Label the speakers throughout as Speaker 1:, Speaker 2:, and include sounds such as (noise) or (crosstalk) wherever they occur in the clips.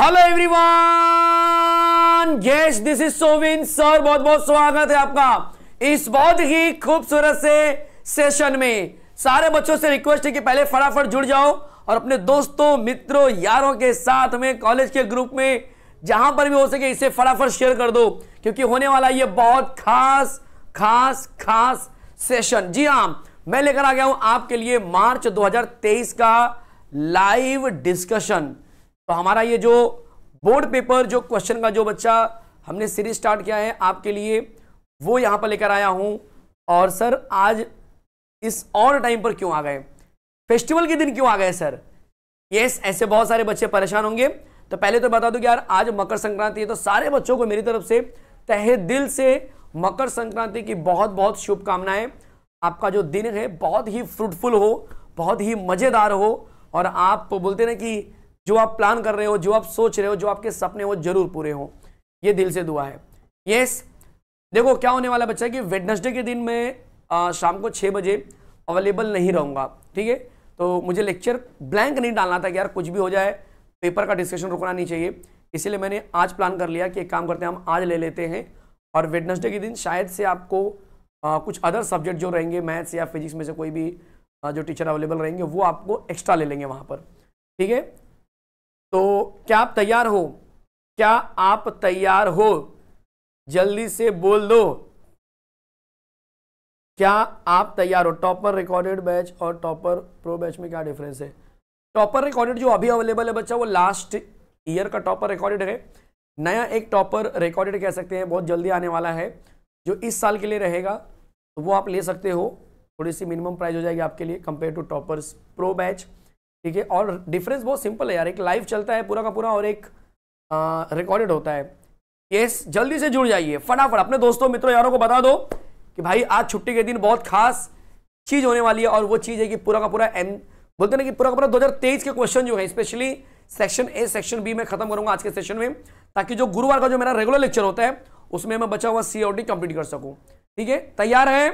Speaker 1: Hello everyone yes this is Sovin sir बहुत बहुत स्वागत है आपका इस बहुत
Speaker 2: ही खूबसूरत से सेशन में सारे बच्चों से रिक्वेस्ट है कि पहले फटाफट जुड़ जाओ और अपने दोस्तों मित्रों यारों के साथ में कॉलेज के ग्रुप में जहां पर भी हो सके इसे फटाफट शेयर कर दो क्योंकि होने वाला ये बहुत खास खास खास सेशन जी हाँ मैं लेकर आ गया हूं आपके लिए मार्च 2023 का लाइव डिस्कशन तो हमारा ये जो बोर्ड पेपर जो क्वेश्चन का जो बच्चा हमने सीरीज स्टार्ट किया है आपके लिए वो यहाँ पर लेकर आया हूँ और सर आज इस और टाइम पर क्यों आ गए फेस्टिवल के दिन क्यों आ गए सर यस ऐसे बहुत सारे बच्चे परेशान होंगे तो पहले तो बता दूं कि यार आज मकर संक्रांति है तो सारे बच्चों को मेरी तरफ से तहे दिल से मकर संक्रांति की बहुत बहुत शुभकामनाएं आपका जो दिन है बहुत ही फ्रूटफुल हो बहुत ही मज़ेदार हो और आप बोलते ना कि जो आप प्लान कर रहे हो जो आप सोच रहे हो जो आपके सपने हो जरूर पूरे हो ये दिल से दुआ है यस देखो क्या होने वाला बच्चा कि वेडनेसडे के दिन मैं आ, शाम को छः बजे अवेलेबल नहीं रहूँगा ठीक है तो मुझे लेक्चर ब्लैंक नहीं डालना था कि यार कुछ भी हो जाए पेपर का डिस्कशन रुकना नहीं चाहिए इसीलिए मैंने आज प्लान कर लिया कि एक काम करते हैं हम आज ले लेते हैं और वेडनेसडे के दिन शायद से आपको आ, कुछ अदर सब्जेक्ट जो रहेंगे मैथ्स या फिजिक्स में से कोई भी आ, जो टीचर अवेलेबल रहेंगे वो आपको एक्स्ट्रा ले लेंगे वहाँ पर ठीक है तो क्या आप तैयार हो क्या आप तैयार हो जल्दी से बोल दो क्या आप तैयार हो टॉपर रिकॉर्डेड बैच और टॉपर प्रो बैच में क्या डिफरेंस है टॉपर रिकॉर्डेड जो अभी अवेलेबल है बच्चा वो लास्ट ईयर का टॉपर रिकॉर्डेड है नया एक टॉपर रिकॉर्डेड कह सकते हैं बहुत जल्दी आने वाला है जो इस साल के लिए रहेगा तो वो आप ले सकते हो थोड़ी सी मिनिमम प्राइस हो जाएगी आपके लिए compare to toppers pro batch ठीक है और डिफरेंस बहुत सिंपल है यार एक लाइव चलता है पूरा का पूरा और एक रिकॉर्डेड होता है यस जल्दी से जुड़ जाइए फटाफट अपने दोस्तों मित्रों यारों को बता दो कि भाई आज छुट्टी के दिन बहुत खास चीज़ होने वाली है और वो चीज़ है कि पूरा का पूरा एन बोलते ना कि पूरा का पूरा दो के क्वेश्चन जो है specially section A section B में खत्म करूंगा आज के सेशन में ताकि जो गुरुवार का जो मेरा रेगुलर लेक्चर होता है उसमें मैं बचा हुआ सी डी कंप्लीट कर सकूं ठीक है तैयार है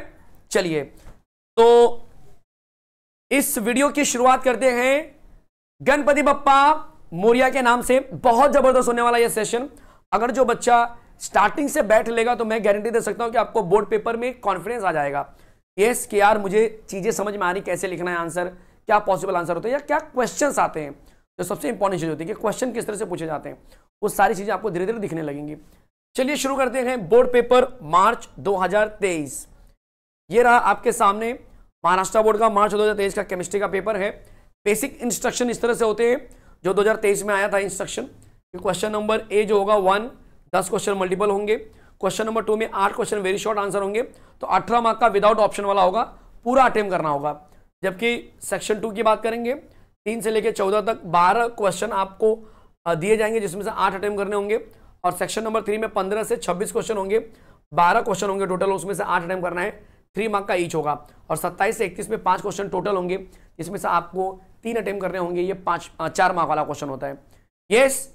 Speaker 2: चलिए तो इस वीडियो की शुरुआत करते हैं गणपति बप्पा मोरिया के नाम से बहुत जबरदस्त होने वाला यह सेशन अगर जो बच्चा स्टार्टिंग से बैठ लेगा तो मैं गारंटी दे सकता हूं कि आपको बोर्ड पेपर में कॉन्फिडेंस आ जाएगा यस कि यार मुझे चीज़ें समझ में आ रही कैसे लिखना है आंसर क्या पॉसिबल आंसर होते हैं या क्या क्वेश्चन आते हैं जो सबसे इंपॉर्टेंट चीज़ होती है कि क्वेश्चन किस तरह से पूछे जाते हैं वो सारी चीज़ें आपको धीरे धीरे दिखने लगेंगी चलिए शुरू करते हैं बोर्ड पेपर मार्च दो ये रहा आपके सामने महाराष्ट्र बोर्ड का मार्च 2023 का केमिस्ट्री का पेपर है बेसिक इंस्ट्रक्शन इस तरह से होते हैं जो 2023 में आया था इंस्ट्रक्शन क्वेश्चन नंबर ए जो होगा वन दस क्वेश्चन मल्टीपल होंगे क्वेश्चन नंबर टू में आठ क्वेश्चन वेरी शॉर्ट आंसर होंगे तो अठारह मार्क का विदाउट ऑप्शन वाला होगा पूरा अटेम करना होगा जबकि सेक्शन टू की बात करेंगे तीन से लेकर चौदह तक बारह क्वेश्चन आपको दिए जाएंगे जिसमें से आठ अटेम्प करने होंगे और सेक्शन नंबर थ्री में पंद्रह से छब्बीस क्वेश्चन होंगे बारह क्वेश्चन होंगे टोटल उसमें से आठ अटेम्प करना है थ्री मार्क का ईच होगा और सत्ताईस से इकतीस में पाँच क्वेश्चन टोटल होंगे इसमें से आपको तीन अटेम्प्ट करने होंगे ये पाँच चार मार्क वाला क्वेश्चन होता है यस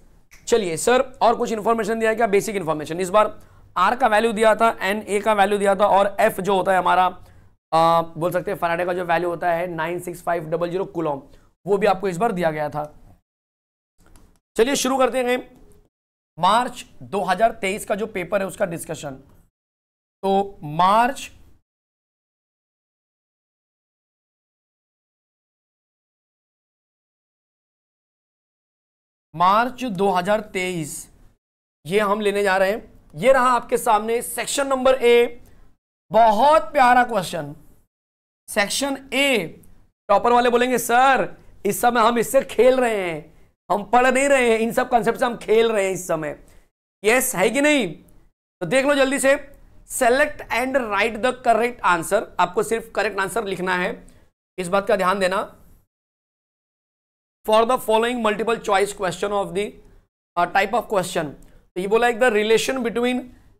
Speaker 2: चलिए सर और कुछ इन्फॉर्मेशन दिया गया बेसिक इन्फॉर्मेशन इस बार आर का वैल्यू दिया था एन ए का वैल्यू दिया था और एफ जो होता है हमारा आ, बोल सकते हैं फराडे का जो वैल्यू होता है nine six five double zero coulomb वो भी आपको इस बार दिया गया था चलिए शुरू करते हैं मार्च
Speaker 1: 2023 का जो पेपर है उसका डिस्कशन तो मार्च मार्च 2023
Speaker 2: ये हम लेने जा रहे हैं ये रहा आपके सामने सेक्शन नंबर ए बहुत प्यारा क्वेश्चन सेक्शन ए टॉपर वाले बोलेंगे सर इस समय हम इससे खेल रहे हैं हम पढ़ नहीं रहे हैं इन सब कॉन्सेप्ट से हम खेल रहे हैं इस समय यस है कि नहीं तो देख लो जल्दी से select and write the correct answer आपको सिर्फ करेक्ट आंसर लिखना है इस बात का ध्यान देना for the following multiple choice question of the type of question तो ये बोला एक the relation between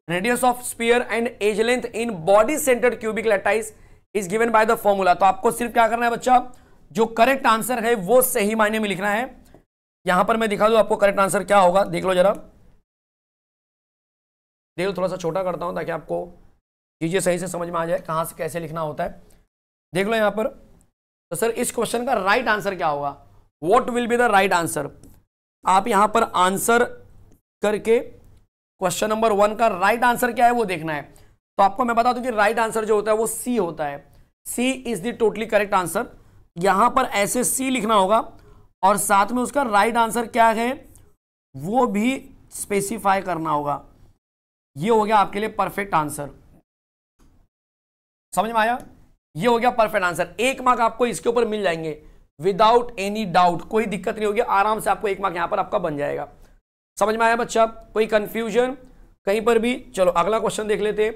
Speaker 2: radius of sphere and edge length in body centred cubic lattice is given by the formula तो आपको सिर्फ क्या करना है बच्चा जो करेक्ट आंसर है वो सही मायने में लिखना है यहां पर मैं दिखा दू आपको करेक्ट आंसर क्या होगा देख लो जरा देख लो थोड़ा सा छोटा करता हूं ताकि आपको चीज़ें सही से समझ में आ जाए कहाँ से कैसे लिखना होता है देख लो यहां पर तो सर इस क्वेश्चन का राइट आंसर क्या होगा what will be the right answer आप यहां पर आंसर करके क्वेश्चन नंबर वन का राइट right आंसर क्या है वो देखना है तो आपको मैं बता दूं कि राइट right आंसर जो होता है वो सी होता है C is the totally correct answer यहां पर ऐसे सी लिखना होगा और साथ में उसका राइट right आंसर क्या है वो भी स्पेसिफाई करना होगा ये हो गया आपके लिए परफेक्ट आंसर समझ में आया ये हो गया परफेक्ट आंसर एक मार्क आपको इसके ऊपर मिल जाएंगे विदाउट एनी डाउट कोई दिक्कत नहीं होगी आराम से आपको एक मार्क यहाँ पर आपका बन जाएगा समझ में आया बच्चा कोई कंफ्यूजन कहीं पर भी चलो अगला क्वेश्चन देख लेते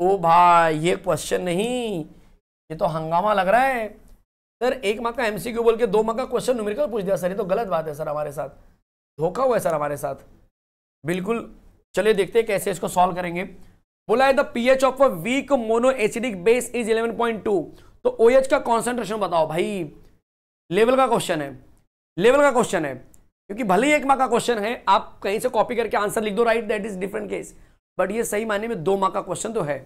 Speaker 2: ओ भाई ये क्वेश्चन नहीं ये तो हंगामा लग रहा है सर एक मार्क का एमसीक्यू बोल के दो मार्क का क्वेश्चन न्यूमेरिकल पूछ दिया सर ये तो गलत बात है सर हमारे साथ धोखा हुआ है सर हमारे साथ बिल्कुल चलिए देखते हैं कैसे इसको सॉल्व करेंगे बोला है the pH of a weak mono acidic base is 11.2 तो ओएच का कॉन्सेंट्रेशन बताओ भाई लेवल का क्वेश्चन है लेवल का क्वेश्चन है क्योंकि भले ही एक माँ का क्वेश्चन है आप कहीं से कॉपी करके आंसर लिख दो right that is different case but ये सही मायने में दो माँ का क्वेश्चन तो है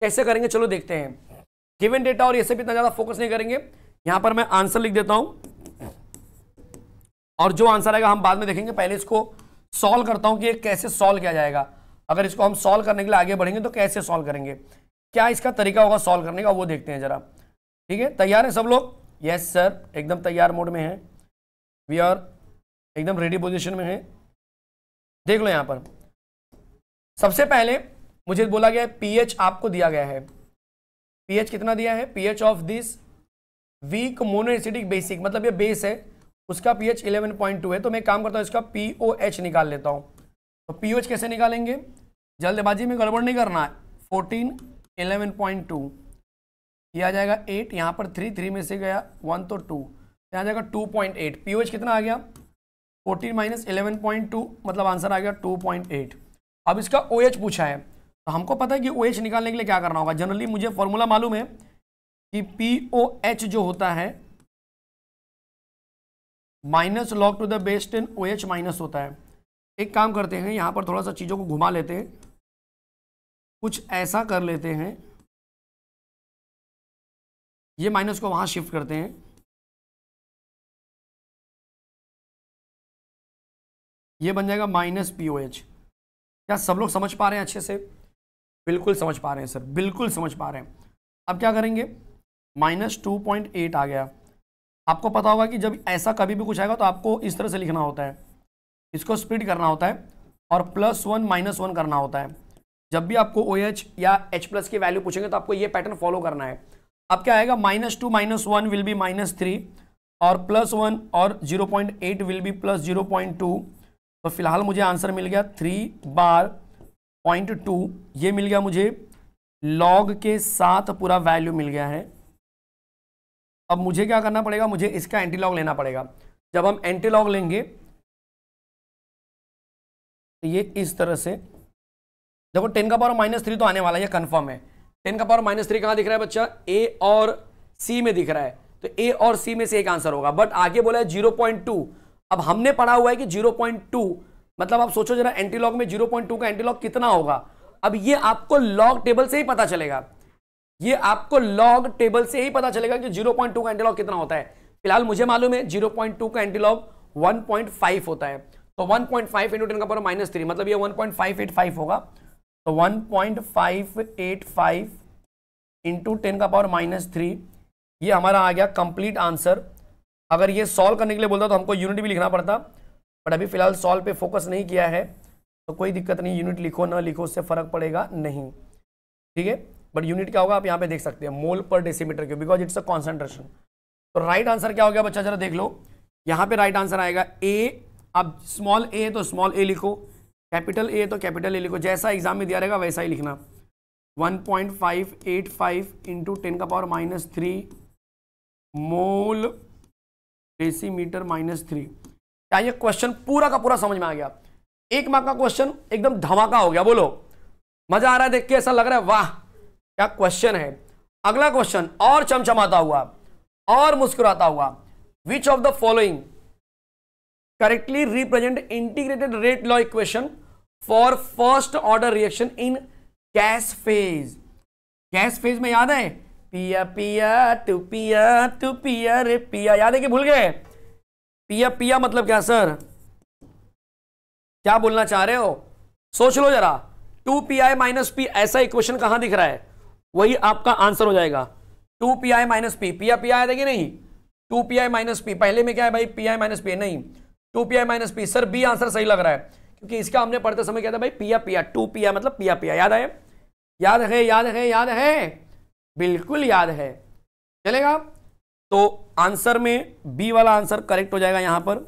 Speaker 2: कैसे करेंगे चलो देखते हैं गिवन डेटा और ये सब इतना ज़्यादा फोकस नहीं करेंगे यहां पर मैं आंसर लिख देता हूं और जो आंसर आएगा हम बाद में देखेंगे पहले इसको सॉल्व करता हूँ कि कैसे सॉल्व किया जाएगा अगर इसको हम सॉल्व करने के लिए आगे बढ़ेंगे तो कैसे सॉल्व करेंगे क्या इसका तरीका होगा सॉल्व करने का वो देखते हैं ज़रा ठीक है तैयार है सब लोग यस सर एकदम तैयार मोड में है वी आर एकदम रेडी पोजिशन में है देख लो यहाँ पर सबसे पहले मुझे बोला गया है पीएच आपको दिया गया है पीएच कितना दिया है pH of this weak monoacidic basic मतलब ये बेस है उसका पीएच 11.2 है तो मैं काम करता हूँ इसका पीओएच निकाल लेता हूँ तो पीओएच कैसे निकालेंगे जल्दबाजी में गड़बड़ नहीं करना है पॉइंट टू ये आ जाएगा एट यहाँ पर थ्री थ्री में से गया वन तो टू यहाँ आ जाएगा टू पॉइंट एट पी कितना आ गया fourteen minus eleven point two मतलब आंसर आ गया टू पॉइंट एट अब इसका ओ OH पूछा है तो हमको पता है कि ओ OH निकालने के लिए क्या करना होगा जनरली मुझे फॉर्मूला मालूम है कि पी ओ एच जो होता है minus log to the base ten O H minus होता है एक काम करते हैं यहाँ पर थोड़ा सा चीज़ों
Speaker 1: को घुमा लेते हैं कुछ ऐसा कर लेते हैं ये माइनस को वहाँ शिफ्ट करते हैं ये बन जाएगा माइनस पी ओ एच क्या सब लोग समझ पा रहे हैं अच्छे से बिल्कुल समझ पा रहे हैं सर बिल्कुल समझ पा रहे हैं
Speaker 2: अब क्या करेंगे माइनस टू पॉइंट एट आ गया आपको पता होगा कि जब ऐसा कभी भी कुछ आएगा तो आपको इस तरह से लिखना होता है इसको स्प्लिट करना होता है और प्लस वन माइनस वन करना होता है जब भी आपको ओ OH एच या एच प्लस की वैल्यू पूछेंगे तो आपको ये पैटर्न फॉलो करना है अब क्या आएगा minus two minus one will be minus three और प्लस वन और zero point eight will be plus zero point two तो फिलहाल मुझे आंसर मिल गया थ्री बार पॉइंट टू ये मिल गया मुझे लॉग के साथ पूरा वैल्यू मिल गया है अब मुझे क्या करना पड़ेगा मुझे इसका एंटी लॉग लेना पड़ेगा जब हम एंटी लॉग लेंगे तो ये इस तरह से देखो टेन का पावर माइनस थ्री तो आने वाला है ये कन्फर्म है टेन का पावर माइनस थ्री कहां दिख रहा है बच्चा ए और सी में दिख रहा है तो ए और सी में से एक आंसर होगा बट आगे बोला है जीरो पॉइंट टू अब हमने पढ़ा हुआ है कि जीरो पॉइंट टू मतलब आप सोचो जरा एंटीलॉग में जीरो पॉइंट टू का एंटीलॉग कितना होगा अब ये आपको लॉग टेबल से ही पता चलेगा ये आपको लॉग टेबल से ही पता चलेगा कि जीरो पॉइंट टू का एंटीलॉग कितना होता है फिलहाल मुझे मालूम है जीरो पॉइंट टू का एंटीलॉग वन पॉइंट फाइव होता है तो one point five into ten का पावर माइनस थ्री मतलब ये one point five eight five होगा तो 1.585 इंटू टेन का पावर माइनस थ्री ये हमारा आ गया कंप्लीट आंसर अगर ये सॉल्व करने के लिए बोलता तो हमको यूनिट भी लिखना पड़ता बट अभी फिलहाल सॉल्व पे फोकस नहीं किया है तो कोई दिक्कत नहीं यूनिट लिखो ना लिखो उससे फ़र्क पड़ेगा नहीं ठीक है बट यूनिट क्या होगा आप यहाँ पे देख सकते हैं मोल पर डेसीमीटर के बिकॉज इट्स अ कॉन्सेंट्रेशन तो राइट आंसर क्या हो गया बच्चा जरा देख लो यहाँ पे राइट आंसर आएगा ए अब स्मॉल ए तो स्मॉल ए लिखो कैपिटल ए तो कैपिटल ए लिखो जैसा एग्जाम में दिया रहेगा वैसा ही लिखना 1.585 point five eight five into ten का power minus three mole decimetre minus three क्या ये क्वेश्चन पूरा का पूरा समझ में आ गया एक मार्क का क्वेश्चन एकदम धमाका हो गया बोलो मजा आ रहा है देख के ऐसा लग रहा है वाह क्या क्वेश्चन है अगला क्वेश्चन और चमचमाता हुआ और मुस्कुराता हुआ which of the following correctly represent integrated rate law equation for first order reaction in gas phase gas phase में याद है पिया पिया टू पिया टू पिया रे पिया याद है कि भूल गए पिया पिया मतलब क्या सर क्या बोलना चाह रहे हो सोच लो जरा two P I minus P ऐसा इक्वेशन कहां दिख रहा है वही आपका आंसर हो जाएगा two P I minus P पिया पिया आया था कि नहीं two P I minus P पहले में क्या है भाई पी आई माइनस पी नहीं two P I minus P sir B answer सही लग रहा है क्योंकि इसका हमने पढ़ते समय क्या था भाई पिया पिया टू पिया मतलब पिया पिया याद है याद है याद है याद है बिल्कुल याद है चलेगा तो आंसर में बी वाला आंसर करेक्ट हो जाएगा यहाँ पर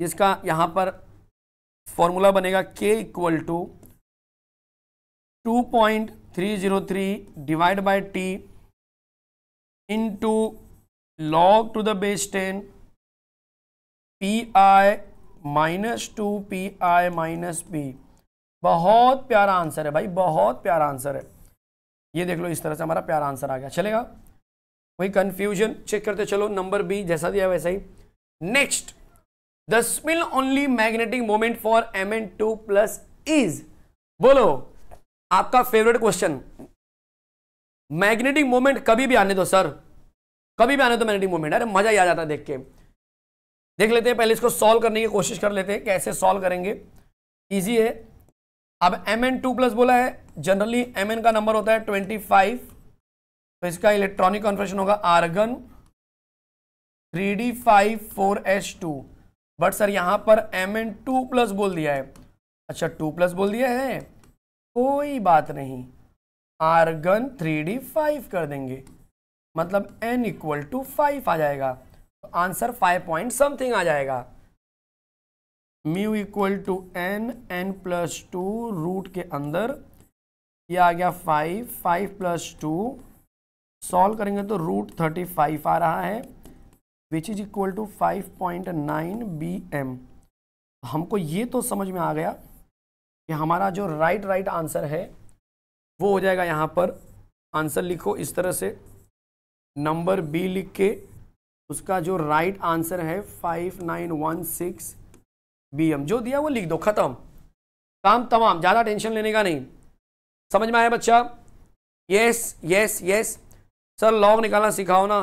Speaker 2: जिसका यहाँ पर फॉर्मूला बनेगा के equal to two point three zero three divide by T into log to the base ten P I minus two P I minus B बहुत प्यारा आंसर है भाई बहुत प्यारा आंसर है ये देख लो इस तरह से हमारा प्यारा आंसर आ गया चलेगा कोई कंफ्यूजन चेक करते चलो नंबर बी जैसा दिया वैसा ही नेक्स्ट द स्मिल only magnetic moment for M N two plus is बोलो आपका फेवरेट क्वेश्चन मैग्नेटिक मोमेंट कभी भी आने दो सर कभी भी आने दो मैग्नेटिक मोमेंट अरे मजा ही आ जाता देख के देख लेते हैं पहले इसको सॉल्व करने की कोशिश कर लेते हैं कैसे सॉल्व करेंगे ईजी है अब एम एन टू प्लस बोला है जनरली एम एन का नंबर होता है ट्वेंटी फाइव तो इसका इलेक्ट्रॉनिक कॉन्फ्रेशन होगा argon three D five four H two but sir यहाँ पर एम एन टू प्लस बोल दिया है अच्छा टू प्लस बोल दिया है कोई बात नहीं आर्गन थ्री डी फाइव कर देंगे मतलब एन इक्वल टू फाइव आ जाएगा आंसर फाइव पॉइंट समथिंग आ जाएगा mu equal to N N plus two root के अंदर ये आ गया five five plus two solve करेंगे तो रूट थर्टी फाइव आ रहा है which is equal to five point nine B M हमको ये तो समझ में आ गया कि हमारा जो राइट राइट आंसर है वो हो जाएगा यहाँ पर आंसर लिखो इस तरह से नंबर बी लिख के उसका जो राइट आंसर है five nine one six B M जो दिया वो लिख दो खत्म काम तमाम ज़्यादा टेंशन लेने का नहीं समझ में आया बच्चा yes yes yes sir log निकालना सिखाओ ना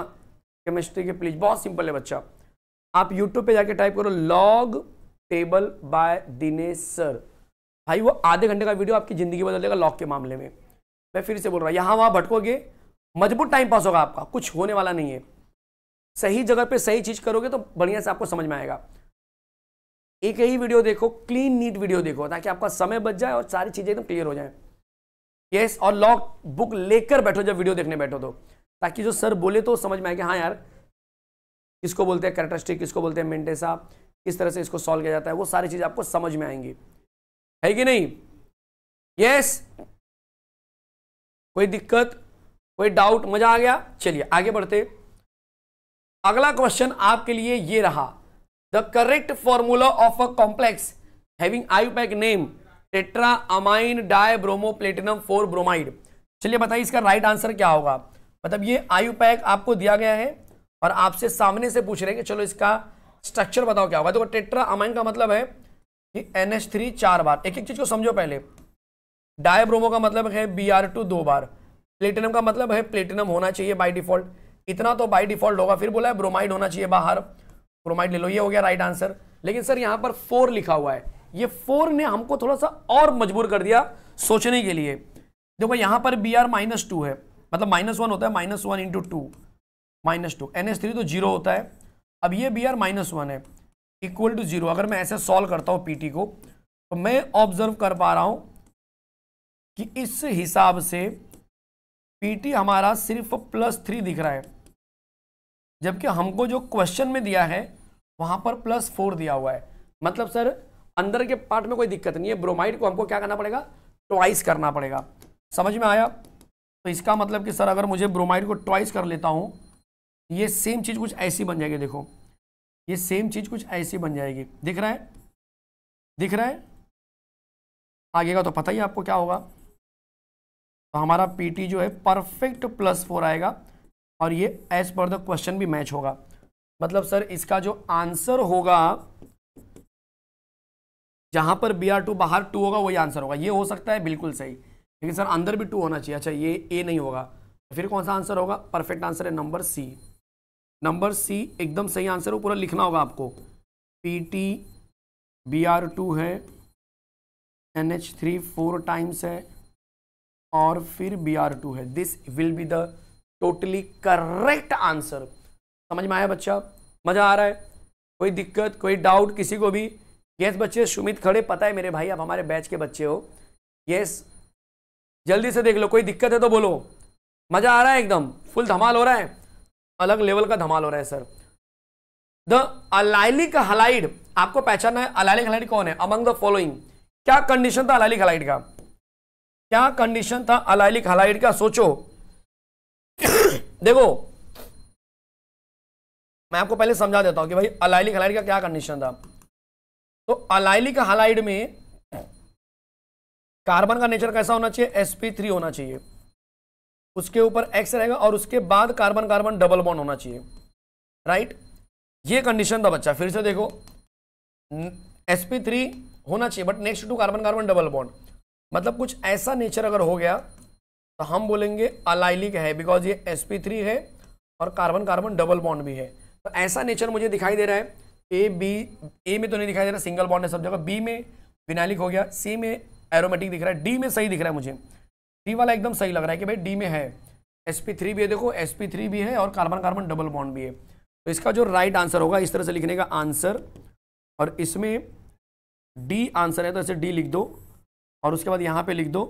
Speaker 2: केमिस्ट्री के प्लीज बहुत सिंपल है बच्चा आप यूट्यूब पे जाके टाइप करो log table by Dinesh sir भाई वो आधे घंटे का वीडियो आपकी ज़िंदगी बदल देगा लॉग के मामले में मैं फिर से बोल रहा हूँ यहाँ वहाँ भटकोगे मजबूत टाइम पास होगा आपका कुछ होने वाला नहीं है सही जगह पे सही चीज करोगे तो बढ़िया से आपको समझ में आएगा एक ही वीडियो देखो क्लीन नीट वीडियो देखो ताकि आपका समय बच जाए और सारी चीजें एकदम क्लियर हो जाए यस और लॉक बुक लेकर बैठो जब वीडियो देखने बैठो तो ताकि जो सर बोले तो समझ में आए कि हाँ यार किसको बोलते हैं कैरेक्टरिस्टिक किसको बोलते हैं मेंटेसा किस तरह से इसको सॉल्व किया जाता है वो सारी चीज़ आपको समझ में आएंगी है कि नहीं यस yes. कोई दिक्कत कोई डाउट मज़ा आ गया चलिए आगे बढ़ते अगला क्वेश्चन आपके लिए ये रहा the correct formula of a complex having IUPAC name tetra amine di bromo platinum four bromide चलिए बताइए इसका राइट आंसर क्या होगा मतलब ये आयुपैक आपको दिया गया है और आपसे सामने से पूछ रहे हैं कि चलो इसका स्ट्रक्चर बताओ क्या होगा देखो तो टेट्रा अमाइन का मतलब है कि एन एच थ्री चार बार एक एक चीज़ को समझो पहले डायब्रोमो का मतलब है बी आर टू दो बार प्लेटिनम का मतलब है प्लेटिनम होना चाहिए बाई डिफॉल्ट इतना तो बाई डिफॉल्ट होगा फिर बोला है ब्रोमाइड होना चाहिए बाहर ब्रोमाइड ले लो ये हो गया राइट आंसर लेकिन सर यहां पर फोर लिखा हुआ है ये फोर ने हमको थोड़ा सा और मजबूर कर दिया सोचने के लिए देखो यहां पर बी आर माइनस टू है मतलब माइनस वन होता है minus one into two minus two N S three तो जीरो होता है अब ये बी आर माइनस वन है इक्वल टू जीरो अगर मैं ऐसे सॉल्व करता हूँ पीटी को तो मैं ऑब्जर्व कर पा रहा हूँ कि इस हिसाब से पीटी हमारा सिर्फ प्लस थ्री दिख रहा है जबकि हमको जो क्वेश्चन में दिया है वहाँ पर प्लस फोर दिया हुआ है मतलब सर अंदर के पार्ट में कोई दिक्कत नहीं है ब्रोमाइड को हमको क्या करना पड़ेगा ट्वाइस करना पड़ेगा समझ में आया तो इसका मतलब कि सर अगर मुझे ब्रोमाइड को ट्वाइस कर लेता हूँ ये सेम चीज़ कुछ ऐसी बन जाएगी देखो ये सेम चीज़ कुछ ऐसी बन जाएगी दिख रहा है दिख रहा है आगे का तो पता ही आपको क्या होगा तो हमारा टी जो है परफेक्ट प्लस फोर आएगा और ये एज पर द क्वेश्चन भी मैच होगा मतलब सर इसका जो आंसर होगा जहां पर बी आर टू बाहर टू होगा वही आंसर होगा ये हो सकता है बिल्कुल सही लेकिन सर अंदर भी टू होना चाहिए अच्छा ये ए नहीं होगा फिर कौन सा आंसर होगा परफेक्ट आंसर है नंबर सी नंबर सी एकदम सही आंसर है पूरा लिखना होगा आपको P T B R two है N H three four times है और फिर बी आर टू है this will be the totally correct answer समझ में आया बच्चा मज़ा आ रहा है कोई दिक्कत कोई डाउट किसी को भी यस बच्चे सुमित खड़े पता है मेरे भाई आप हमारे बैच के बच्चे हो यस जल्दी से देख लो कोई दिक्कत है तो बोलो मज़ा आ रहा है एकदम फुल धमाल हो रहा है अलग लेवल का धमाल हो रहा है सर द अलाइलिक हलाइड आपको पहचानना है अलाइलिक हलाइड कौन है अमंग द फॉलोइंग क्या कंडीशन था अलाइलिक हलाइड का क्या कंडीशन था अलाइलिक हलाइड का सोचो देखो मैं आपको पहले समझा देता हूं कि भाई अलाइलिक हलाइड का क्या कंडीशन था तो अलाइलिक हलाइड में कार्बन का नेचर कैसा होना चाहिए sp3 होना चाहिए उसके ऊपर एक्स रहेगा और उसके बाद कार्बन कार्बन डबल बॉन्ड होना चाहिए राइट ये कंडीशन था बच्चा फिर से देखो sp3 होना चाहिए but next to carbon carbon double bond मतलब कुछ ऐसा नेचर अगर हो गया तो हम बोलेंगे अलाइलिक है बिकॉज ये एस थ्री है और कार्बन कार्बन डबल बॉन्ड भी है तो ऐसा नेचर मुझे दिखाई दे रहा है ए बी ए में तो नहीं दिखाई दे रहा सिंगल बॉन्ड है सब जगह बी में विनालिक हो गया सी में एरोमेटिक दिख रहा है डी में सही दिख रहा है मुझे डी वाला एकदम सही लग रहा है कि भाई डी में है एस पी थ्री भी है देखो एस पी थ्री भी है और कार्बन कार्बन डबल बॉन्ड भी है तो इसका जो राइट आंसर होगा इस तरह से लिखने का आंसर और इसमें डी आंसर है तो ऐसे डी लिख दो और उसके बाद यहाँ पे लिख दो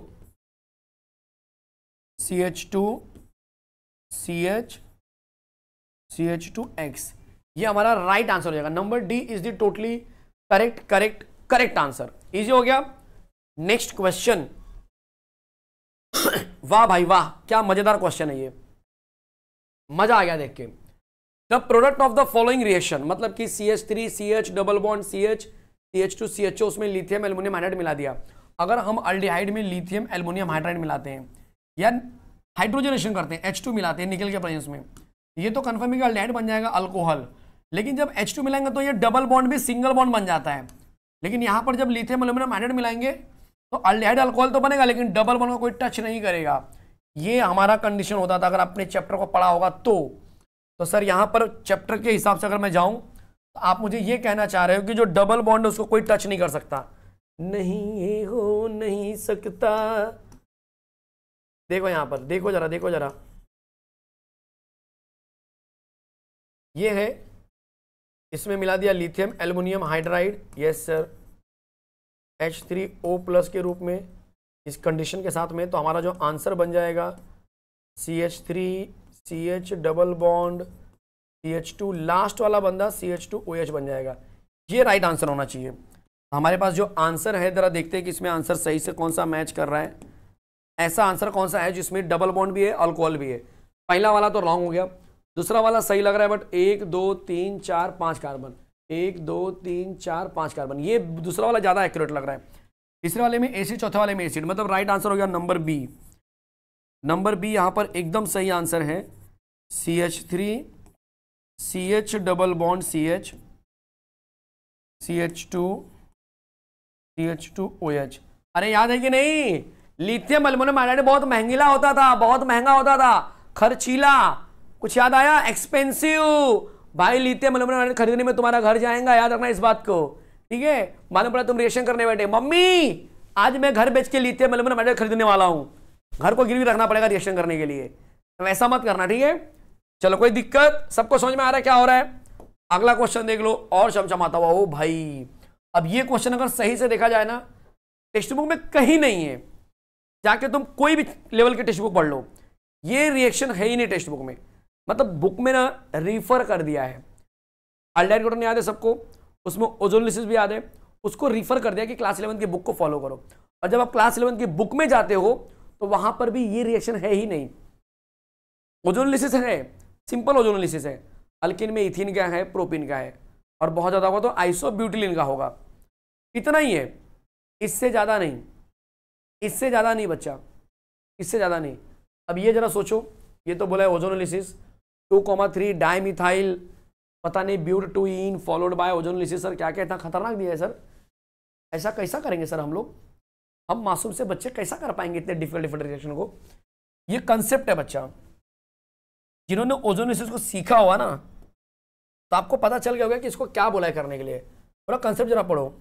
Speaker 2: C H two C H C H two X ये हमारा राइट आंसर हो जाएगा number D is the totally correct correct correct answer easy हो गया नेक्स्ट क्वेश्चन (coughs) वाह भाई वाह क्या मजेदार क्वेश्चन है ये मजा आ गया देख के the product of the following reaction मतलब कि C H three C H double bond C H C H two C H उसमें लिथियम एल्मोनियम हाइड्राइड मिला दिया अगर हम अल्डिहाइड में लिथियम एल्मोनियम हाइड्राइड मिलाते हैं या हाइड्रोजनेशन करते हैं H2 मिलाते हैं निकल के प्रेजेंस में ये तो कन्फर्म है कि अल्डाइड बन जाएगा अल्कोहल लेकिन जब H2 मिलाएंगे तो ये डबल बॉन्ड भी सिंगल बॉन्ड बन जाता है लेकिन यहाँ पर जब लिथियम एल्यूमिनियम हाइड्रेट मिलाएंगे तो अल्डेहाइड अल्कोहल तो बनेगा लेकिन डबल बॉन्ड का कोई टच नहीं करेगा ये हमारा कंडीशन होता था अगर आपने चैप्टर को पढ़ा होगा तो तो सर यहाँ पर चैप्टर के हिसाब से अगर मैं जाऊँ तो आप मुझे ये कहना चाह रहे हो कि जो डबल बॉन्ड है उसको कोई टच नहीं कर सकता नहीं हो नहीं
Speaker 1: सकता देखो यहाँ पर देखो जरा देखो जरा ये है इसमें मिला दिया lithium aluminium hydride yes sir H three O plus के रूप में
Speaker 2: इस कंडीशन के साथ में तो हमारा जो आंसर बन जाएगा C H three C H double bond C H two last वाला बंदा C H two O H बन जाएगा ये राइट आंसर होना चाहिए हमारे पास जो आंसर है ज़रा देखते हैं कि इसमें आंसर सही से कौन सा मैच कर रहा है ऐसा आंसर कौन सा है जिसमें डबल बॉन्ड भी है अल्कोहल भी है पहला वाला तो रॉन्ग हो गया दूसरा वाला सही लग रहा है बट एक दो तीन चार पाँच कार्बन एक दो तीन चार पाँच कार्बन ये दूसरा वाला ज़्यादा एक्यूरेट लग रहा है तीसरे वाले में एसिड चौथे वाले में एसिड मतलब राइट आंसर हो गया नंबर बी नंबर बी यहाँ पर एकदम सही आंसर है C H three C H double bond C H C H two C H two O H अरे याद है कि नहीं लिथियम अल्मोनियम हाइड्राइड बहुत महंगीला होता था बहुत महंगा होता था खर्चीला कुछ याद आया एक्सपेंसिव भाई लिथियम अल्मोनियम हाइड्राइड खरीदने में तुम्हारा घर जाएगा याद रखना इस बात को ठीक है मालूम पड़ा तुम रेशन करने बैठे मम्मी आज मैं घर बेच के लिथियम अल्मोनियम हाइड्राइड खरीदने वाला हूँ घर को गिरवी रखना पड़ेगा रिएक्शन करने के लिए तो ऐसा मत करना ठीक है चलो कोई दिक्कत सबको समझ में आ रहा है क्या हो रहा है अगला क्वेश्चन देख लो और चमचमाता हुआ ओ भाई अब ये क्वेश्चन अगर सही से देखा जाए ना टेक्स्ट बुक में कहीं नहीं है जाके तुम कोई भी लेवल की टेक्स्ट बुक पढ़ लो ये रिएक्शन है ही नहीं टेक्स्ट बुक में मतलब बुक में ना रिफर कर दिया है अल्डाइन कोटन याद है सबको उसमें ओजोनलिसिस भी याद है उसको रिफर कर दिया कि क्लास इलेवन की बुक को फॉलो करो और जब आप क्लास इलेवन की बुक में जाते हो तो वहां पर भी ये रिएक्शन है ही नहीं ओजोनलिसिस है सिंपल ओजोनलिसिस है अल्किन में इथिन का है प्रोपिन का है और बहुत ज़्यादा होगा तो आइसो का होगा इतना ही है इससे ज़्यादा नहीं इससे ज़्यादा नहीं बच्चा इससे ज़्यादा नहीं अब ये ज़रा सोचो ये तो बोला है ozonolysis two comma three dimethyl पता नहीं but two ene followed by ozonolysis sir क्या क्या इतना खतरनाक दिया है सर ऐसा कैसा करेंगे सर हम लोग हम मासूम से बच्चे कैसा कर पाएंगे इतने डिफरेंट डिफरेंट रिएक्शन को ये कंसेप्ट है बच्चा जिन्होंने ओजोनोलिसिस को सीखा हुआ ना तो आपको पता चल गया होगा कि इसको क्या बोला है करने के लिए पूरा कंसेप्ट जरा पढ़ो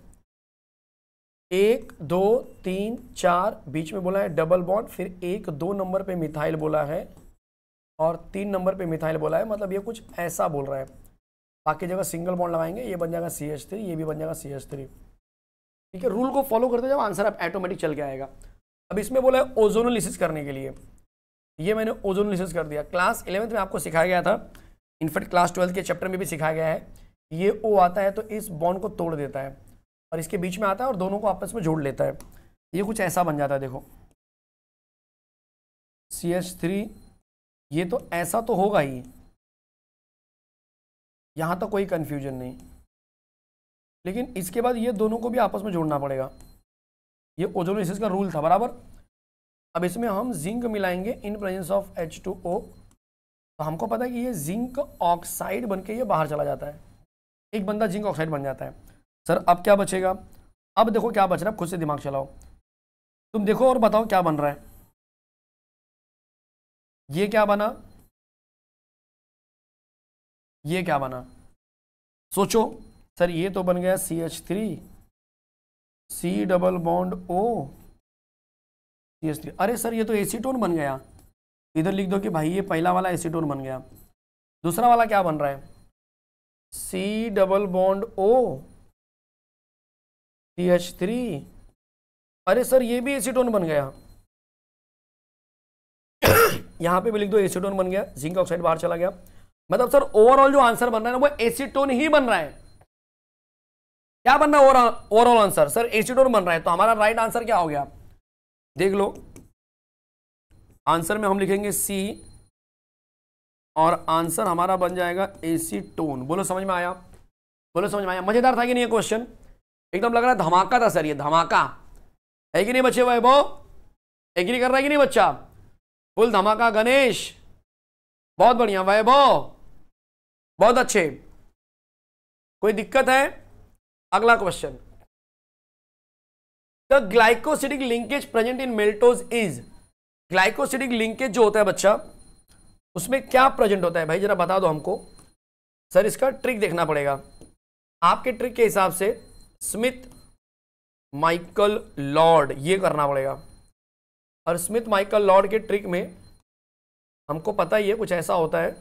Speaker 2: एक दो तीन चार बीच में बोला है डबल बॉन्ड फिर एक दो नंबर पे मिथाइल बोला है और तीन नंबर पे मिथाइल बोला है मतलब ये कुछ ऐसा बोल रहा है बाकी जगह सिंगल बॉन्ड लगाएंगे ये बन जाएगा सी एच थ्री ये भी बन जाएगा सी एच थ्री ठीक है रूल को फॉलो करते जब आंसर आप ऑटोमेटिक चल के आएगा अब इसमें बोला है ओजोनोलिसिस करने के लिए ये मैंने ओजोनोलिसिस कर दिया क्लास इलेवंथ में आपको सिखाया गया था इनफेक्ट क्लास ट्वेल्थ के चैप्टर में भी सिखाया गया है ये ओ आता है तो इस बॉन्ड को तोड़ देता है और इसके बीच में आता है और दोनों को आपस में जोड़ लेता है ये कुछ ऐसा
Speaker 1: बन जाता है देखो सी एच थ्री ये तो ऐसा तो होगा ही यहाँ तो कोई कन्फ्यूजन नहीं
Speaker 2: लेकिन इसके बाद ये दोनों को भी आपस में जोड़ना पड़ेगा ये ओजोनोसिस का रूल था बराबर अब इसमें हम जिंक मिलाएंगे in presence of H two O तो हमको पता है कि ये जिंक ऑक्साइड बन के ये बाहर चला जाता है एक बंदा जिंक ऑक्साइड बन जाता है सर अब क्या बचेगा अब देखो क्या बच रहा है खुद से दिमाग चलाओ
Speaker 1: तुम देखो और बताओ क्या बन रहा है ये क्या बना ये क्या बना सोचो सर ये तो बन गया C H three C double bond O
Speaker 2: C H three अरे सर ये तो एसीटोन बन गया इधर लिख दो कि भाई ये पहला वाला एसीटोन बन गया दूसरा वाला क्या बन रहा है C double bond O
Speaker 1: T H three अरे सर ये भी एसीटोन बन गया यहां पे भी लिख दो एसीटोन बन गया
Speaker 2: जिंक ऑक्साइड बाहर चला गया मतलब सर ओवरऑल जो आंसर बन रहा है ना वो एसीटोन ही बन रहा है क्या बन रहा है ओवरऑल आंसर सर एसीटोन बन रहा है तो हमारा राइट आंसर क्या हो गया देख लो आंसर में हम लिखेंगे सी और आंसर हमारा बन जाएगा एसीटोन बोलो समझ में आया बोलो समझ में आया मजेदार था कि नहीं क्वेश्चन एकदम लग रहा है धमाका था सर ये धमाका है कि नहीं बच्चे वैभव एग्री कर रहा है कि नहीं बच्चा फुल धमाका गणेश
Speaker 1: बहुत बढ़िया वैभव बहुत अच्छे कोई दिक्कत है अगला question the glycosidic linkage
Speaker 2: present in maltose is glycosidic linkage जो होता है बच्चा उसमें क्या प्रेजेंट होता है भाई जरा बता दो हमको सर इसका ट्रिक देखना पड़ेगा आपके ट्रिक के हिसाब से स्मिथ माइकल लॉर्ड ये करना पड़ेगा
Speaker 1: और स्मिथ माइकल लॉर्ड के ट्रिक में हमको पता ही है कुछ ऐसा होता है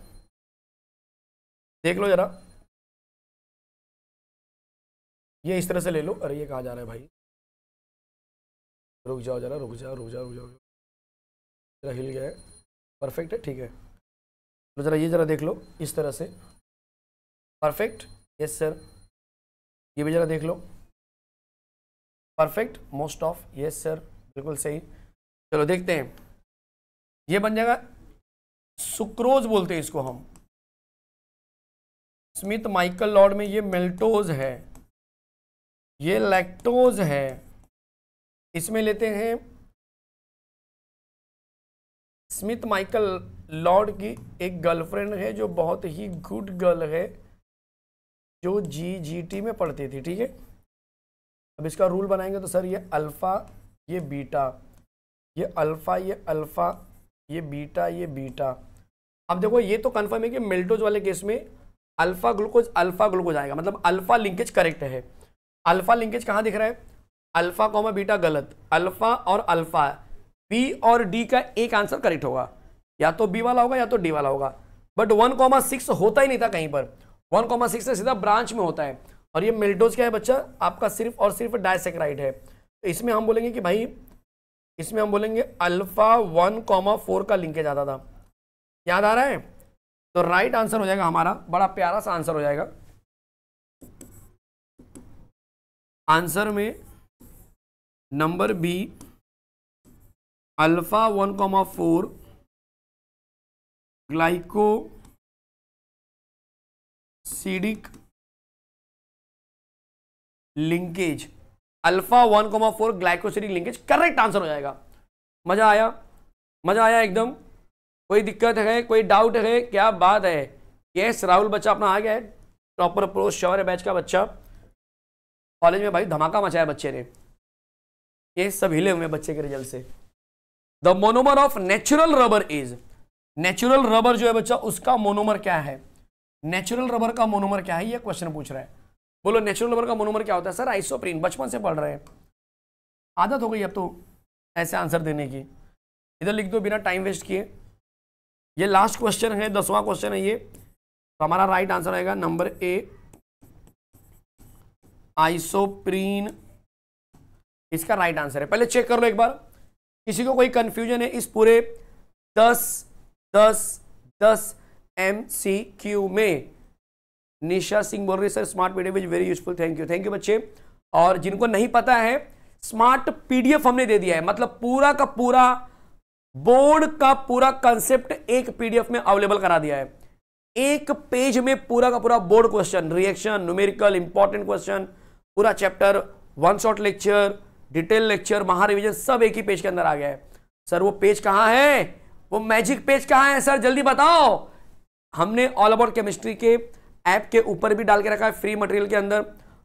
Speaker 1: देख लो जरा ये इस तरह से ले लो अरे ये कहाँ जा रहा है भाई रुक जाओ जरा रुक जाओ रुक जाओ रुक जाओ जरा हिल गया है परफेक्ट है ठीक है तो जरा ये जरा देख लो इस तरह से परफेक्ट यस सर
Speaker 2: ये भी जरा देख लो perfect most of yes sir बिल्कुल सही चलो देखते हैं ये बन जाएगा सुक्रोज बोलते हैं इसको हम स्मिथ माइकल लॉर्ड में ये मेल्टोज
Speaker 1: है ये लैक्टोज है इसमें लेते हैं स्मिथ माइकल लॉर्ड की
Speaker 2: एक गर्लफ्रेंड है जो बहुत ही गुड गर्ल है जो जी जी टी में पढ़ती थी ठीक है अब इसका रूल बनाएंगे तो सर ये अल्फ़ा ये बीटा ये अल्फ़ा ये अल्फ़ा ये बीटा ये बीटा अब देखो ये तो कन्फर्म है कि मिल्टोज वाले केस में अल्फ़ा ग्लूकोज अल्फ़ा ग्लूकोज आएगा मतलब अल्फ़ा लिंकेज करेक्ट है अल्फ़ा लिंकेज कहाँ दिख रहा है अल्फ़ा कॉमा बीटा गलत अल्फ़ा और अल्फ़ा बी और डी का एक आंसर करेक्ट होगा या तो बी वाला होगा या तो डी वाला होगा बट वन कॉमा सिक्स होता ही नहीं था कहीं पर वन कॉमा सिक्स ना सीधा ब्रांच में होता है और ये मिल्टोज क्या है बच्चा आपका सिर्फ और सिर्फ डायसेक्राइड है तो इसमें हम बोलेंगे कि भाई इसमें हम बोलेंगे अल्फा वन कॉमा फोर का लिंकेज आता था याद आ रहा है तो राइट आंसर हो जाएगा हमारा बड़ा प्यारा सा आंसर हो जाएगा
Speaker 1: आंसर में number B alpha one comma four glycosidic linkage alpha one comma four glycosidic linkage correct answer
Speaker 2: हो जाएगा मजा आया मजा आया एकदम कोई दिक्कत है कोई डाउट है क्या बात है यस राहुल बच्चा अपना आ गया है प्रॉपर प्रो शवर बैच का बच्चा कॉलेज में भाई धमाका मचाया बच्चे ने ये सब हिले हुए बच्चे के रिजल्ट से the monomer of natural rubber is natural rubber जो है बच्चा उसका मोनोमर क्या है नेचुरल रबर का मोनोमर क्या है ये क्वेश्चन पूछ रहा है बोलो नेचुरल रबर का मोनोमर क्या होता है सर आइसोप्रीन बचपन से पढ़ रहे हैं आदत हो गई अब तो ऐसे आंसर देने की इधर लिख दो बिना टाइम वेस्ट किए ये लास्ट क्वेश्चन है दसवां क्वेश्चन है ये तो हमारा राइट आंसर रहेगा नंबर ए आइसोप्रीन इसका राइट आंसर है पहले चेक कर लो एक बार किसी को कोई कंफ्यूजन है इस पूरे दस दस दस एम सी क्यू में निशा सिंह बोल रही sir smart PDF is very useful thank you thank you बच्चे और जिनको नहीं पता है स्मार्ट पीडीएफ हमने दे दिया है मतलब पूरा का पूरा बोर्ड का पूरा कंसेप्ट एक पीडीएफ में अवेलेबल करा दिया है एक पेज में पूरा का पूरा board question reaction numerical important question पूरा chapter one shot lecture detail lecture महा रिविजन सब एक ही पेज के अंदर आ गया है सर वो पेज कहाँ है वो मैजिक पेज कहाँ है सर जल्दी बताओ हमने ऑल अबाउट केमिस्ट्री के ऐप के ऊपर भी डाल के रखा है फ्री मटेरियल के अंदर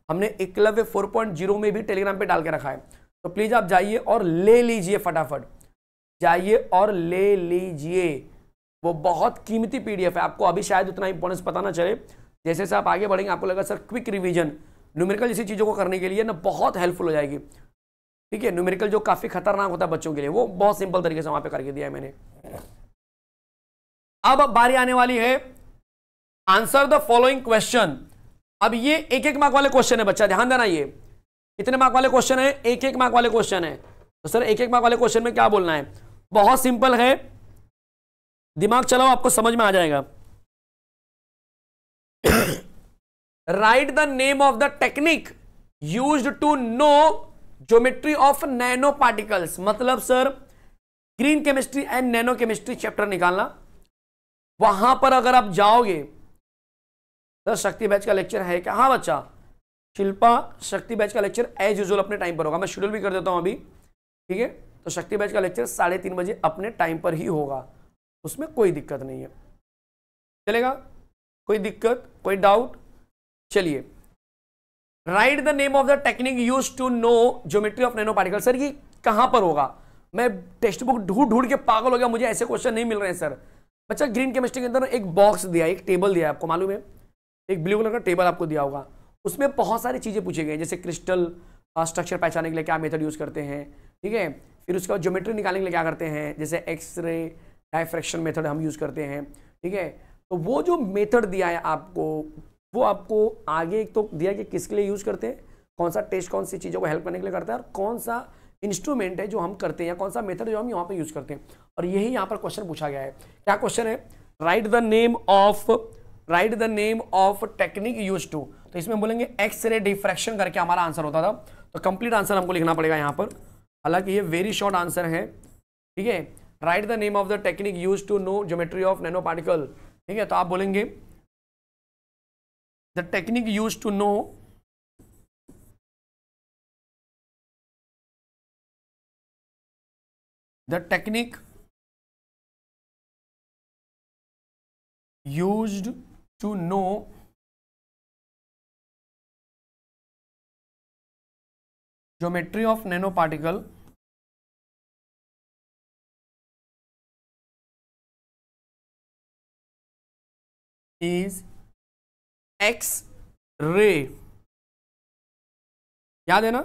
Speaker 2: हमने एकलव्य 4.0 में भी टेलीग्राम पे डाल के रखा है तो प्लीज़ आप जाइए और ले लीजिए फटाफट जाइए और ले लीजिए वो बहुत कीमती पीडीएफ है आपको अभी शायद उतना इंपॉर्टेंस पता ना चले जैसे जैसे आप आगे बढ़ेंगे आपको लगा सर क्विक रिविजन न्यूमेरिकल जैसी चीज़ों को करने के लिए ना बहुत हेल्पफुल हो जाएगी ठीक है न्यूमेरिकल जो काफ़ी खतरनाक होता है बच्चों के लिए वो बहुत सिंपल तरीके से वहाँ पे करके दिया है मैंने अब बारी आने वाली है आंसर द फॉलोइंग क्वेश्चन अब ये एक एक मार्क वाले क्वेश्चन है बच्चा ध्यान देना ये कितने मार्क वाले क्वेश्चन है एक एक मार्क वाले क्वेश्चन है तो सर एक एक मार्क वाले क्वेश्चन में क्या बोलना है बहुत सिंपल है दिमाग चलाओ आपको समझ में आ जाएगा right the name of the technique used to know geometry of nano particles मतलब sir green chemistry and nano chemistry chapter निकालना वहां पर अगर आप जाओगे तो शक्ति बैच का लेक्चर है क्या हाँ बच्चा शिल्पा शक्ति बैच का लेक्चर एज यूजल अपने टाइम पर होगा मैं शेड्यूल भी कर देता हूँ अभी ठीक है तो शक्ति बैच का लेक्चर साढ़े तीन बजे अपने टाइम पर ही होगा उसमें कोई दिक्कत नहीं है चलेगा कोई दिक्कत कोई डाउट चलिए right the name of the technique used to know geometry of nano particle sir ये कहाँ पर होगा मैं टेक्स्ट बुक ढूंढ ढूंढ के पागल हो गया मुझे ऐसे क्वेश्चन नहीं मिल रहे हैं सर बच्चा ग्रीन केमिस्ट्री के अंदर एक बॉक्स दिया एक टेबल दिया आपको मालूम है एक ब्लू कलर का टेबल आपको दिया होगा उसमें बहुत सारी चीज़ें पूछी गई जैसे क्रिस्टल स्ट्रक्चर पहचानने के लिए क्या मेथड यूज़ करते हैं ठीक है फिर उसके बाद ज्योमेट्री निकालने के लिए क्या करते हैं जैसे एक्सरे डायफ्रैक्शन मेथड हम यूज़ करते हैं ठीक है तो वो जो मेथड दिया है आपको वो आपको आगे एक तो दिया कि किसके लिए यूज़ करते हैं कौन सा टेस्ट कौन सी चीज़ों को हेल्प करने के लिए करता है और कौन सा इंस्ट्रूमेंट है जो हम करते हैं या कौन सा मेथड जो हम यहाँ पे यूज करते हैं और यही यहाँ पर क्वेश्चन पूछा गया है क्या क्वेश्चन है right the name of right the name of technique used to तो इसमें बोलेंगे एक्स रे डिफ्रैक्शन करके हमारा आंसर होता था तो कंप्लीट आंसर हमको लिखना पड़ेगा यहाँ पर हालांकि ये वेरी शॉर्ट आंसर है ठीक है right the name of the technique used to know geometry of nano particle
Speaker 1: ठीक है तो आप बोलेंगे the technique used to know the technique used to know geometry of nanoparticle is X ray याद है ना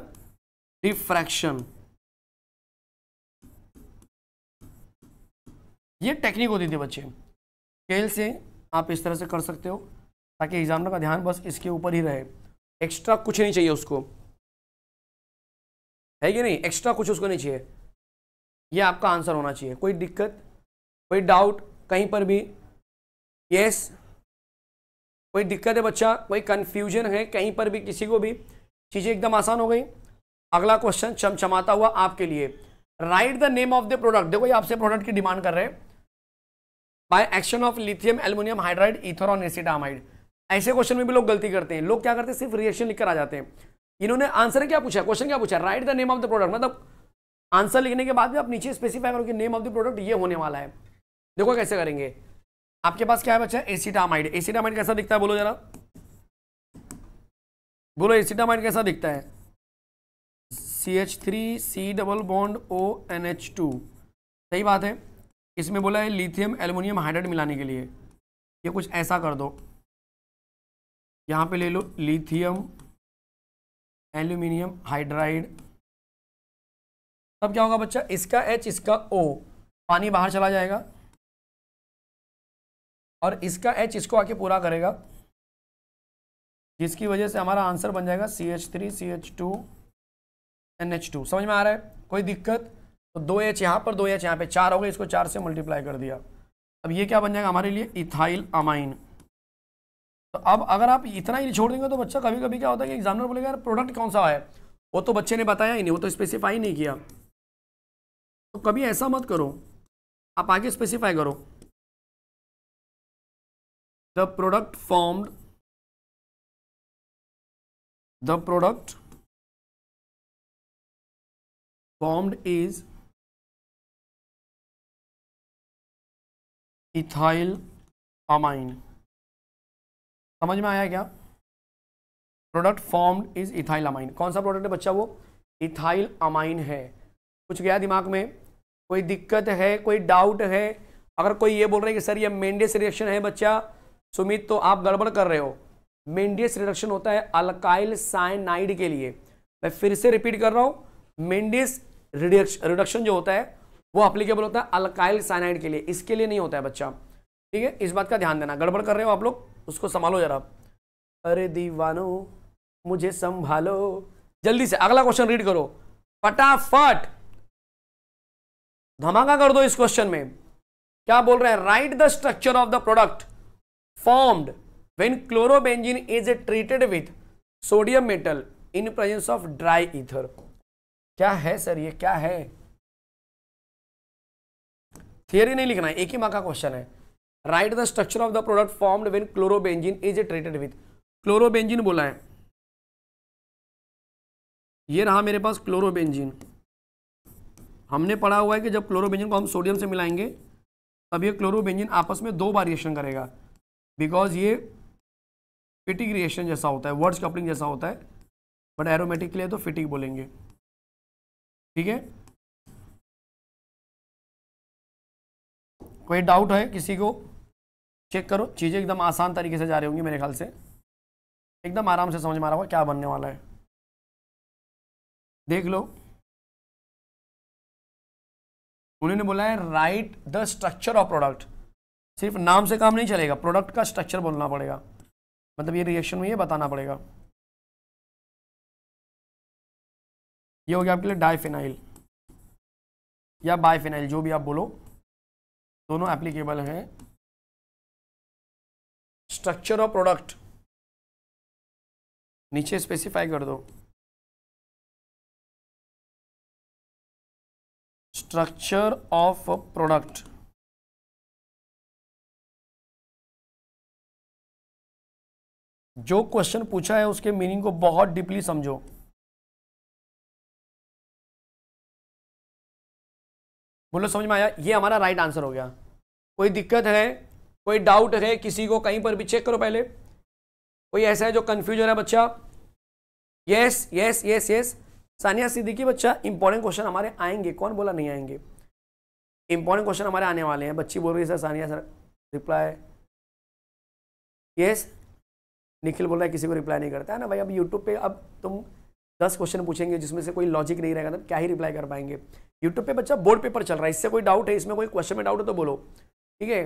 Speaker 1: रिफ्रैक्शन ये टेक्निक होती थी बच्चे स्केल
Speaker 2: से आप इस तरह से कर सकते हो ताकि एग्जामिनर का ध्यान बस इसके ऊपर ही रहे एक्स्ट्रा कुछ नहीं चाहिए उसको है कि नहीं एक्स्ट्रा कुछ उसको नहीं चाहिए ये आपका आंसर होना चाहिए कोई दिक्कत कोई डाउट कहीं पर भी यस कोई दिक्कत है बच्चा कोई कन्फ्यूजन है कहीं पर भी किसी को भी चीज़ें एकदम आसान हो गई अगला क्वेश्चन चमचमाता हुआ आपके लिए right the name of the product देखो ये आपसे प्रोडक्ट की डिमांड कर रहे हैं by action of lithium aluminium hydride ether on acetamide ऐसे क्वेश्चन में भी लोग गलती करते हैं लोग क्या करते हैं सिर्फ रिएक्शन लिखकर आ जाते हैं इन्होंने आंसर क्या पूछा क्वेश्चन क्या पूछा right the name of the product मतलब आंसर लिखने के बाद भी आप नीचे स्पेसिफाई करो कि नेम ऑफ द प्रोडक्ट ये होने वाला है देखो कैसे करेंगे आपके पास क्या है बच्चा एसिडामाइड एसिडामाइड कैसा दिखता है बोलो जरा बोलो एसिडामाइड कैसा दिखता है C H three C double bond O N H two सही बात है इसमें बोला है लिथियम एल्युमिनियम हाइड्रेट मिलाने के लिए
Speaker 1: ये कुछ ऐसा कर दो यहाँ पे ले लो लिथियम एल्यूमिनियम हाइड्राइड तब क्या होगा बच्चा इसका एच इसका ओ पानी बाहर चला जाएगा
Speaker 2: और इसका एच इसको आके पूरा करेगा जिसकी वजह से हमारा आंसर बन जाएगा C H three C H two N H two समझ में आ रहा है कोई दिक्कत तो दो एच यहाँ पर दो एच यहाँ पे चार हो गए इसको चार से मल्टीप्लाई कर दिया अब ये क्या बन जाएगा हमारे लिए इथाइल अमाइन तो अब अगर आप इतना ही छोड़ देंगे तो बच्चा कभी कभी क्या होता है कि एग्जामिनर बोलेगा यार प्रोडक्ट कौन सा है वो तो बच्चे ने बताया ही नहीं वो तो स्पेसिफाई नहीं किया
Speaker 1: तो कभी ऐसा मत करो आप आगे स्पेसिफाई करो the product formed the product formed is ethyl amine समझ में आया क्या product
Speaker 2: formed is ethyl amine कौन सा प्रोडक्ट है बच्चा वो इथाइल अमाइन है कुछ गया दिमाग में कोई दिक्कत है कोई डाउट है अगर कोई ये बोल रहा है कि सर ये मेंडियस रिएक्शन है बच्चा सुमित तो आप गड़बड़ कर रहे हो मेंडियस रिएक्शन होता है अल्काइल साइनाइड के लिए मैं फिर से रिपीट कर रहा हूँ मेंडियस रिडक्शन जो होता है वो अप्लीकेबल होता है अल्काइल साइनाइड के लिए इसके लिए नहीं होता है बच्चा ठीक है इस बात का ध्यान देना गड़बड़ कर रहे हो आप लोग उसको संभालो जरा अरे दीवानो मुझे संभालो जल्दी से अगला क्वेश्चन रीड करो फटाफट धमाका कर दो इस क्वेश्चन में क्या बोल रहे हैं right the structure of the product formed when chlorobenzene is treated with sodium metal in presence of dry ether क्या है सर ये क्या है थियरी नहीं लिखना है एक ही माँ का क्वेश्चन है right the structure of the product formed when chlorobenzene is treated with chlorobenzene बोला है ये रहा मेरे पास क्लोरोबेंजीन हमने पढ़ा हुआ है कि जब क्लोरोबेंजीन को हम सोडियम से मिलाएंगे तब ये क्लोरोबेंजीन आपस में दो बार रिएक्शन करेगा बिकॉज ये फिटिक रिएक्शन जैसा होता है वर्ड्स कपलिंग जैसा होता है
Speaker 1: बट एरोमेटिक के लिए तो फिटिक बोलेंगे ठीक है कोई डाउट है किसी को चेक करो चीज़ें एकदम आसान तरीके से जा रही होंगी मेरे ख्याल से एकदम आराम से समझ में आ रहा होगा क्या बनने वाला है देख लो उन्होंने बोला है right the structure of product सिर्फ नाम से काम नहीं चलेगा प्रोडक्ट का स्ट्रक्चर बोलना पड़ेगा मतलब ये रिएक्शन में ये बताना पड़ेगा ये हो गया आपके लिए डाइफिनाइल या बाइफिनाइल जो भी आप बोलो दोनों एप्लीकेबल है स्ट्रक्चर ऑफ प्रोडक्ट नीचे स्पेसिफाई कर दो स्ट्रक्चर ऑफ प्रोडक्ट जो क्वेश्चन पूछा है उसके मीनिंग को बहुत डीपली समझो बोलो समझ में आया ये हमारा राइट आंसर हो गया कोई दिक्कत है कोई डाउट
Speaker 2: है किसी को कहीं पर भी चेक करो पहले कोई ऐसा है जो कन्फ्यूज हो रहा है बच्चा yes yes yes yes Saniya Siddiqui बच्चा इंपॉर्टेंट क्वेश्चन हमारे आएंगे कौन बोला नहीं आएंगे इंपॉर्टेंट क्वेश्चन हमारे आने वाले हैं बच्ची बोल रही है sir Saniya sir reply yes Nikhil बोल रहा है किसी को रिप्लाई नहीं करता है ना भाई अब यूट्यूब पे अब तुम दस क्वेश्चन पूछेंगे जिसमें से कोई लॉजिक नहीं रहेगा तो क्या ही रिप्लाई कर पाएंगे यूट्यूब पे बच्चा बोर्ड पेपर चल रहा है इससे कोई डाउट है इसमें कोई क्वेश्चन में डाउट है तो बोलो ठीक है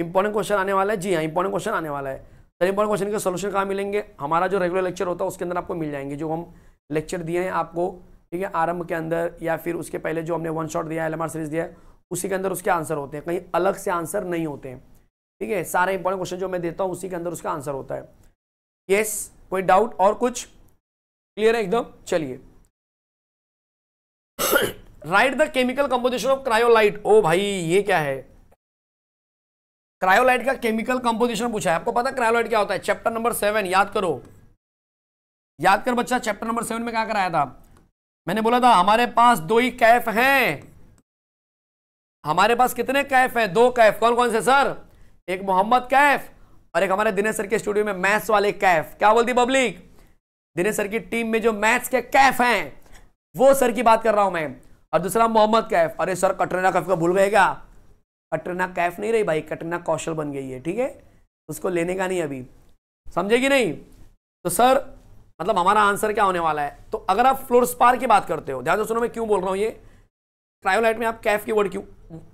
Speaker 2: इंपॉर्टेंट क्वेश्चन आने वाला है जी हाँ इंपॉर्टेंट क्वेश्चन आने वाला है सर इंपॉर्टेंट क्वेश्चन के सोल्यूशन कहाँ मिलेंगे हमारा जो रेगुलर लेक्चर होता है उसके अंदर आपको मिल जाएंगे जो हम लेक्चर दिए हैं आपको ठीक है आरंभ के अंदर या फिर उसके पहले जो हमने वन शॉट दिया है एल सीरीज दिया है उसी के अंदर उसके आंसर होते हैं कहीं अलग से आंसर नहीं होते हैं ठीक है सारे इंपॉर्टेंट क्वेश्चन जो मैं देता हूँ उसी के अंदर उसका आंसर होता है यस कोई डाउट
Speaker 1: और कुछ क्लियर है एकदम चलिए right the chemical composition of cryolite ओ भाई ये क्या है
Speaker 2: क्रायोलाइट का केमिकल कंपोजिशन पूछा है आपको पता क्रायोलाइट क्या होता है चैप्टर नंबर सेवन याद करो याद कर बच्चा चैप्टर नंबर सेवन में क्या कराया था मैंने बोला था हमारे पास दो ही कैफ हैं हमारे पास कितने कैफ हैं दो कैफ कौन कौन से सर एक मोहम्मद कैफ और एक हमारे दिनेश सर के स्टूडियो में मैथ्स वाले कैफ क्या बोलती पब्लिक दिनेश सर की टीम में जो मैथ्स के कैफ हैं वो सर की बात कर रहा हूं मैं और दूसरा मोहम्मद कैफ अरे सर कटरीना कैफ का भूल गए क्या कटरीना कैफ नहीं रही भाई कटरीना कौशल बन गई है ठीक है उसको लेने का नहीं अभी समझेगी नहीं तो सर मतलब हमारा आंसर क्या होने वाला है तो अगर आप फ्लोर स्पार की बात करते हो ध्यान से सुनो मैं क्यों बोल रहा हूँ ये क्रायोलाइट में आप कैफ की वर्ड क्यों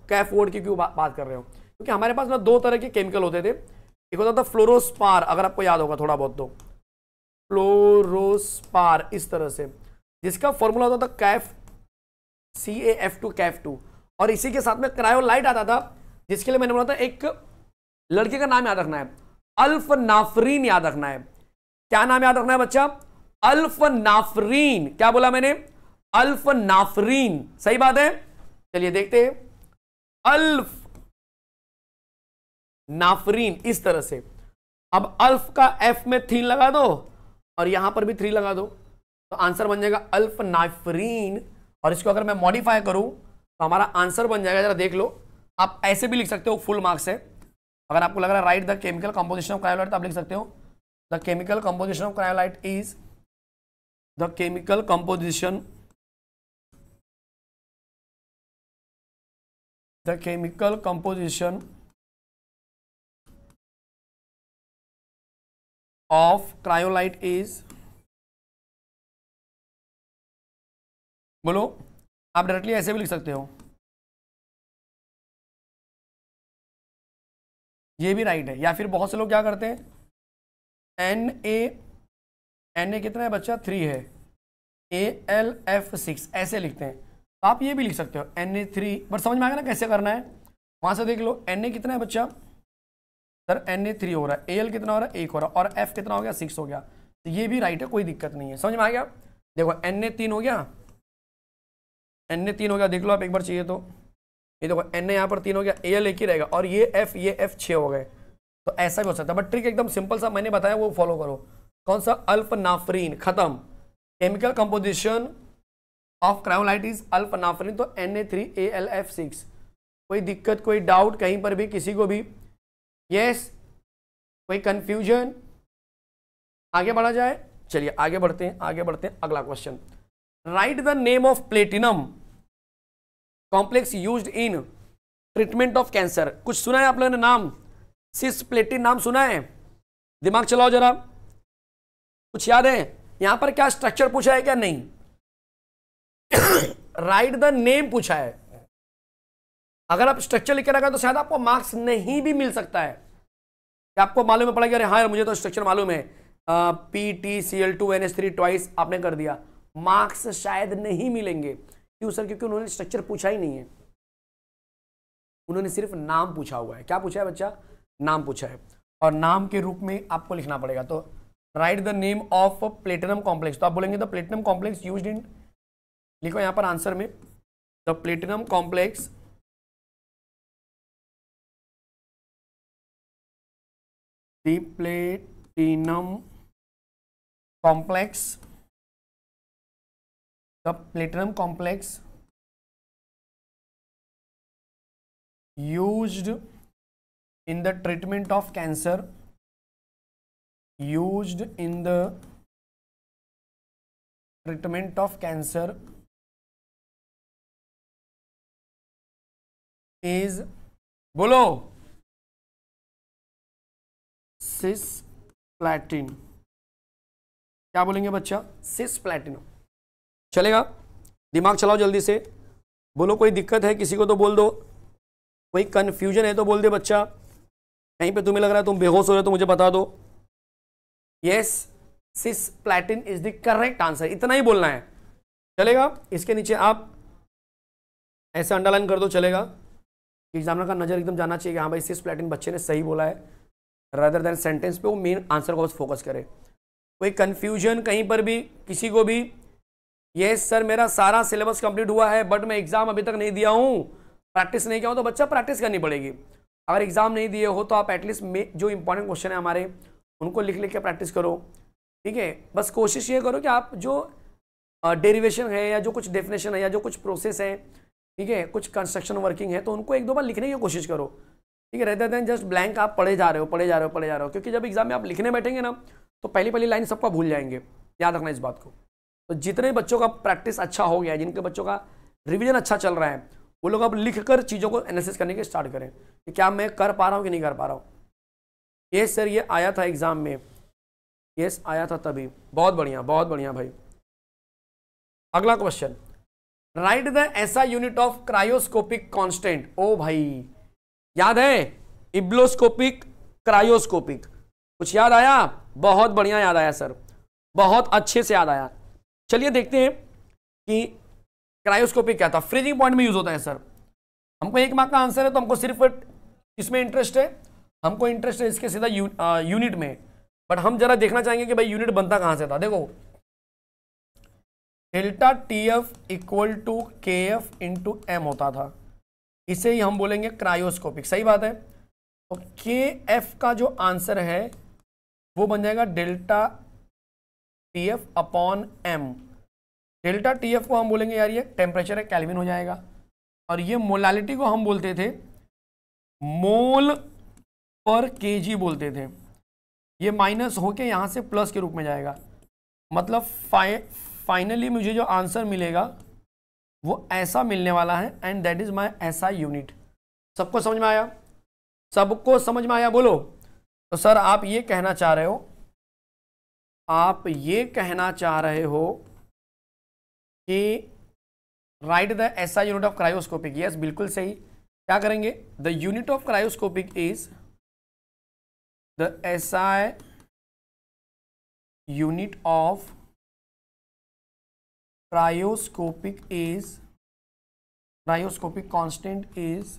Speaker 2: कैफ वर्ड की क्यों बात कर रहे हो क्योंकि हमारे पास ना दो तरह के केमिकल होते थे एक होता था फ्लोरोस्पार अगर आपको याद होगा थोड़ा बहुत तो फ्लोरोस्पार इस तरह से जिसका फॉर्मूला होता था caf C A F two caf two और इसी के साथ में क्रायो लाइट आता था जिसके लिए मैंने बोला था एक लड़के का नाम याद रखना है अल्फ नाफरीन याद रखना है क्या नाम याद रखना है बच्चा अल्फ नाफरीन क्या बोला मैंने अल्फ नाफरीन सही बात है चलिए देखते हैं अल्फ नाफरीन इस तरह से अब अल्फ का एफ में थ्री लगा दो और यहां पर भी थ्री लगा दो तो आंसर बन जाएगा अल्फ नाफरीन और इसको अगर मैं मॉडिफाई करूँ तो हमारा आंसर बन जाएगा जरा देख लो आप ऐसे भी लिख सकते हो फुल मार्क्स है अगर आपको लग रहा है right the chemical composition of cryolite तो आप लिख सकते हो the chemical composition of cryolite
Speaker 1: is the chemical composition the chemical composition of cryolite is बोलो आप डायरेक्टली ऐसे भी लिख सकते हो ये भी राइट है या फिर बहुत से लोग क्या करते हैं एन ए
Speaker 2: एन ए कितना है बच्चा थ्री है ए एल एफ सिक्स ऐसे लिखते हैं तो आप ये भी लिख सकते हो एन ए थ्री बट समझ में आएगा ना कैसे करना है वहां से देख लो एन ए कितना है बच्चा सर एन ए थ्री हो रहा है ए एल कितना हो रहा है एक हो रहा है और एफ कितना हो गया सिक्स हो गया तो ये भी राइट है कोई दिक्कत नहीं है समझ में आ गया देखो एन ए तीन हो गया एन ए तीन हो गया देख लो आप एक बार चाहिए तो ये देखो एन ए यहाँ पर तीन हो गया ए एल एक ही रहेगा और ये एफ ये एफ छः हो गए तो ऐसा भी हो सकता है बट ट्रिक एकदम सिंपल सा मैंने बताया वो फॉलो करो कौन सा अल्फनाफ्रीन खत्म chemical composition of cryolite is अल्फनाफ्रीन तो N A three A L F six कोई दिक्कत कोई डाउट कहीं पर भी किसी को भी यस yes, कोई कन्फ्यूजन आगे बढ़ा जाए चलिए आगे बढ़ते हैं आगे बढ़ते हैं अगला question right the name of platinum complex used in treatment of cancer कुछ सुना है आप लोगों ने नाम सिस प्लेटिन नाम सुना है दिमाग चलाओ जरा कुछ याद है यहां पर क्या स्ट्रक्चर पूछा है क्या नहीं राइट द नेम पूछा है अगर आप स्ट्रक्चर लिख के रखा तो शायद आपको मार्क्स नहीं भी मिल सकता है आपको मालूम है पड़ा पड़ेगा अरे हाँ यार मुझे तो स्ट्रक्चर मालूम है P T C L two N S three twice आपने कर दिया मार्क्स शायद नहीं मिलेंगे क्यों सर क्योंकि उन्होंने स्ट्रक्चर पूछा ही नहीं है उन्होंने सिर्फ नाम पूछा हुआ है क्या पूछा है बच्चा नाम पूछा है और नाम के रूप में आपको लिखना पड़ेगा तो right the name of platinum complex तो आप बोलेंगे the platinum complex used in लिखो यहां पर आंसर में
Speaker 1: the platinum complex the platinum complex the platinum complex used in the treatment of cancer used in the treatment of cancer is बोलो सिस प्लैटिन क्या बोलेंगे बच्चा सिस प्लैटिनम चलेगा दिमाग चलाओ जल्दी से
Speaker 2: बोलो कोई दिक्कत है किसी को तो बोल दो कोई कन्फ्यूजन है तो बोल दे बच्चा कहीं पे तुम्हें लग रहा है तुम बेहोश हो रहे हो तो मुझे बता दो yes cisplatin is the correct answer इतना ही बोलना है चलेगा इसके नीचे आप ऐसे अंडरलाइन कर दो चलेगा एग्जामिनर का नज़र एकदम जाना चाहिए कि हाँ भाई सिस प्लेटिन बच्चे ने सही बोला है रदर देन सेंटेंस पे वो मेन आंसर को फोकस करे कोई कन्फ्यूजन कहीं पर भी किसी को भी ये सर मेरा सारा सिलेबस कंप्लीट हुआ है बट मैं एग्जाम अभी तक नहीं दिया हूँ प्रैक्टिस नहीं किया हूँ तो बच्चा प्रैक्टिस करनी पड़ेगी अगर एग्जाम नहीं दिए हो तो आप एटलीस्ट जो इंपॉर्टेंट क्वेश्चन है हमारे उनको लिख लिख के प्रैक्टिस करो ठीक है बस कोशिश ये करो कि आप जो डेरिवेशन है या जो कुछ डेफिनेशन है या जो कुछ प्रोसेस है ठीक है कुछ कंस्ट्रक्शन वर्किंग है तो उनको एक दो बार लिखने की कोशिश करो ठीक है रहते देन जस्ट ब्लैंक आप पढ़े जा रहे हो पढ़े जा रहे हो पढ़े जा रहे हो क्योंकि जब एग्जाम में आप लिखने बैठेंगे ना तो पहली पहली लाइन सबका भूल जाएंगे याद रखना इस बात को तो जितने बच्चों का प्रैक्टिस अच्छा हो गया है जिनके बच्चों का रिविजन अच्छा चल रहा है वो लोग अब लिख कर चीज़ों को एनालिसिस करने के स्टार्ट करें कि क्या मैं कर पा रहा हूँ कि नहीं कर पा रहा हूँ ये सर ये आया था एग्ज़ाम में यस आया था तभी बहुत बढ़िया बहुत बढ़िया भाई अगला क्वेश्चन राइट द ऐसा यूनिट ऑफ क्रायोस्कोपिक कांस्टेंट ओ भाई याद है इब्लोस्कोपिक क्रायोस्कोपिक कुछ याद आया बहुत बढ़िया याद आया सर बहुत अच्छे से याद आया चलिए देखते हैं कि क्रायोस्कोपिक क्या था फ्रीजिंग पॉइंट में यूज होता है सर हमको एक मार्क का आंसर है तो हमको सिर्फ इसमें इंटरेस्ट है हमको इंटरेस्ट है इसके सीधा यू, यूनिट में बट हम जरा देखना चाहेंगे कि भाई यूनिट बनता कहाँ से था देखो delta T F equal to K F into M होता था इसे ही हम बोलेंगे क्रायोस्कोपिक सही बात है तो के एफ का जो आंसर है वो बन जाएगा delta T F upon M delta T F को हम बोलेंगे यार ये टेम्परेचर है कैलविन हो जाएगा और ये मोलालिटी को हम बोलते थे मोल पर के जी बोलते थे ये माइनस होके यहाँ से प्लस के रूप में जाएगा मतलब फाइ फाइनली मुझे जो आंसर मिलेगा वो ऐसा मिलने वाला है एंड दैट इज़ माई ऐसा यूनिट सबको समझ में आया सबको समझ में आया बोलो तो सर आप ये कहना चाह रहे हो आप ये कहना चाह रहे हो कि right the S I unit of cryoscopic yes बिल्कुल सही क्या करेंगे the unit of cryoscopic is
Speaker 1: the S I unit of cryoscopic is cryoscopic constant is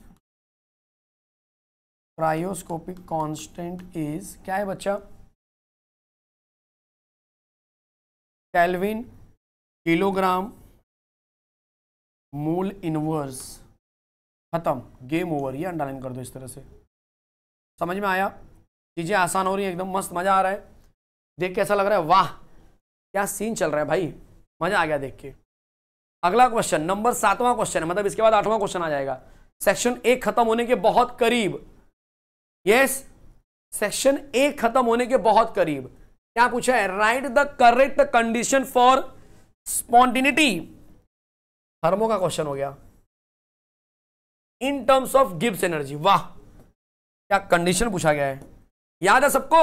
Speaker 1: cryoscopic constant is क्या है बच्चा कैलविन किलोग्राम मोल इनवर्स ख़त्म गेम ओवर ये underline कर दो इस तरह से
Speaker 2: समझ में आया चीज़ें आसान हो रही है एकदम मस्त मज़ा आ रहा है देख के ऐसा लग रहा है वाह क्या सीन चल रहा है भाई मज़ा आ गया देख के अगला क्वेश्चन नंबर सातवां क्वेश्चन है मतलब इसके बाद आठवां क्वेश्चन आ जाएगा सेक्शन ए खत्म होने के बहुत करीब यस सेक्शन ए खत्म होने के बहुत करीब क्या पूछा है right the correct condition for spontaneity thermo का क्वेश्चन हो गया
Speaker 1: in terms of Gibbs energy वाह क्या कंडीशन पूछा गया है याद है सबको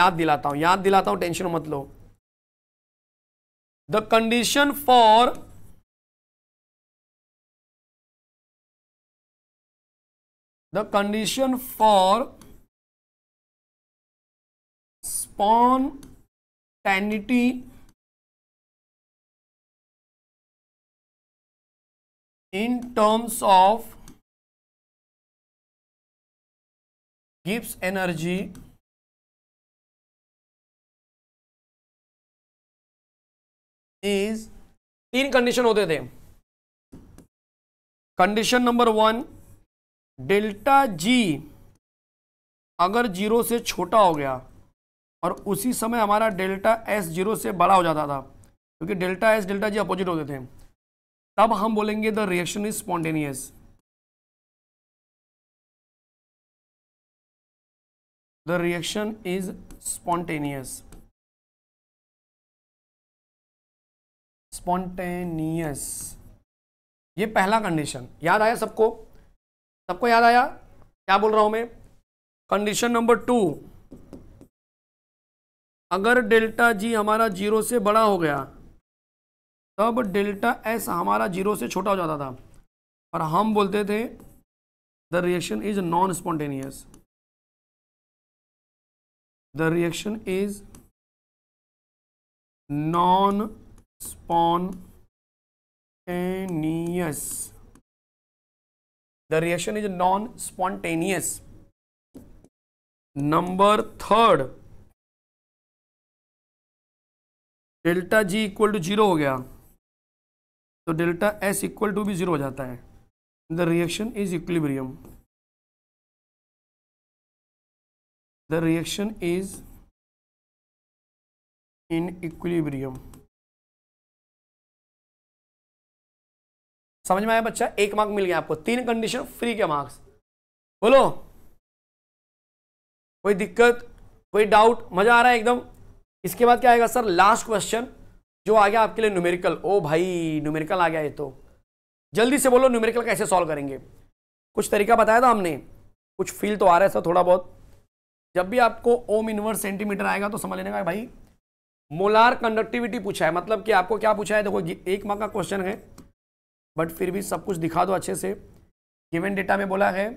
Speaker 1: याद दिलाता हूं याद दिलाता हूं टेंशन मत लो the condition for the condition for spontaneity in terms of Gibbs energy is तीन कंडीशन होते थे condition number one
Speaker 2: delta G अगर जीरो से छोटा हो गया और उसी समय हमारा डेल्टा एस जीरो से बड़ा हो जाता था क्योंकि delta S delta G opposite होते
Speaker 1: थे तब हम बोलेंगे the reaction is spontaneous the reaction is spontaneous spontaneous ये पहला कंडीशन याद आया सबको सबको याद
Speaker 2: आया क्या बोल रहा हूं मैं कंडीशन नंबर टू अगर डेल्टा जी हमारा जीरो से बड़ा हो गया तब डेल्टा एस हमारा जीरो से छोटा हो जाता था और हम बोलते थे the
Speaker 1: reaction is non spontaneous the reaction is non spontaneous the reaction is non spontaneous number third delta G equal to zero हो गया तो डेल्टा एस इक्वल टू भी जीरो हो जाता है the reaction is equilibrium the reaction is in equilibrium समझ में आया बच्चा एक मार्क मिल गया आपको तीन कंडीशन फ्री के मार्क्स
Speaker 2: बोलो कोई दिक्कत कोई डाउट मजा आ रहा है एकदम इसके बाद क्या आएगा सर लास्ट क्वेश्चन जो आ गया आपके लिए न्यूमेरिकल ओ भाई न्यूमेरिकल आ गया ये तो जल्दी से बोलो न्यूमेरिकल कैसे सॉल्व करेंगे कुछ तरीका बताया था हमने कुछ फील तो आ रहा है सर थोड़ा बहुत जब भी आपको ओम इनवर्स सेंटीमीटर आएगा तो समझ लेने का भाई मोलार कंडक्टिविटी पूछा है मतलब कि आपको क्या पूछा है देखो एक माह का क्वेश्चन है बट फिर भी सब कुछ दिखा दो अच्छे से गिवन डेटा में बोला है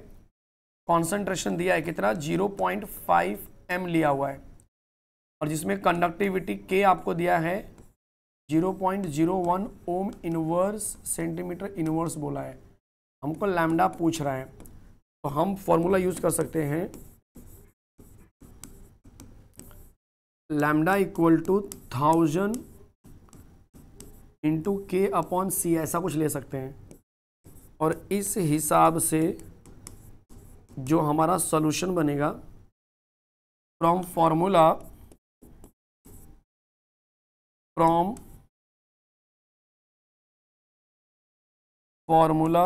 Speaker 2: कॉन्सेंट्रेशन दिया है कितना जीरो पॉइंट फाइव एम लिया हुआ है और जिसमें कंडक्टिविटी के आपको दिया है 0.01 ओम इनवर्स सेंटीमीटर इनवर्स बोला है हमको लैमडा पूछ रहा है तो हम फॉर्मूला यूज कर सकते हैं lambda equal to thousand into K upon C ऐसा कुछ ले सकते हैं और इस हिसाब से
Speaker 1: जो हमारा सॉल्यूशन बनेगा from formula from formula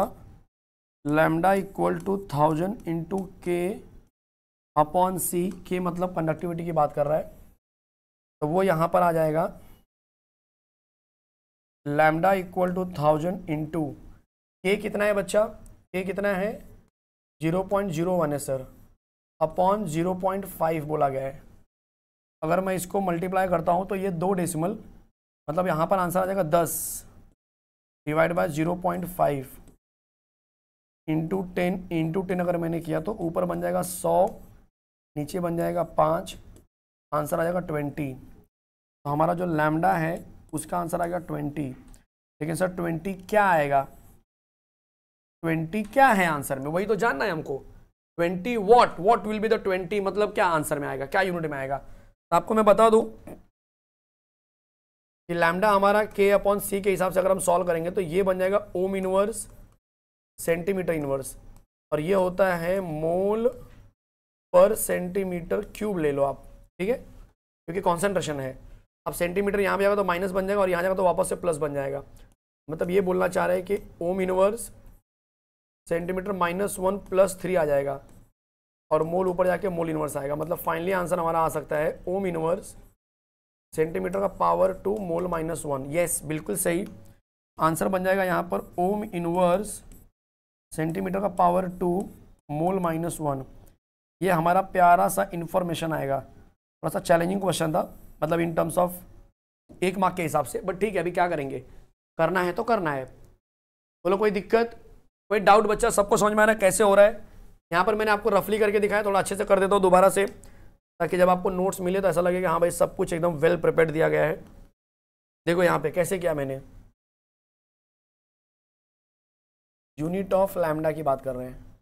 Speaker 1: lambda equal to
Speaker 2: thousand into K upon C K मतलब कंडक्टिविटी की बात कर रहा है तो वो यहाँ पर आ जाएगा lambda equal to thousand into K कितना है बच्चा के कितना है जीरो पॉइंट जीरो वन है sir upon zero point five बोला गया है अगर मैं इसको मल्टीप्लाई करता हूँ तो ये दो डेसिमल मतलब यहाँ पर आंसर आ जाएगा दस divide by zero point five into ten into ten अगर मैंने किया तो ऊपर बन जाएगा सौ नीचे बन जाएगा पाँच आंसर आ जाएगा ट्वेंटी तो हमारा जो लैमडा है उसका आंसर आएगा ट्वेंटी लेकिन सर ट्वेंटी क्या आएगा ट्वेंटी क्या है आंसर में वही तो जानना है हमको twenty what what will be the twenty मतलब क्या आंसर में आएगा क्या यूनिट में आएगा तो आपको मैं बता दूँ ये लैमडा हमारा के अपॉन सी के हिसाब से अगर हम सॉल्व करेंगे तो ये बन जाएगा ओम इनवर्स सेंटीमीटर इनवर्स और ये होता है मोल पर सेंटीमीटर क्यूब ले लो आप ठीक है क्योंकि कॉन्सेंट्रेशन है अब सेंटीमीटर यहाँ पर जाएगा तो माइनस बन जाएगा और यहाँ जाएगा तो वापस से प्लस बन जाएगा मतलब ये बोलना चाह रहे हैं कि ohm inverse centimetre minus one plus three आ जाएगा और मोल ऊपर जाके मोल इनवर्स आएगा मतलब फाइनली आंसर हमारा आ सकता है ओम इनवर्स सेंटीमीटर का power two mole minus one yes बिल्कुल सही आंसर बन जाएगा यहाँ पर ओम इनवर्स सेंटीमीटर का power two mole minus one ये हमारा प्यारा सा इन्फॉर्मेशन आएगा थोड़ा सा चैलेंजिंग क्वेश्चन था मतलब इन टर्म्स ऑफ एक मार्क के हिसाब से बट ठीक है अभी क्या करेंगे करना है तो करना है बोलो कोई दिक्कत कोई डाउट बच्चा सबको समझ में आ रहा है कैसे हो रहा है यहाँ पर मैंने आपको रफली करके दिखाया थोड़ा अच्छे से कर देता हूँ दोबारा से ताकि जब आपको नोट्स मिले तो ऐसा लगे कि हाँ
Speaker 1: भाई सब कुछ एकदम वेल प्रिपेयर दिया गया है देखो यहाँ पे कैसे किया मैंने
Speaker 2: यूनिट ऑफ लैमडा की बात कर रहे हैं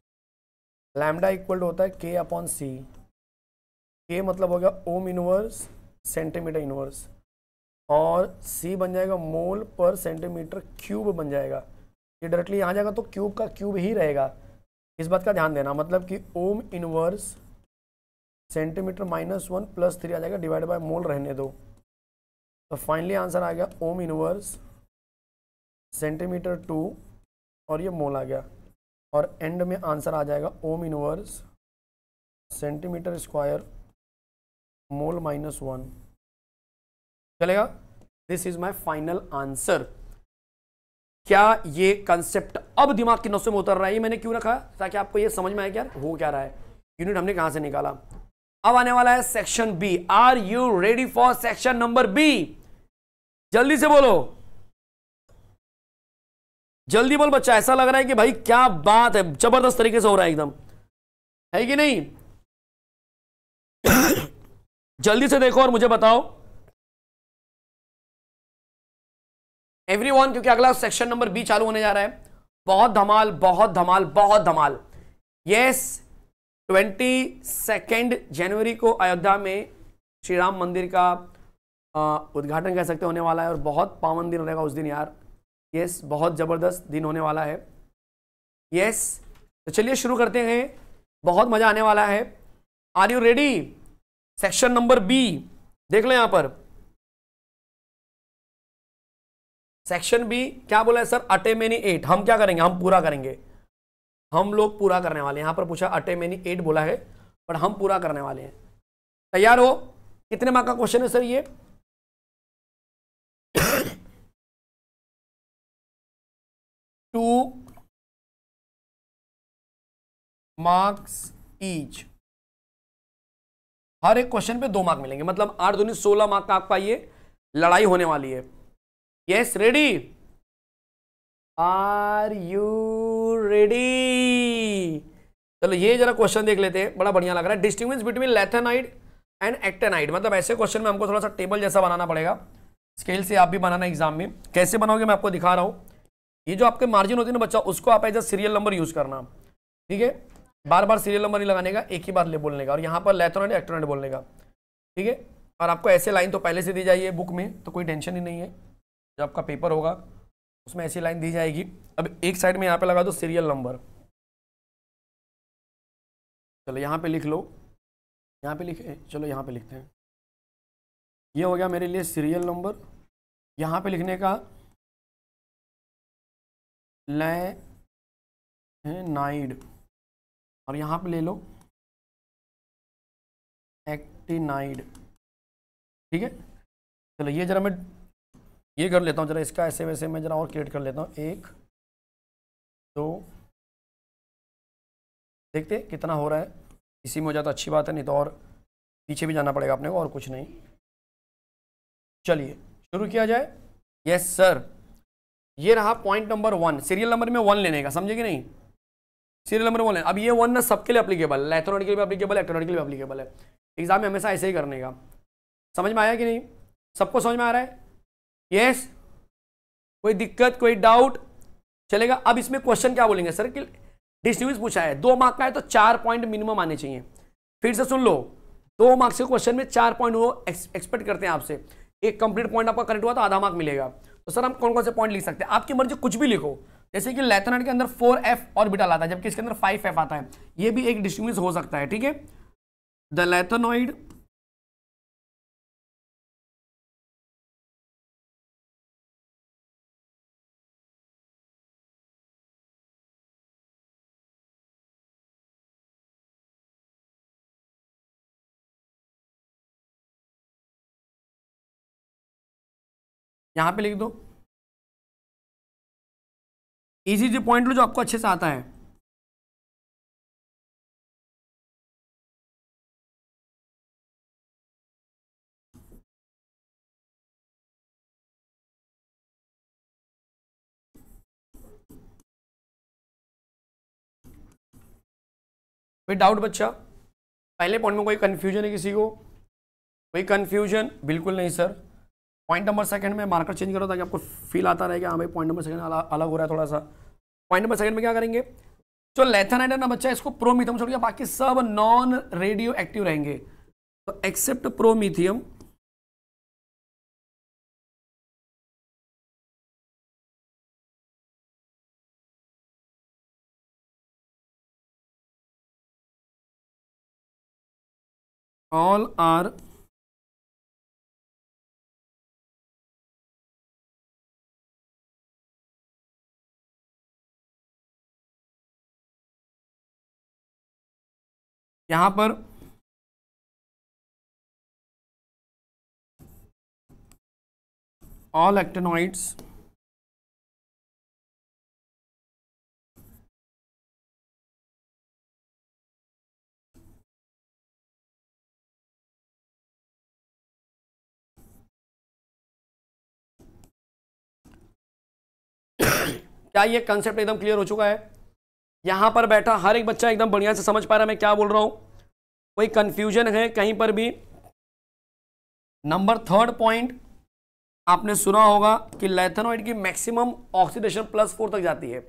Speaker 2: लैमडा इक्वल होता है के अपॉन सी के मतलब हो गया ओम इनवर्स सेंटीमीटर इनवर्स और सी बन जाएगा मोल पर सेंटीमीटर क्यूब बन जाएगा ये डायरेक्टली यहाँ जाएगा तो क्यूब का क्यूब ही रहेगा इस बात का ध्यान देना मतलब कि ohm inverse centimetre minus one plus three आ जाएगा डिवाइड बाय मोल रहने दो तो फाइनली आंसर आ गया ओम इनवर्स सेंटीमीटर टू और ये मोल आ गया और एंड में आंसर आ जाएगा ohm inverse centimetre square mole minus one चलेगा this is my final answer क्या ये कंसेप्ट अब दिमाग के नशे में उतर रहा है ये मैंने क्यों रखा ताकि आपको ये समझ में आए क्या हो क्या रहा है यूनिट हमने कहाँ से निकाला अब आने वाला है section B are you ready for section number B जल्दी से बोलो जल्दी बोल बच्चा ऐसा लग रहा है कि भाई क्या बात है जबरदस्त तरीके से हो रहा है एकदम
Speaker 1: है कि नहीं (coughs) जल्दी से देखो और मुझे बताओ एवरीवन क्योंकि अगला
Speaker 2: सेक्शन नंबर बी चालू होने जा रहा है बहुत धमाल बहुत धमाल बहुत धमाल यस yes, ट्वेंटी सेकेंड जनवरी को अयोध्या में श्री राम मंदिर का उद्घाटन कह सकते होने वाला है और बहुत पावन दिन रहेगा उस दिन यार यस बहुत ज़बरदस्त दिन होने वाला है यस तो चलिए शुरू करते हैं
Speaker 1: बहुत मज़ा आने वाला है are you ready section number B देख लें यहाँ पर सेक्शन बी
Speaker 2: क्या बोला है सर अटे मेनी एट हम क्या करेंगे हम पूरा करेंगे हम लोग पूरा करने वाले हैं यहाँ पर पूछा अटे मैंने एट बोला है पर हम पूरा करने वाले हैं तैयार हो कितने मार्क का
Speaker 1: क्वेश्चन है सर ये टू मार्क्स ईच हर एक क्वेश्चन पे दो मार्क मिलेंगे मतलब
Speaker 2: आठ दूनी सोलह मार्क का आपका ये लड़ाई होने वाली है yes ready are you ready चलो ये जरा क्वेश्चन देख लेते हैं बड़ा बढ़िया लग रहा है distinguish between lanthanide and actinide मतलब ऐसे क्वेश्चन में हमको थोड़ा सा टेबल जैसा बनाना पड़ेगा स्केल से आप भी बनाना एग्जाम में कैसे बनाओगे मैं आपको दिखा रहा हूँ ये जो आपके मार्जिन होती है ना बच्चा उसको आप as a serial number use करना ठीक है बार बार सीरियल नंबर नहीं लगाने का एक ही बार ले बोलने का और यहाँ पर लेथोनाइड एक्टोनाइड बोलने का ठीक है और आपको ऐसे लाइन तो पहले से दी जाइए बुक में तो कोई टेंशन ही नहीं है जब आपका पेपर होगा उसमें ऐसी लाइन दी जाएगी अब एक साइड में यहाँ पे लगा दो सीरियल नंबर
Speaker 1: चलो यहाँ पे लिख लो यहाँ पे लिखे चलो यहाँ पे लिखते हैं ये हो गया मेरे लिए सीरियल नंबर यहाँ पे लिखने का लै नाइड और यहाँ पे ले लो एक्टिनाइड ठीक है चलो ये जरा मैं ये कर लेता हूँ जरा इसका ऐसे वैसे मैं जरा और क्रिएट कर लेता हूँ एक दो
Speaker 2: देखते कितना हो रहा है इसी में हो जाता तो अच्छी बात है नहीं तो और पीछे भी जाना पड़ेगा अपने को और कुछ नहीं चलिए शुरू किया जाए यस सर ये रहा point number one serial number में वन लेने का समझे कि नहीं सीरियल नंबर वन है अब ये वन ना सबके लिए अप्लीकेबल है के लिए अप्लीकेबल है के लिए अप्लीकेबल है एग्जाम में हमेशा ऐसे ही करने का समझ में आया कि नहीं सबको समझ में आ रहा है यस कोई दिक्कत कोई डाउट चलेगा अब इसमें क्वेश्चन क्या बोलेंगे सर कि डिस्ट्रीब्यूज पूछा है दो मार्क का है तो चार पॉइंट मिनिमम आने चाहिए फिर से सुन लो दो मार्क्स के क्वेश्चन में चार पॉइंट वो एक्सपेक्ट करते हैं आपसे एक कंप्लीट पॉइंट आपका करेक्ट हुआ तो आधा मार्क मिलेगा तो सर हम कौन कौन से पॉइंट लिख सकते हैं आपकी मर्जी कुछ भी लिखो जैसे कि लेथनट के अंदर फोर एफ ऑर्बिटल आता है जबकि इसके अंदर फाइव एफ आता है ये
Speaker 1: भी एक डिस्ट्रीब्यूज हो सकता है ठीक है द लेथनॉइड यहां पे लिख दो इजी जी पॉइंट लो जो आपको अच्छे से आता है कोई डाउट बच्चा पहले पॉइंट में कोई कंफ्यूजन है किसी को कोई कंफ्यूजन
Speaker 2: बिल्कुल नहीं सर पॉइंट नंबर सेकंड में मार्कर चेंज करो ताकि आपको फील आता रहेगा हाँ भाई पॉइंट नंबर सेकंड अलग हो रहा है थोड़ा सा पॉइंट नंबर सेकंड में क्या करेंगे जो लेथन ना बच्चा इसको प्रोमिथियम
Speaker 1: छोड़ गया बाकी सब नॉन रेडियो एक्टिव रहेंगे तो एक्सेप्ट प्रोमिथियम all are यहां पर ऑल एक्टेनॉइड्स (coughs) क्या ये कंसेप्ट एकदम क्लियर हो चुका है यहां पर बैठा हर एक बच्चा एकदम बढ़िया से
Speaker 2: समझ पा रहा है मैं क्या बोल रहा हूं कोई कंफ्यूजन है कहीं पर भी नंबर थर्ड पॉइंट आपने सुना होगा कि लेथेनॉइड की मैक्सिमम ऑक्सीडेशन प्लस फोर तक जाती है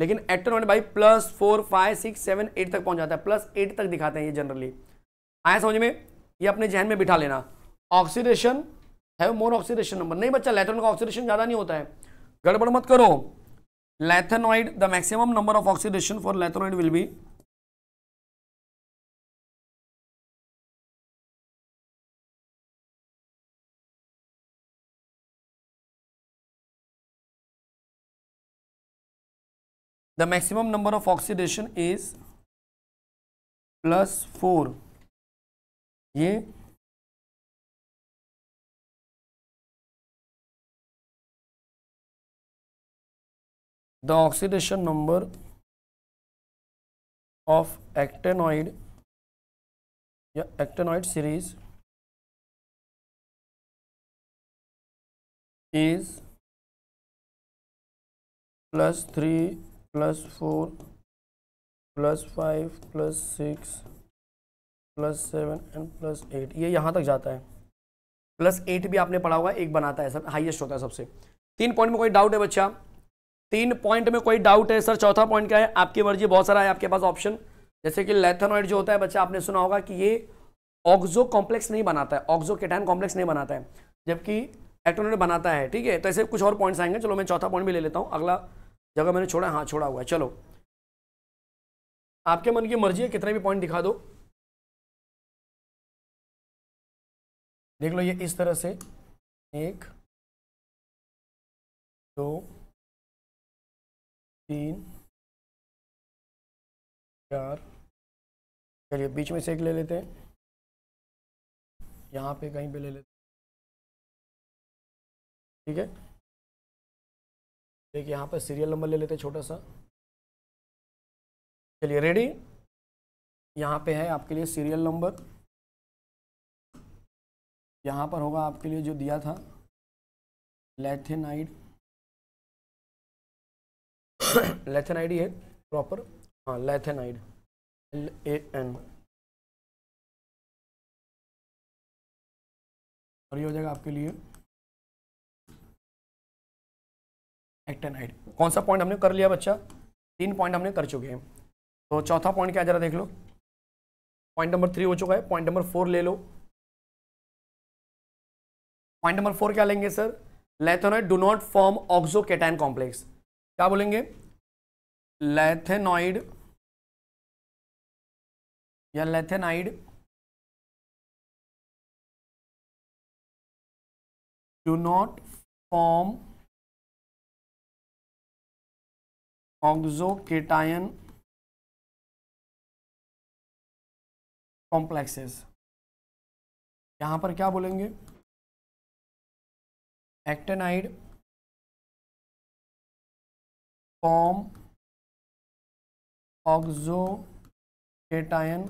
Speaker 2: लेकिन एटनॉइड भाई plus four five six seven eight तक पहुंच जाता है प्लस एट तक दिखाते हैं ये जनरली आया समझ में ये अपने जहन में बिठा लेना ऑक्सीडेशन है मोर ऑक्सीडेशन नंबर नहीं बच्चा लेथेनॉइड का ऑक्सीडेशन ज़्यादा नहीं होता है गड़बड़ मत करो
Speaker 1: lanthanoid the maximum number of oxidation for lanthanoid will be the maximum number of oxidation is plus four ये the oxidation number of actinoid yeah, actinoid series is plus 3 plus 4 plus five
Speaker 2: plus six plus seven and plus eight ये यहाँ तक जाता है plus eight भी आपने पढ़ा होगा एक बनाता है सब हाईएस्ट होता है सबसे तीन पॉइंट में कोई डाउट है बच्चा तीन पॉइंट में कोई डाउट है सर चौथा पॉइंट क्या है आपकी मर्जी बहुत सारा है आपके पास ऑप्शन जैसे कि लेथेनॉइड जो होता है बच्चा आपने सुना होगा कि ये ऑक्जो कॉम्प्लेक्स नहीं बनाता है ऑक्जो केटाइन कॉम्प्लेक्स नहीं बनाता है जबकि एक्टोनोइड बनाता है ठीक है तो ऐसे कुछ और पॉइंट्स आएंगे चलो मैं चौथा पॉइंट भी ले लेता हूँ
Speaker 1: अगला जगह मैंने छोड़ा हाँ छोड़ा हुआ है चलो आपके मन की मर्जी है कितने भी पॉइंट दिखा दो देख लो ये इस तरह से एक दो तीन चार चलिए बीच में से एक ले लेते हैं यहाँ पे कहीं पे ले लेते ठीक है देखिए यहाँ पर सीरियल नंबर ले लेते हैं छोटा सा चलिए रेडी यहाँ पे है आपके लिए सीरियल नंबर यहाँ पर होगा आपके लिए जो दिया था लेथेनाइड (coughs) लेथेनाइड ही है प्रॉपर हाँ लेथेनाइड एल ए एन और ये हो जाएगा आपके लिए एक्टेनाइड
Speaker 2: कौन सा पॉइंट हमने कर लिया बच्चा तीन पॉइंट हमने कर चुके हैं तो चौथा पॉइंट क्या जरा देख लो पॉइंट नंबर थ्री हो चुका है पॉइंट नंबर फोर ले लो पॉइंट नंबर फोर क्या लेंगे sir lanthanide do not form oxo cation complex
Speaker 1: क्या बोलेंगे लैथेनॉइड या lanthanide do not form oxocation complexes यहां पर क्या बोलेंगे actinide form oxo cation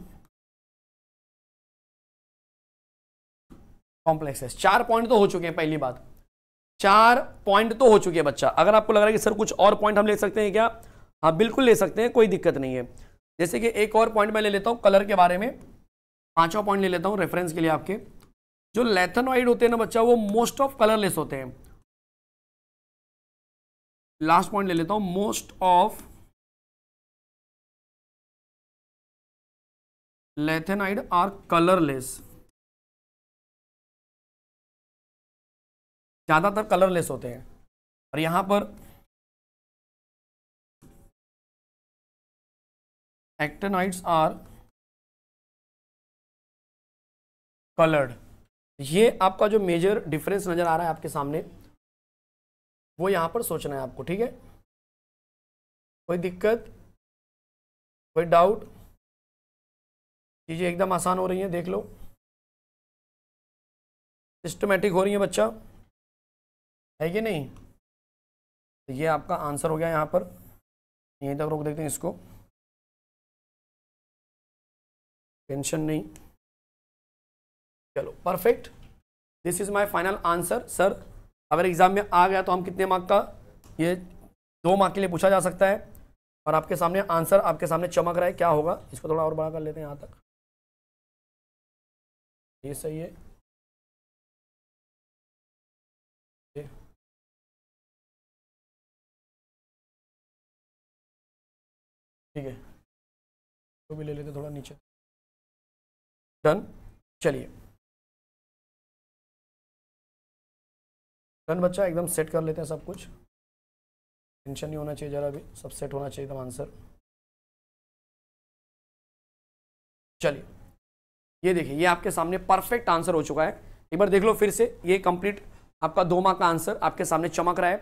Speaker 1: complexes
Speaker 2: चार पॉइंट तो हो चुके हैं पहली बात चार पॉइंट तो हो चुके हैं बच्चा अगर आपको लग रहा है कि सर कुछ और पॉइंट हम ले सकते हैं क्या हाँ बिल्कुल ले सकते हैं कोई दिक्कत नहीं है जैसे कि एक और पॉइंट मैं ले लेता हूँ कलर के बारे में पांचवा पॉइंट ले लेता हूँ रेफरेंस के लिए आपके जो लेथनॉइड
Speaker 1: होते हैं ना बच्चा वो मोस्ट ऑफ कलरलेस होते हैं लास्ट पॉइंट ले लेता हूं most of lanthanide are colourless ज़्यादातर कलरलेस होते हैं और यहां पर एक्टेनाइड्स आर कलर्ड ये आपका जो मेजर डिफरेंस नज़र आ रहा है आपके सामने वो यहाँ पर सोचना है आपको ठीक है कोई दिक्कत कोई डाउट चीज़ें एकदम आसान हो रही हैं देख लो सिस्टमेटिक हो रही है बच्चा है कि नहीं तो ये आपका आंसर हो गया यहाँ पर यहीं तक रोक देते हैं इसको टेंशन नहीं चलो perfect
Speaker 2: this is my final answer sir अगर एग्ज़ाम में आ गया तो हम कितने मार्क का ये दो मार्क के लिए पूछा जा सकता है और आपके सामने आंसर आपके सामने चमक रहा है क्या होगा इसको थोड़ा और
Speaker 1: बड़ा कर लेते हैं यहाँ तक ये सही है ठीक है तो भी ले लेते थोड़ा नीचे डन चलिए डन बच्चा एकदम सेट कर लेते हैं सब कुछ टेंशन नहीं होना चाहिए ज़रा भी सब सेट होना चाहिए एकदम आंसर
Speaker 2: चलिए ये देखिए ये आपके सामने परफेक्ट आंसर हो चुका है एक बार देख लो फिर से ये कंप्लीट आपका दो मार्क का आंसर आपके सामने चमक रहा है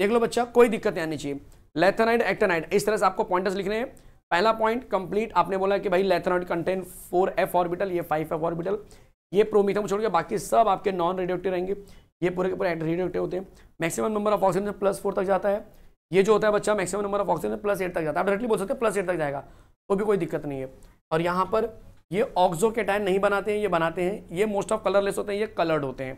Speaker 2: देख लो बच्चा कोई दिक्कत नहीं आनी चाहिए लेथेनाइड एक्टेनाइड इस तरह से आपको पॉइंटर्स लिखने हैं पहला पॉइंट कंप्लीट आपने बोला कि भाई lanthanide contain four f orbital ये फाइव एफ ऑर्बिटल ये प्रोमीथम छोड़ के बाकी सब आपके नॉन रेडियोटिव रहेंगे ये पूरे के पूरे रेडियोक्टिव होते हैं maximum number of oxygen plus four तक जाता है ये जो होता है बच्चा maximum number of oxygen plus eight तक जाता है आप डायरेक्टली बोल सकते हैं प्लस एट तक जाएगा तो भी कोई दिक्कत नहीं है और यहाँ पर ये ऑक्जो के टाइम नहीं बनाते हैं ये बनाते हैं ये मोस्ट ऑफ कलरलेस होते हैं ये कलर्ड होते हैं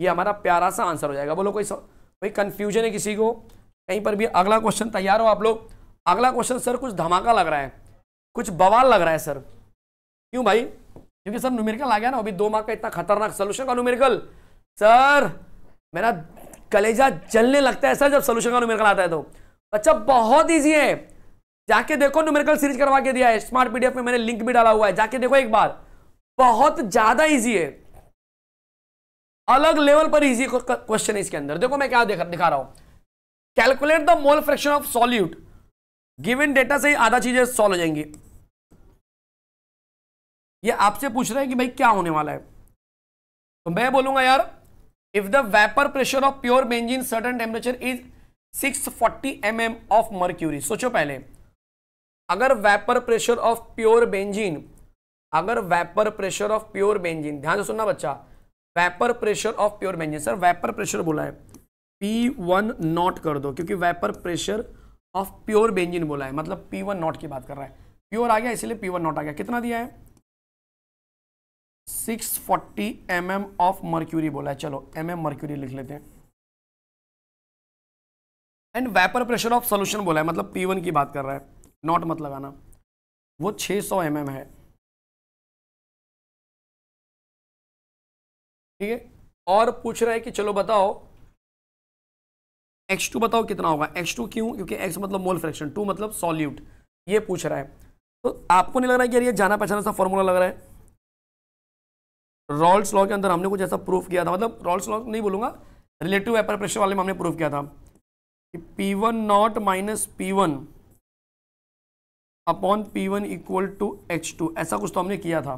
Speaker 2: ये हमारा प्यारा सा आंसर हो जाएगा बोलो कोई कोई कन्फ्यूजन है किसी को कहीं पर भी अगला क्वेश्चन तैयार हो आप लोग अगला क्वेश्चन सर कुछ धमाका लग रहा है कुछ बवाल लग रहा है सर क्यों भाई क्योंकि सर न्यूमेरिकल आ गया ना अभी दो मार्क का इतना खतरनाक सोल्यूशन का न्यूमेरिकल सर मेरा कलेजा जलने लगता है सर जब सोल्यूशन का न्यूमेरिकल आता है तो अच्छा बहुत ईजी है जाके देखो न्यूमेरिकल सीरीज करवा के दिया है स्मार्ट पीडीएफ में मैंने लिंक भी डाला हुआ है जाके देखो एक बार बहुत ज्यादा ईजी है अलग लेवल पर इजी क्वेश्चन है इसके अंदर देखो मैं क्या दिखा रहा हूं calculate the mole fraction of solute given data से ही आधा चीजें सॉल्व हो जाएंगी ये आपसे पूछ रहे हैं कि भाई क्या होने वाला है तो मैं बोलूंगा यार if pressure of pure benzene pure temperature is six forty m m of mercury सोचो पहले अगर vapour pressure of pure benzene अगर vapour pressure of pure benzene ध्यान से सुनना बच्चा vapour pressure of pure benzene sir vapour pressure बोला है पी वन नॉट कर दो क्योंकि vapour pressure of pure benzene बोला है मतलब पी वन नॉट की बात कर रहा है प्योर आ गया इसलिए पी वन नॉट आ गया कितना दिया है six forty m m of mercury बोला है चलो एम एम मर्क्यूरी लिख लेते हैं and vapour
Speaker 1: pressure of solution बोला है मतलब पी वन की बात कर रहा है नॉट मत लगाना वो 600 सौ mm है ठीक है और पूछ रहा है कि चलो बताओ x2 बताओ कितना होगा x2
Speaker 2: क्यों क्योंकि x मतलब मोल फ्रैक्शन 2 मतलब सॉल्यूट ये पूछ रहा है तो आपको नहीं लग रहा है कि यार ये जाना पहचाना सा फॉर्मूला लग रहा है रॉल्स लॉ के अंदर हमने कुछ ऐसा प्रूफ किया था मतलब रॉल्स लॉ नहीं बोलूंगा रिलेटिव वेपर प्रेशर वाले में हमने प्रूफ किया था कि p one nought minus p one upon p one equal to h two ऐसा कुछ तो हमने किया था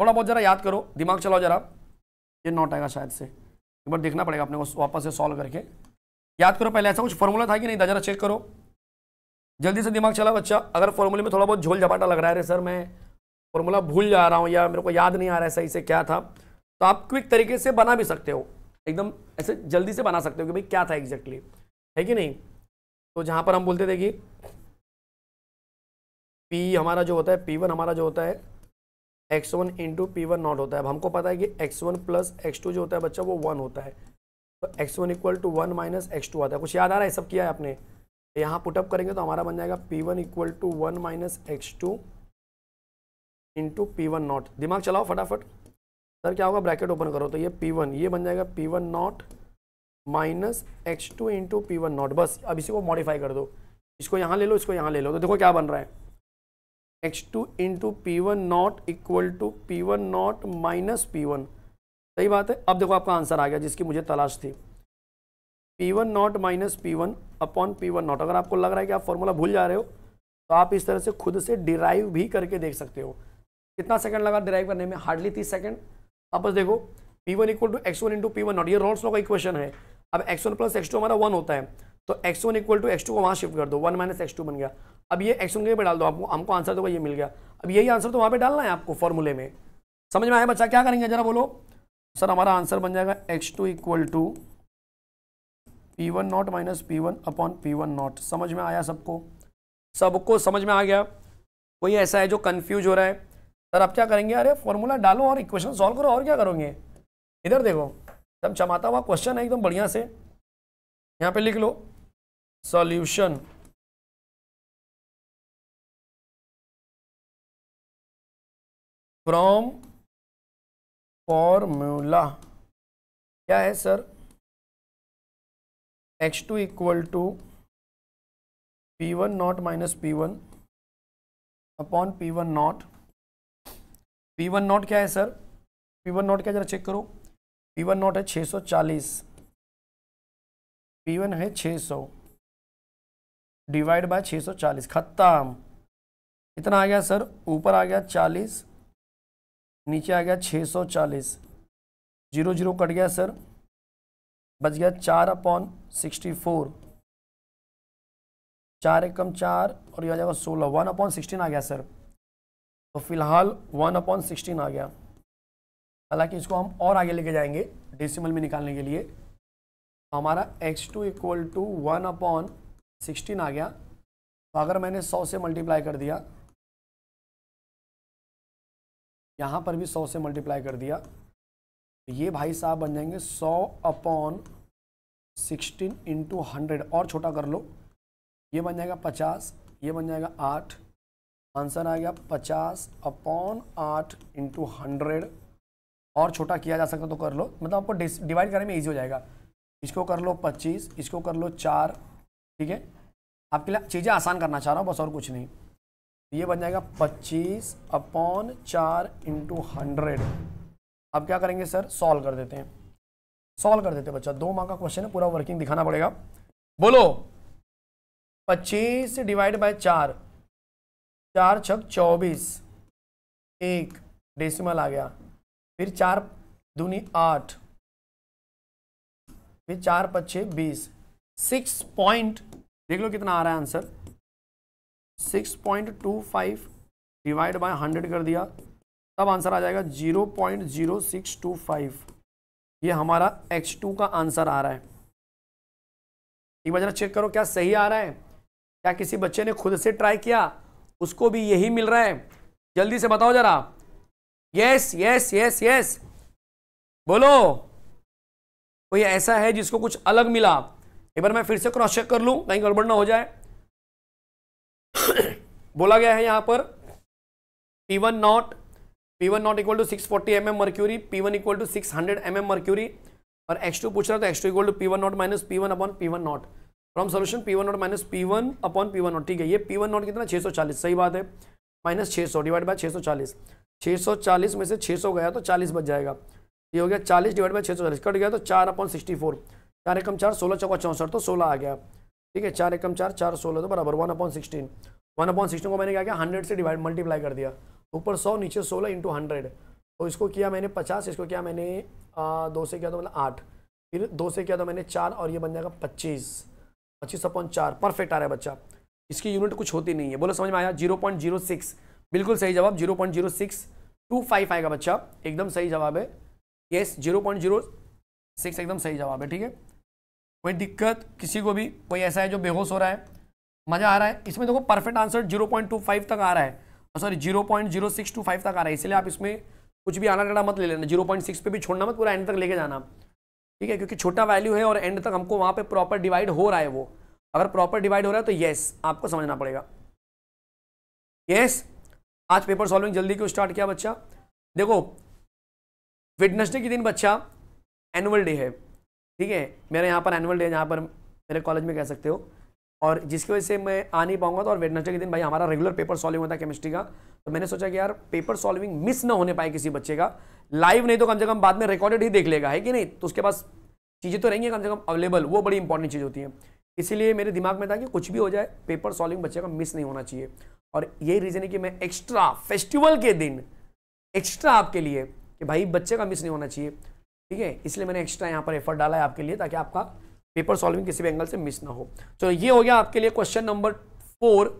Speaker 2: थोड़ा बहुत ज़रा याद करो दिमाग चलाओ ज़रा ये नॉट आएगा शायद से एक बार देखना पड़ेगा अपने वापस से सॉल्व करके याद करो पहले ऐसा कुछ फॉर्मूला था कि नहीं था ज़रा चेक करो जल्दी से दिमाग चलाओ अच्छा अगर फॉर्मूले में थोड़ा बहुत झोल झपाटा लग रहा है सर मैं फॉर्मूला भूल जा रहा हूँ या मेरे को याद नहीं आ रहा है सही से क्या था तो आप क्विक तरीके से बना भी सकते हो एकदम ऐसे जल्दी से बना सकते हो कि भाई क्या था एग्जैक्टली है कि नहीं तो जहाँ पर हम बोलते थे कि पी हमारा जो होता है पी वन हमारा जो होता है x one into p one nought होता है अब हमको पता है कि x one plus x two जो होता है बच्चा वो वन होता है तो x one equal to one minus x two आता है कुछ याद आ रहा है सब किया है आपने यहाँ पुटअप करेंगे तो हमारा बन जाएगा p one equal to one minus x two into p one nought दिमाग चलाओ फटाफट सर क्या होगा ब्रैकेट ओपन करो तो ये पी वन ये बन जाएगा p one nought minus x two into p one nought बस अब इसी को मॉडिफाई कर दो इसको यहाँ ले लो इसको यहाँ ले लो तो देखो क्या बन रहा है x two into p one nought equal to p one nought minus p one सही बात है अब देखो आपका आंसर आ गया जिसकी मुझे तलाश थी p one nought minus p one upon p one nought अगर आपको लग रहा है कि आप फॉर्मूला भूल जा रहे हो तो आप इस तरह से खुद से डिराइव भी करके देख सकते हो कितना सेकंड लगा डिराइव करने में हार्डली तीस सेकंड वापस देखो p one equal to x one into p one nought ये रोल्स का इक्वेशन है अब x one plus x two हमारा वन होता है तो x one equal to x two को वहाँ शिफ्ट कर दो वन माइनस एक्स टू बन गया अब ये एक्स वन के पे डाल दो आपको हमको आंसर तो ये मिल गया अब यही आंसर तो वहाँ पर डालना है आपको फॉर्मूले में समझ में आया बच्चा क्या करेंगे जरा बोलो सर हमारा आंसर बन जाएगा x two equal to p one nought minus p one upon p one nought समझ में आया सबको सबको समझ में आ गया कोई ऐसा है जो कन्फ्यूज हो रहा है सर आप क्या करेंगे अरे फॉर्मूला डालो और इक्वेशन सॉल्व करो और क्या करोगे इधर देखो
Speaker 1: एकदम चमाता हुआ क्वेश्चन है एकदम बढ़िया से यहाँ पे लिख लो सॉल्यूशन फ्रॉम फॉर्मूला क्या है sir x two equal to p one nought minus p one upon p one nought
Speaker 2: p one nought क्या है सर पी वन नॉट क्या जरा चेक करो पी वन नॉट है 640 पी वन है 600 divide by चालीस खत्म इतना आ गया सर ऊपर आ गया 40 नीचे आ गया 640 जीरो जीरो कट गया सर बच गया चार अपॉन सिक्सटी फोर चार एक कम चार और यह आ जाएगा सोलह वन अपॉन सिक्सटीन आ गया सर तो फिलहाल वन अपॉन सिक्सटीन आ गया हालांकि इसको हम और आगे लेके जाएंगे डेसिमल में निकालने के लिए तो हमारा x two equal to one upon sixteen आ गया तो अगर मैंने सौ से मल्टीप्लाई कर दिया यहाँ पर भी सौ से मल्टीप्लाई कर दिया तो ये भाई साहब बन जाएंगे सौ अपॉन सिक्सटीन इंटू हंड्रेड और छोटा कर लो ये बन जाएगा पचास ये बन जाएगा आठ आंसर आ गया पचास अपॉन आठ इंटू हंड्रेड और छोटा किया जा सकता तो कर लो मतलब आपको डिवाइड करने में ईजी हो जाएगा इसको कर लो पच्चीस इसको कर लो चार ठीक है आपके लिए चीज़ें आसान करना चाह रहा हूँ बस और कुछ नहीं ये बन जाएगा पच्चीस अपॉन चार इंटू हंड्रेड अब क्या करेंगे सर सॉल्व कर देते हैं सॉल्व कर देते हैं बच्चा दो माह का क्वेश्चन है पूरा वर्किंग दिखाना पड़ेगा बोलो पच्चीस डिवाइड बाय चार चार छक चौबीस एक डेसिमल आ गया फिर चार दूनी आठ फिर चार पच्चे बीस सिक्स पॉइंट देख लो कितना आ रहा है answer six point two five divide by hundred कर दिया तब आंसर आ जाएगा zero point zero six two five ये हमारा एक्स टू का आंसर आ रहा है एक बार जरा चेक करो क्या सही आ रहा है क्या किसी बच्चे ने खुद से ट्राई किया उसको भी यही मिल रहा है जल्दी से बताओ जरा यस यस यस यस बोलो कोई ऐसा है जिसको कुछ अलग मिला एक बार मैं फिर से क्रॉस चेक कर लूं कहीं गड़बड़ ना हो जाए बोला गया है यहां पर p one nought p one nought equal to six forty m m mercury p one equal to six hundred m m mercury और एक्स टू पूछ रहा है तो x two equal to p one nought minus p one upon p one nought from solution p one nought minus p one upon p one nought ठीक है ये P one not कितना छः सौ चालीस सही बात है माइनस छः सौ डिवाइड बाय छः सौ चालीस छः सौ चालीस में से छः सौ गया तो चालीस बच जाएगा ये हो गया चालीस डिवाइड बाय छः सौ चालीस कट गया तो चार अपॉन सिक्सटी फोर चार एकम चार सोलह चौका चौंसठ तो सोलह आ गया ठीक है चार एकम चार चार सोलह तो बराबर one upon sixteen one upon sixteen को मैंने क्या किया हंड्रेड से डिवाइड मल्टीप्लाई कर दिया ऊपर सौ नीचे सोलह इंटू हंड्रेड तो इसको किया मैंने पचास इसको किया मैंने आ, दो से किया तो मतलब आठ फिर दो से किया तो मैंने चार और ये बन जाएगा पच्चीस पच्चीस पॉइंट चार परफेक्ट आ रहा है बच्चा इसकी यूनिट कुछ होती नहीं है बोलो समझ में आया जीरो पॉइंट जीरो सिक्स बिल्कुल सही जवाब zero point zero six two five आएगा बच्चा एकदम सही जवाब है yes zero point zero six एकदम सही जवाब है ठीक है कोई दिक्कत किसी को भी कोई ऐसा है जो बेहोश हो रहा है मज़ा आ रहा है इसमें देखो perfect answer zero point two five तक आ रहा है sorry zero point zero six two five तक आ रहा है इसलिए आप इसमें कुछ भी आना टाटा मत ले लेना जीरो पॉइंट सिक्स पे भी छोड़ना मत पूरा एंड तक लेके जाना ठीक है क्योंकि छोटा वैल्यू है और एंड तक हमको वहाँ पे प्रॉपर डिवाइड हो रहा है वो अगर प्रॉपर डिवाइड हो रहा है तो येस आपको समझना पड़ेगा येस आज पेपर सॉल्विंग जल्दी क्यों स्टार्ट किया बच्चा देखो वेडनेसडे के दिन बच्चा एनुअल डे है ठीक है मेरे यहाँ पर एनुअल डे है जहाँ पर मेरे कॉलेज में कह सकते हो और जिसकी वजह से मैं आ नहीं पाऊंगा तो और वेडनेसडे के दिन भाई हमारा रेगुलर पेपर सॉल्विंग होता है केमिस्ट्री का तो मैंने सोचा कि यार पेपर सॉल्विंग मिस ना होने पाए किसी बच्चे का लाइव नहीं तो कम से कम बाद में रिकॉर्डेड ही देख लेगा है कि नहीं तो उसके पास चीज़ें तो रहेंगी कम से कम अवेलेबल वो बड़ी इंपॉर्टेंट चीज़ होती है इसीलिए मेरे दिमाग में था कि कुछ भी हो जाए पेपर सॉल्विंग बच्चे का मिस नहीं होना चाहिए और यही रीज़न है कि मैं एक्स्ट्रा फेस्टिवल के दिन एक्स्ट्रा आपके लिए कि भाई बच्चे का मिस नहीं होना चाहिए ठीक है इसलिए मैंने एक्स्ट्रा यहाँ पर एफर्ट डाला है आपके लिए ताकि आपका पेपर सॉल्विंग किसी भी एंगल से मिस ना हो तो ये हो गया आपके लिए क्वेश्चन नंबर फोर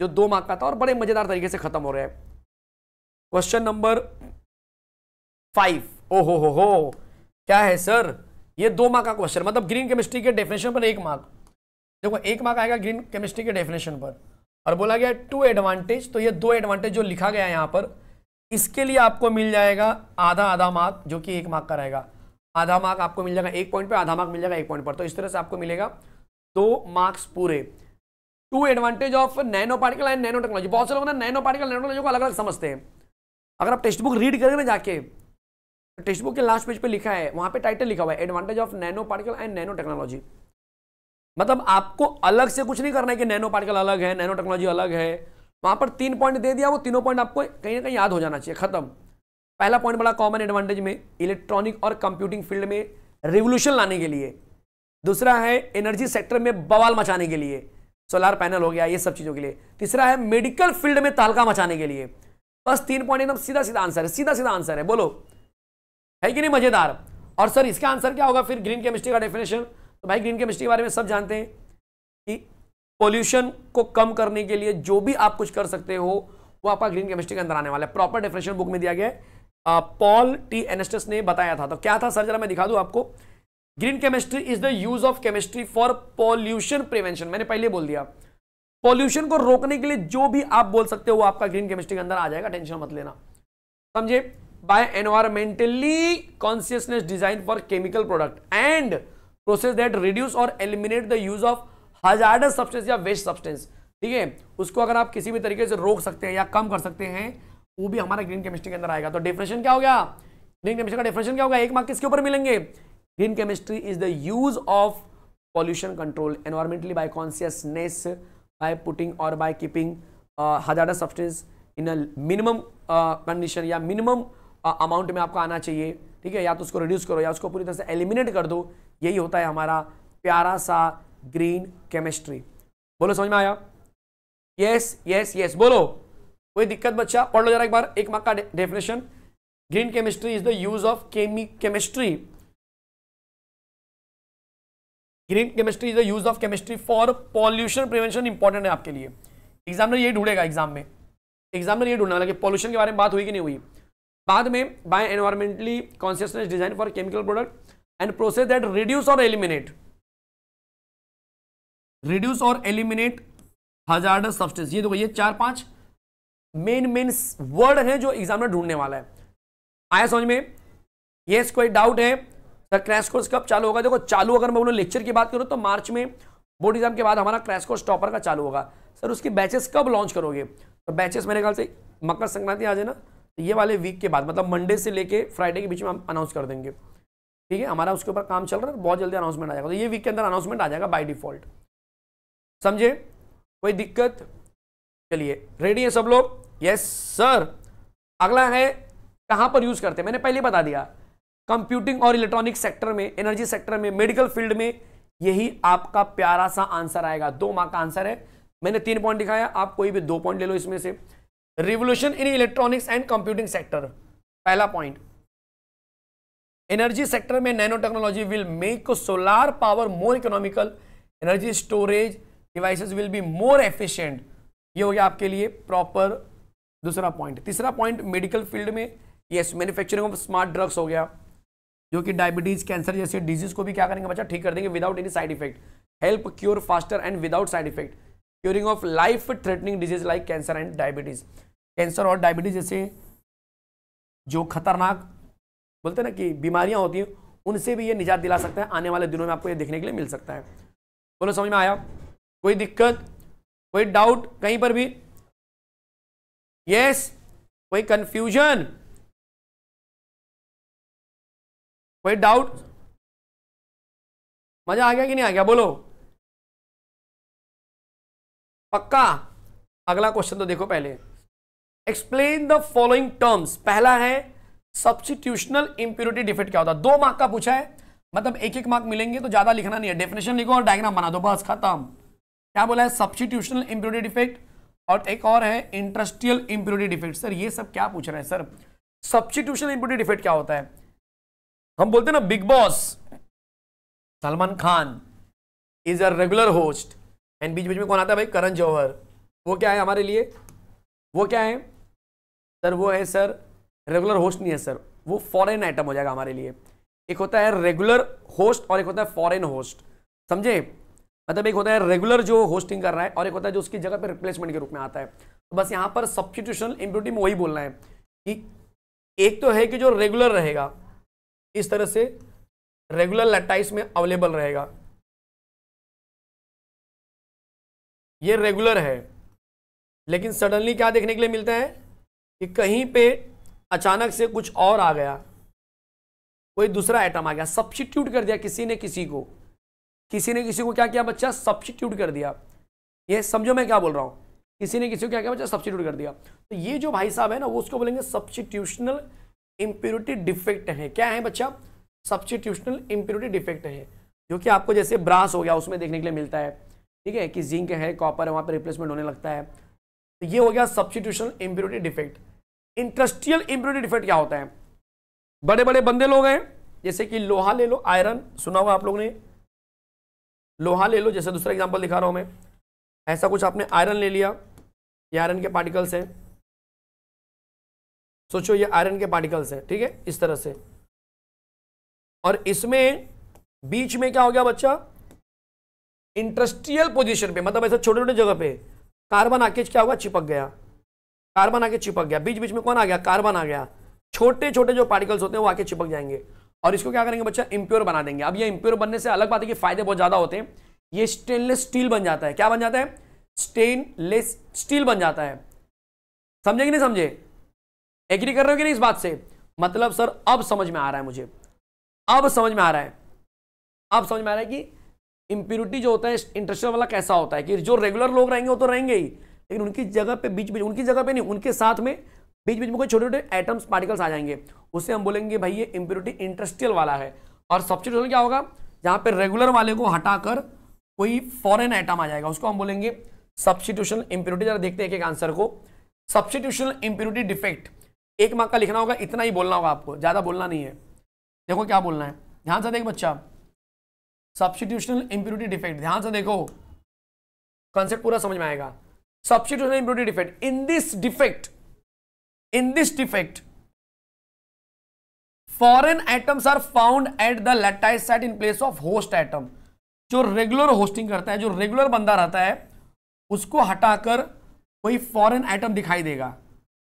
Speaker 2: जो दो मार्क का था और बड़े मजेदार तरीके से खत्म हो रहे हैं क्वेश्चन नंबर फाइव ओ हो हो हो क्या है सर ये दो मार्क का क्वेश्चन मतलब ग्रीन केमिस्ट्री के डेफिनेशन पर एक मार्क देखो एक मार्क आएगा ग्रीन केमिस्ट्री के डेफिनेशन पर और बोला गया टू एडवांटेज तो ये दो एडवांटेज जो लिखा गया है यहाँ पर इसके लिए आपको मिल जाएगा आधा आधा मार्क जो कि एक मार्क का रहेगा आधा मार्क आपको मिल जाएगा एक पॉइंट पर आधा मार्क मिल जाएगा एक पॉइंट पर तो इस तरह से आपको मिलेगा दो मार्क्स पूरे two advantage of nano particle and nano technology बहुत से लोग ना नैनो पार्टिकल नैनो टेक्नोलॉजी को अलग अलग समझते हैं अगर आप टेक्स्ट बुक रीड करेंगे ना जाके टेक्स्ट तो बुक के लास्ट पेज पे लिखा है वहाँ पे टाइटल लिखा हुआ है advantage of nano particle and nano technology मतलब आपको अलग से कुछ नहीं करना है कि नैनो पार्टिकल अलग है नैनो टेक्नोलॉजी अलग है वहाँ पर तीन पॉइंट दे दिया वो तीनों पॉइंट आपको कहीं ना कहीं याद हो जाना चाहिए खत्म पहला पॉइंट बड़ा कॉमन एडवांटेज में इलेक्ट्रॉनिक और कंप्यूटिंग फील्ड में रिवोल्यूशन लाने के लिए दूसरा है एनर्जी सेक्टर में बवाल मचाने के लिए सोलार पैनल हो गया ये सब चीज़ों के लिए तीसरा है मेडिकल फील्ड में तालका मचाने के लिए बस तीन पॉइंट एकदम सीधा सीधा आंसर है सीधा सीधा आंसर है बोलो है कि नहीं मज़ेदार और सर इसका आंसर क्या होगा फिर ग्रीन केमिस्ट्री का डेफिनेशन तो भाई ग्रीन केमिस्ट्री के बारे में सब जानते हैं कि पोल्यूशन को कम करने के लिए जो भी आप कुछ कर सकते हो वो आपका ग्रीन केमिस्ट्री के अंदर आने वाला है प्रॉपर डेफिनेशन बुक में दिया गया है पॉल टी एनेस्टस ने बताया था तो क्या था सर जरा मैं दिखा दूं आपको green chemistry is the use of chemistry for pollution prevention मैंने पहले बोल दिया पॉल्यूशन को रोकने के लिए जो भी आप बोल सकते हो वो आपका ग्रीन केमिस्ट्री के अंदर आ जाएगा टेंशन मत लेना समझे by environmentally consciousness design for chemical product and process that reduce और eliminate the use of hazard substance या वेस्ट सब्सटेंस ठीक है उसको अगर आप किसी भी तरीके से रोक सकते हैं या कम कर सकते हैं वो भी हमारा ग्रीन केमिस्ट्री के अंदर आएगा तो डिफ्रेशन क्या हो गया ग्रीन केमिस्ट्री का डिफ्रेशन क्या होगा एक मार्क किसके ऊपर मिलेंगे green chemistry is the use of pollution control environmentally by consciousness by putting और by keeping uh, substance in minimum condition या मिनिमम अमाउंट uh, में आपका आना चाहिए ठीक है या तो उसको रिड्यूस करो या उसको पूरी तरह से एलिमिनेट कर दो यही होता है हमारा प्यारा सा ग्रीन केमिस्ट्री बोलो समझ में आया यस यस यस बोलो कोई दिक्कत बच्चा पढ़ लो जरा एक बार एक मार्क का definition green chemistry is the use of chemi chemistry green chemistry is the use of chemistry for pollution prevention important है आपके लिए एग्जामिनर ये ढूंढेगा एग्जाम में एग्जामिनर ये ढूंढने वाला पॉल्यूशन के बारे में बात हुई कि नहीं हुई बाद में by environmentally consciousness design for chemical product and process that reduce और एलिमिनेट रिड्यूस और एलिमिनेट हजार सब्सटेंस ये देखो ये चार पांच मेन मेन वर्ड है जो एग्जामिनर ढूंढने वाला है आया समझ में यस कोई डाउट है सर क्रैश कोर्स कब चालू होगा देखो चालू अगर मैं बोलूँ लेक्चर की बात करूँ तो मार्च में बोर्ड एग्जाम के बाद हमारा क्रैश कोर्स टॉपर का चालू होगा सर उसकी बैचेस कब लॉन्च करोगे तो बैचेस मेरे ख्याल से मकर संक्रांति आ जाए ना तो ये वाले वीक के बाद मतलब मंडे से लेके फ्राइडे के बीच में हम अनाउंस कर देंगे ठीक है हमारा उसके ऊपर काम चल रहा है बहुत जल्दी अनाउंसमेंट आ जाएगा तो ये वीक के अंदर अनाउंसमेंट आ जाएगा बाई डिफॉल्ट समझे कोई दिक्कत चलिए रेडी है सब लोग यस सर अगला है कहाँ पर यूज़ करते हैं मैंने पहले बता दिया कंप्यूटिंग और इलेक्ट्रॉनिक सेक्टर में एनर्जी सेक्टर में मेडिकल फील्ड में यही आपका प्यारा सा आंसर आएगा दो मार्क का आंसर है मैंने तीन पॉइंट दिखाया आप कोई भी दो पॉइंट ले लो इसमें से revolution in electronics and computing sector पहला पॉइंट एनर्जी सेक्टर में nano technology will make solar power more economical energy storage devices will be more efficient ये हो गया आपके लिए प्रॉपर दूसरा पॉइंट तीसरा पॉइंट मेडिकल फील्ड में yes manufacturing of smart drugs हो गया जो कि डायबिटीज कैंसर जैसे डिजीज को भी क्या करेंगे बच्चा ठीक कर देंगे without any side effect help cure faster and without side effect curing of life threatening disease like cancer and diabetes cancer और डायबिटीज जैसे जो खतरनाक बोलते हैं ना कि बीमारियां होती हैं उनसे भी ये निजात दिला सकते हैं आने वाले दिनों में आपको ये देखने के लिए मिल सकता है बोलो समझ में आया कोई दिक्कत
Speaker 1: कोई डाउट कहीं पर भी यस yes, कोई कंफ्यूजन कोई डाउट मजा आ गया कि नहीं आ गया बोलो पक्का अगला क्वेश्चन तो देखो पहले एक्सप्लेन द फॉलोइंग
Speaker 2: टर्म्स पहला है सब्सिट्यूशनल इंप्योरिटी डिफेक्ट क्या होता है दो मार्क का पूछा है मतलब एक एक मार्क मिलेंगे तो ज्यादा लिखना नहीं है डेफिनेशन लिखो और डायग्राम बना दो बस खत्म क्या बोला है सब्सिट्यूशनल इंप्योरिटी डिफेक्ट और एक और है इंटरेस्टियल इंप्योरिटी डिफेक्ट सर ये सब क्या पूछ रहे हैं सर सब्सिट्यूशनल इंप्योरिटी डिफेक्ट क्या होता है हम बोलते हैं ना Bigg Boss Salman Khan is a regular host and बीच बीच में कौन आता है भाई करण जौहर वो क्या है हमारे लिए वो क्या है सर वो है सर रेगुलर होस्ट नहीं है सर वो फॉरेन आइटम हो जाएगा हमारे लिए एक होता है रेगुलर होस्ट और एक होता है फॉरेन होस्ट समझे मतलब एक होता है रेगुलर जो होस्टिंग कर रहा है और एक होता है जो उसकी जगह पर रिप्लेसमेंट के रूप में आता है तो बस यहाँ पर सब्सिट्यूशन इम्प्यूटी में वही बोलना है
Speaker 1: कि एक तो है कि जो रेगुलर रहेगा इस तरह से रेगुलर लैटाइस में अवेलेबल रहेगा ये रेगुलर है लेकिन सडनली क्या देखने के लिए मिलता है कि कहीं पे
Speaker 2: अचानक से कुछ और आ गया कोई दूसरा आइटम आ गया सब्सिट्यूट कर दिया किसी ने किसी को किसी ने किसी को क्या किया बच्चा सब्सिट्यूट कर दिया ये समझो मैं क्या बोल रहा हूँ किसी ने किसी को क्या किया बच्चा सब्सिट्यूट कर दिया तो ये जो भाई साहब है ना वो उसको बोलेंगे सब्सिट्यूशनल इम्प्योरिटी डिफेक्ट हैं क्या है बच्चा सब्सटीट्यूशनल इम्प्योरिटी डिफेक्ट हैं जो कि आपको जैसे ब्रास हो गया उसमें देखने के लिए मिलता है ठीक है कि जिंक है कॉपर है वहाँ पर रिप्लेसमेंट होने लगता है तो ये हो गया substitutional impurity defect industrial impurity defect क्या होता है बड़े बड़े बंदे लोग हैं जैसे कि लोहा ले लो आयरन सुना हुआ आप लोग ने लोहा ले लो जैसे दूसरा एग्जाम्पल दिखा रहा हूँ मैं ऐसा कुछ आपने आयरन ले लिया ये आयरन के पार्टिकल्स हैं सोचो ये आयरन के पार्टिकल्स हैं ठीक है इस तरह से और इसमें बीच में क्या हो गया बच्चा इंडस्ट्रियल पोजीशन पे मतलब ऐसे छोटे छोटे जगह पे कार्बन आके क्या हुआ चिपक गया कार्बन आके चिपक गया बीच बीच में कौन आ गया कार्बन आ गया छोटे छोटे जो पार्टिकल्स होते हैं वो आके चिपक जाएंगे और इसको क्या करेंगे बच्चा इम्प्योर बना देंगे अब ये इम्प्योर बनने से अलग बात है कि फायदे बहुत ज़्यादा होते हैं ये स्टेनलेस स्टील बन जाता है क्या बन जाता है स्टेनलेस स्टील बन जाता है समझे कि नहीं समझे एग्री कर रहे हो कि नहीं इस बात से मतलब सर अब समझ में आ रहा है मुझे अब समझ में आ रहा है अब समझ में आ रहा है कि इंप्यूरिटी जो होता है इंटरेस्ट वाला कैसा होता है कि जो रेगुलर लोग रहेंगे वो तो रहेंगे ही लेकिन उनकी जगह पे बीच बीच उनकी जगह पे नहीं उनके साथ में बीच बीच में कोई छोटे छोटे एटम्स पार्टिकल्स आ जाएंगे उससे हम बोलेंगे भाई ये इंप्यूरिटी इंटरेस्टियल वाला है और सब्सिट्यूशन क्या होगा जहां पे रेगुलर वाले को हटाकर कोई फॉरेन आइटम आ जाएगा उसको हम बोलेंगे सब्सिट्यूशन इंप्योरिटी जरा देखते हैं एक एक आंसर को सब्सिट्यूशन इंप्यूरिटी डिफेक्ट एक मार्क का लिखना होगा इतना ही बोलना होगा आपको ज़्यादा बोलना नहीं है देखो क्या बोलना है ध्यान से देख बच्चा सब्सटीट्यूशनल इम्प्यूरिटी डिफेक्ट ध्यान से देखो कॉन्सेप्ट पूरा समझ में आएगा substitutional impurity defect in this defect in this defect foreign items are found at the lattice site in place of host item जो रेगुलर होस्टिंग करता है जो रेगुलर बंदा रहता है उसको हटाकर कोई फॉरेन आइटम दिखाई देगा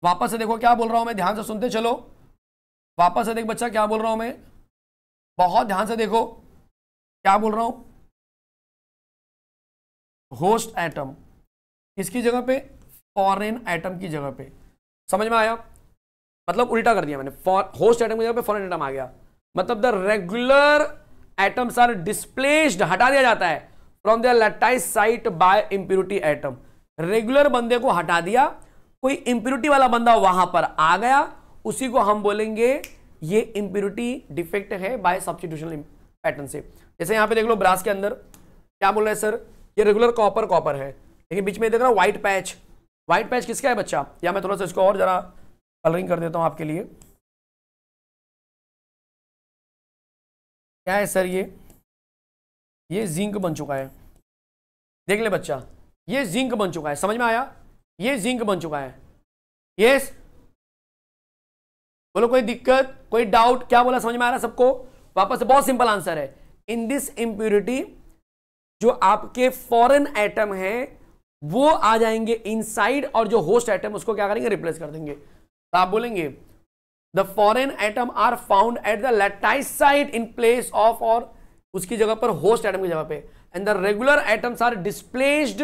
Speaker 2: वापस से देखो क्या बोल रहा हूं
Speaker 1: मैं ध्यान से सुनते चलो वापस से देख बच्चा क्या बोल रहा हूं मैं बहुत ध्यान से देखो क्या बोल रहा हूं होस्ट एटम
Speaker 2: किसकी जगह पे फॉरेन एटम की जगह पे समझ में आया मतलब उल्टा कर दिया मैंने होस्ट एटम की जगह पे फॉरेन एटम आ गया मतलब the regular atoms are displaced हटा दिया जाता है from the lattice site by impurity atom regular बंदे को हटा दिया कोई इंप्यूरिटी वाला बंदा वहां पर आ गया उसी को हम बोलेंगे ये इंप्यूरिटी डिफेक्ट है बाय सब्सटीट्यूशन पैटर्न से जैसे यहां पे देख लो ब्रास के अंदर क्या बोल रहे हैं सर ये रेगुलर कॉपर कॉपर है
Speaker 1: लेकिन बीच में देख रहा व्हाइट पैच व्हाइट पैच किसका है बच्चा या मैं थोड़ा सा इसको और जरा कलरिंग कर देता हूँ आपके लिए क्या है सर ये ये जिंक बन चुका है देख ले बच्चा
Speaker 2: ये जिंक बन चुका है समझ में आया ये जिंक बन चुका है यस बोलो कोई दिक्कत कोई डाउट क्या बोला समझ में आ रहा सबको वापस बहुत सिंपल आंसर है इन दिस इंप्यूरिटी जो आपके फॉरेन एटम है वो आ जाएंगे इनसाइड और जो होस्ट एटम उसको क्या करेंगे रिप्लेस कर देंगे तो आप बोलेंगे the foreign atom are found at the lattice side in place of और उसकी जगह पर होस्ट एटम की जगह पे and the regular atoms are displaced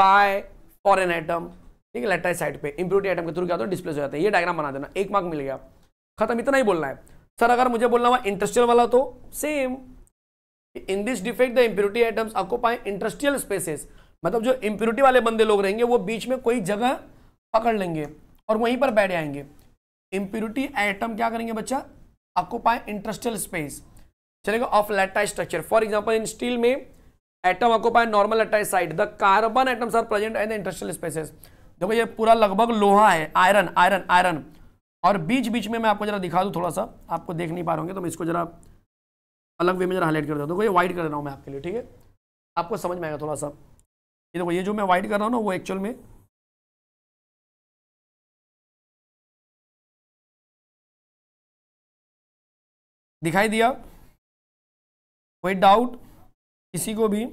Speaker 2: by foreign atom ठीक है लेफ्ट साइड पे इंप्योरिटी आइटम के थ्रू क्या होता है डिस्प्लेस हो जाता है ये डायग्राम बना देना एक मार्क मिल गया खत्म इतना ही बोलना है सर अगर मुझे बोलना हुआ इंडस्ट्रियल वाला तो same in this defect the impurity items आपको पाए इंटरेस्टियल स्पेसेस मतलब जो इंप्योरिटी वाले बंदे लोग रहेंगे वो बीच में कोई जगह पकड़ लेंगे और वहीं पर बैठ जाएंगे इंप्योरिटी आइटम क्या करेंगे बच्चा आपको पाए इंटरेस्टियल स्पेस चलेगा of lattice structure for example in steel में एटम आपको पाए normal lattice side the carbon items are present and industrial spaces देखो ये पूरा लगभग लोहा है आयरन आयरन आयरन और बीच बीच में मैं आपको जरा दिखा दूँ थोड़ा सा आपको देख नहीं पा रहा तो मैं इसको जरा अलग
Speaker 1: वे में जरा हाईलाइट कर देता हूँ देखो ये वाइट कर रहा हूँ मैं आपके लिए ठीक है आपको समझ में आएगा थोड़ा सा ये देखो ये जो मैं वाइट कर रहा हूँ ना वो एक्चुअल में दिखाई दिया कोई डाउट किसी को भी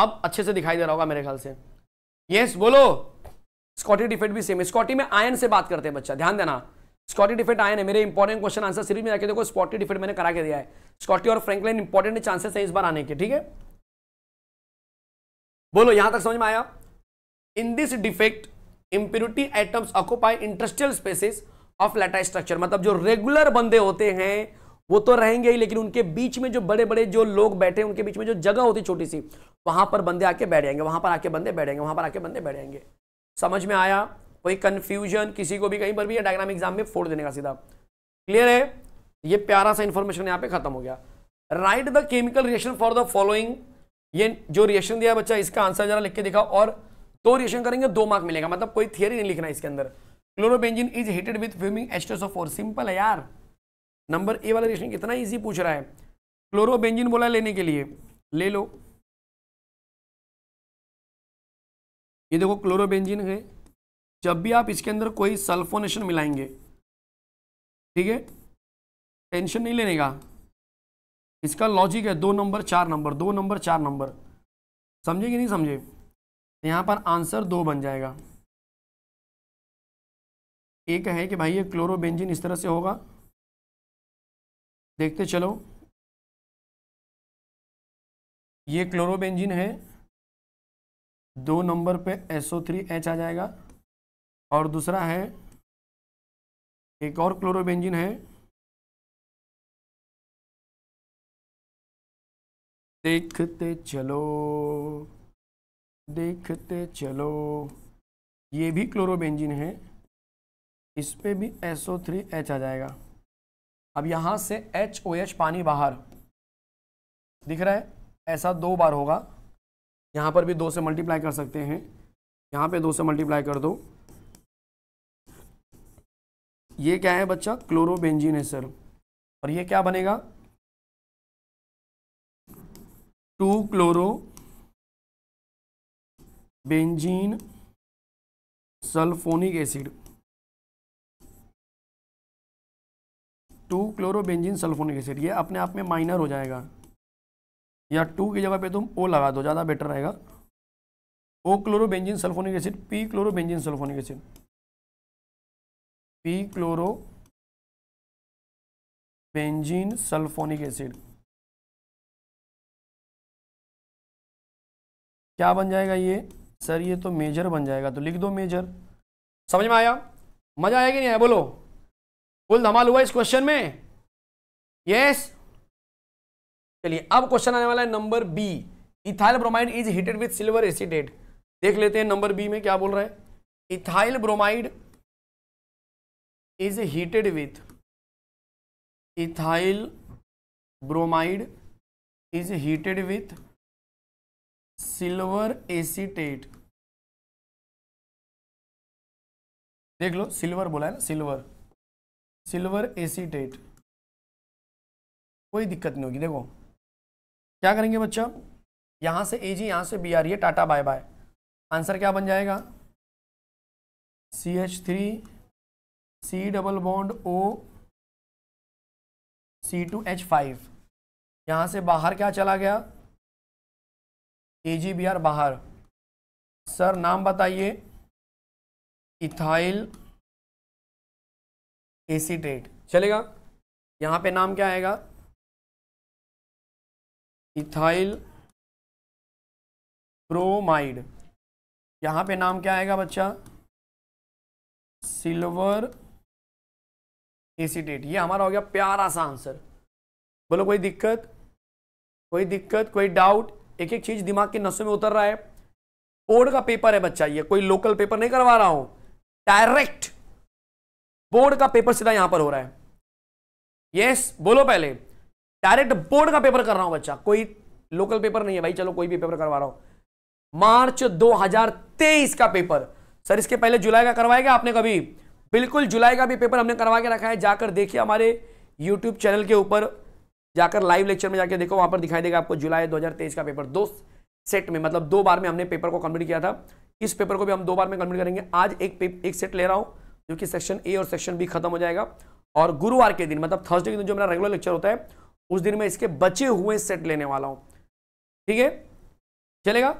Speaker 1: अब अच्छे से दिखाई दे रहा होगा मेरे ख्याल से
Speaker 2: यस बोलो स्कॉटी डिफेट भी सेम स्कॉटी में आयन से बात करते हैं बच्चा ध्यान देना स्कॉटी डिफेट आयन है मेरे इंपॉर्टेंट क्वेश्चन आंसर सीरीज में रखे देखो स्कॉटी डिफेट मैंने करा के दिया है स्कॉटी और फ्रेंकलिन इंपॉर्टेंट चांसेस है इस बार आने के ठीक है बोलो यहां तक समझ में आया in this defect impurity atoms occupy industrial spaces of lattice structure मतलब जो रेगुलर बंदे होते हैं वो तो रहेंगे ही लेकिन उनके बीच में जो बड़े बड़े जो लोग बैठे हैं उनके बीच में जो जगह होती छोटी सी वहां पर बंदे आके बैठ जाएंगे वहां पर आके बंदे बैठेंगे वहां पर आके बंदे बैठ जाएंगे समझ में आया कोई कंफ्यूजन किसी को भी कहीं पर भी या डायग्राम एग्जाम में फोड़ देने का सीधा क्लियर है ये प्यारा सा इन्फॉर्मेशन यहाँ पे खत्म हो गया write the chemical reaction for the following ये जो रिएक्शन दिया बच्चा इसका आंसर जरा लिख के दिखाओ और दो रिएक्शन करेंगे दो मार्क मिलेगा मतलब कोई थियरी नहीं लिखना इसके अंदर chlorobenzene is heated with fuming एस्टोसोफोर सिंपल है यार नंबर ए वाला रिएक्शन कितना ईजी पूछ रहा है क्लोरोबेंजिन बोला लेने के लिए ले लो ये देखो क्लोरोबेंजीन है जब भी आप इसके अंदर कोई सल्फोनेशन मिलाएंगे ठीक है टेंशन नहीं लेने का इसका लॉजिक है दो नंबर चार नंबर दो नंबर चार नंबर समझे कि नहीं समझे तो
Speaker 1: यहाँ पर आंसर दो बन जाएगा एक है कि भाई ये क्लोरोबेंजिन इस तरह से होगा देखते चलो ये क्लोरोबेंजिन है दो नंबर पे एच आ जाएगा और दूसरा है एक और क्लोरोबेंजिन है देखते चलो देखते
Speaker 2: चलो ये भी क्लोरोबेंजिन है इस पर भी एच आ जाएगा अब यहाँ से एच ओ एच पानी बाहर दिख रहा है ऐसा दो बार होगा यहाँ पर भी दो से मल्टीप्लाई कर सकते हैं यहाँ पे दो से मल्टीप्लाई कर दो
Speaker 1: ये क्या है बच्चा क्लोरोबेंजीन है सर और ये क्या बनेगा two chloro benzene sulphonic acid two chlorobenzene sulphonic acid ये अपने आप में माइनर हो जाएगा
Speaker 2: या टू की जगह पे तुम ओ लगा दो ज़्यादा बेटर रहेगा O
Speaker 1: chlorobenzene sulphonic acid P chlorobenzene sulphonic acid P chloro benzene sulphonic acid क्या बन जाएगा ये सर ये तो मेजर बन जाएगा तो लिख दो मेजर समझ में आया मजा आया कि नहीं आया बोलो
Speaker 2: फुल धमाल हुआ इस क्वेश्चन में यस चलिए अब क्वेश्चन आने वाला है number B ethyl bromide is heated with silver acetate देख लेते हैं नंबर बी में क्या बोल रहा है ethyl bromide is heated with ethyl bromide
Speaker 1: is heated with silver acetate देख लो सिल्वर बोला है ना सिल्वर सिल्वर एसीटेट कोई दिक्कत नहीं होगी देखो
Speaker 2: क्या करेंगे बच्चा यहाँ से ए जी यहाँ से बी आ रही है टाटा बाय बाय
Speaker 1: आंसर क्या बन जाएगा C H three C double bond O C two H five यहाँ से बाहर क्या चला गया ए जी बी आर बाहर सर नाम बताइए इथाइल एसीटेट चलेगा यहाँ पे नाम क्या आएगा इथाइल ब्रोमाइड यहां पे नाम क्या आएगा बच्चा सिल्वर
Speaker 2: एसीटेट ये हमारा हो गया प्यारा सा आंसर बोलो कोई दिक्कत कोई दिक्कत कोई डाउट एक एक चीज दिमाग के नसों में उतर रहा है बोर्ड का पेपर है बच्चा ये कोई लोकल पेपर नहीं करवा रहा हूं डायरेक्ट बोर्ड का पेपर सीधा यहां पर हो रहा है यस बोलो पहले डायरेक्ट बोर्ड का पेपर कर रहा हूं बच्चा कोई लोकल पेपर नहीं है भाई चलो कोई भी पेपर करवा रहा हूं मार्च 2023 का पेपर सर इसके पहले जुलाई का करवाएगा आपने कभी बिल्कुल जुलाई का भी पेपर हमने करवा के रखा है जाकर देखिए हमारे यूट्यूब चैनल के ऊपर जाकर लाइव लेक्चर में जाकर देखो वहां पर दिखाई देगा आपको जुलाई दो का पेपर दो सेट में मतलब दो बार में हमने पेपर को कम्प्लीट किया था इस पेपर को भी हम दो बार में कम्प्लीट करेंगे आज एक एक सेट ले रहा हूँ जो कि सेक्शन ए और सेक्शन बी खत्म हो जाएगा और गुरुवार के दिन मतलब थर्सडे के दिन जो मेरा रेगुलर लेक्चर होता है उस दिन मैं इसके बचे हुए सेट लेने वाला हूं ठीक है चलेगा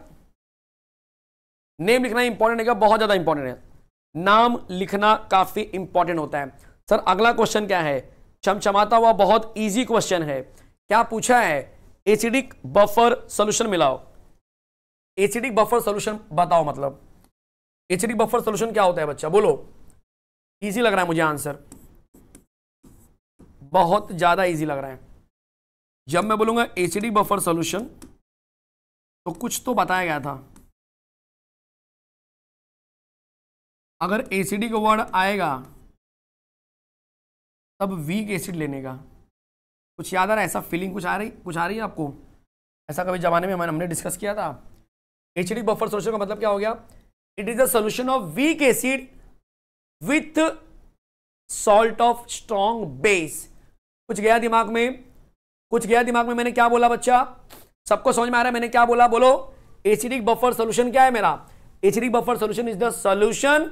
Speaker 2: नेम लिखना इंपॉर्टेंट है बहुत ज्यादा इंपॉर्टेंट है नाम लिखना काफी इंपॉर्टेंट होता है सर अगला क्वेश्चन क्या है चमचमाता हुआ बहुत इजी क्वेश्चन है क्या पूछा है एसिडिक बफर सोल्यूशन मिलाओ एसिडिक बफर सोल्यूशन बताओ मतलब एसिडिक बफर सोल्यूशन क्या होता है बच्चा बोलो इजी लग रहा है मुझे आंसर बहुत ज्यादा इजी लग रहा है जब मैं बोलूंगा
Speaker 1: एसिडिक बफर सोल्यूशन तो कुछ तो बताया गया था अगर एसिडिक वर्ड आएगा तब वीक एसिड लेने का कुछ याद आ रहा है ऐसा फीलिंग कुछ आ रही कुछ आ
Speaker 2: रही है आपको ऐसा कभी ज़माने में हमने डिस्कस किया था एसिडिक बफर सोल्यूशन का मतलब क्या हो गया it is a solution of weak acid with salt of strong base कुछ गया दिमाग में कुछ गया दिमाग में मैंने क्या बोला बच्चा सबको समझ में आ रहा है मैंने क्या बोला बोलो एसिडिक बफर सोल्यूशन क्या है मेरा acidic buffer solution is the solution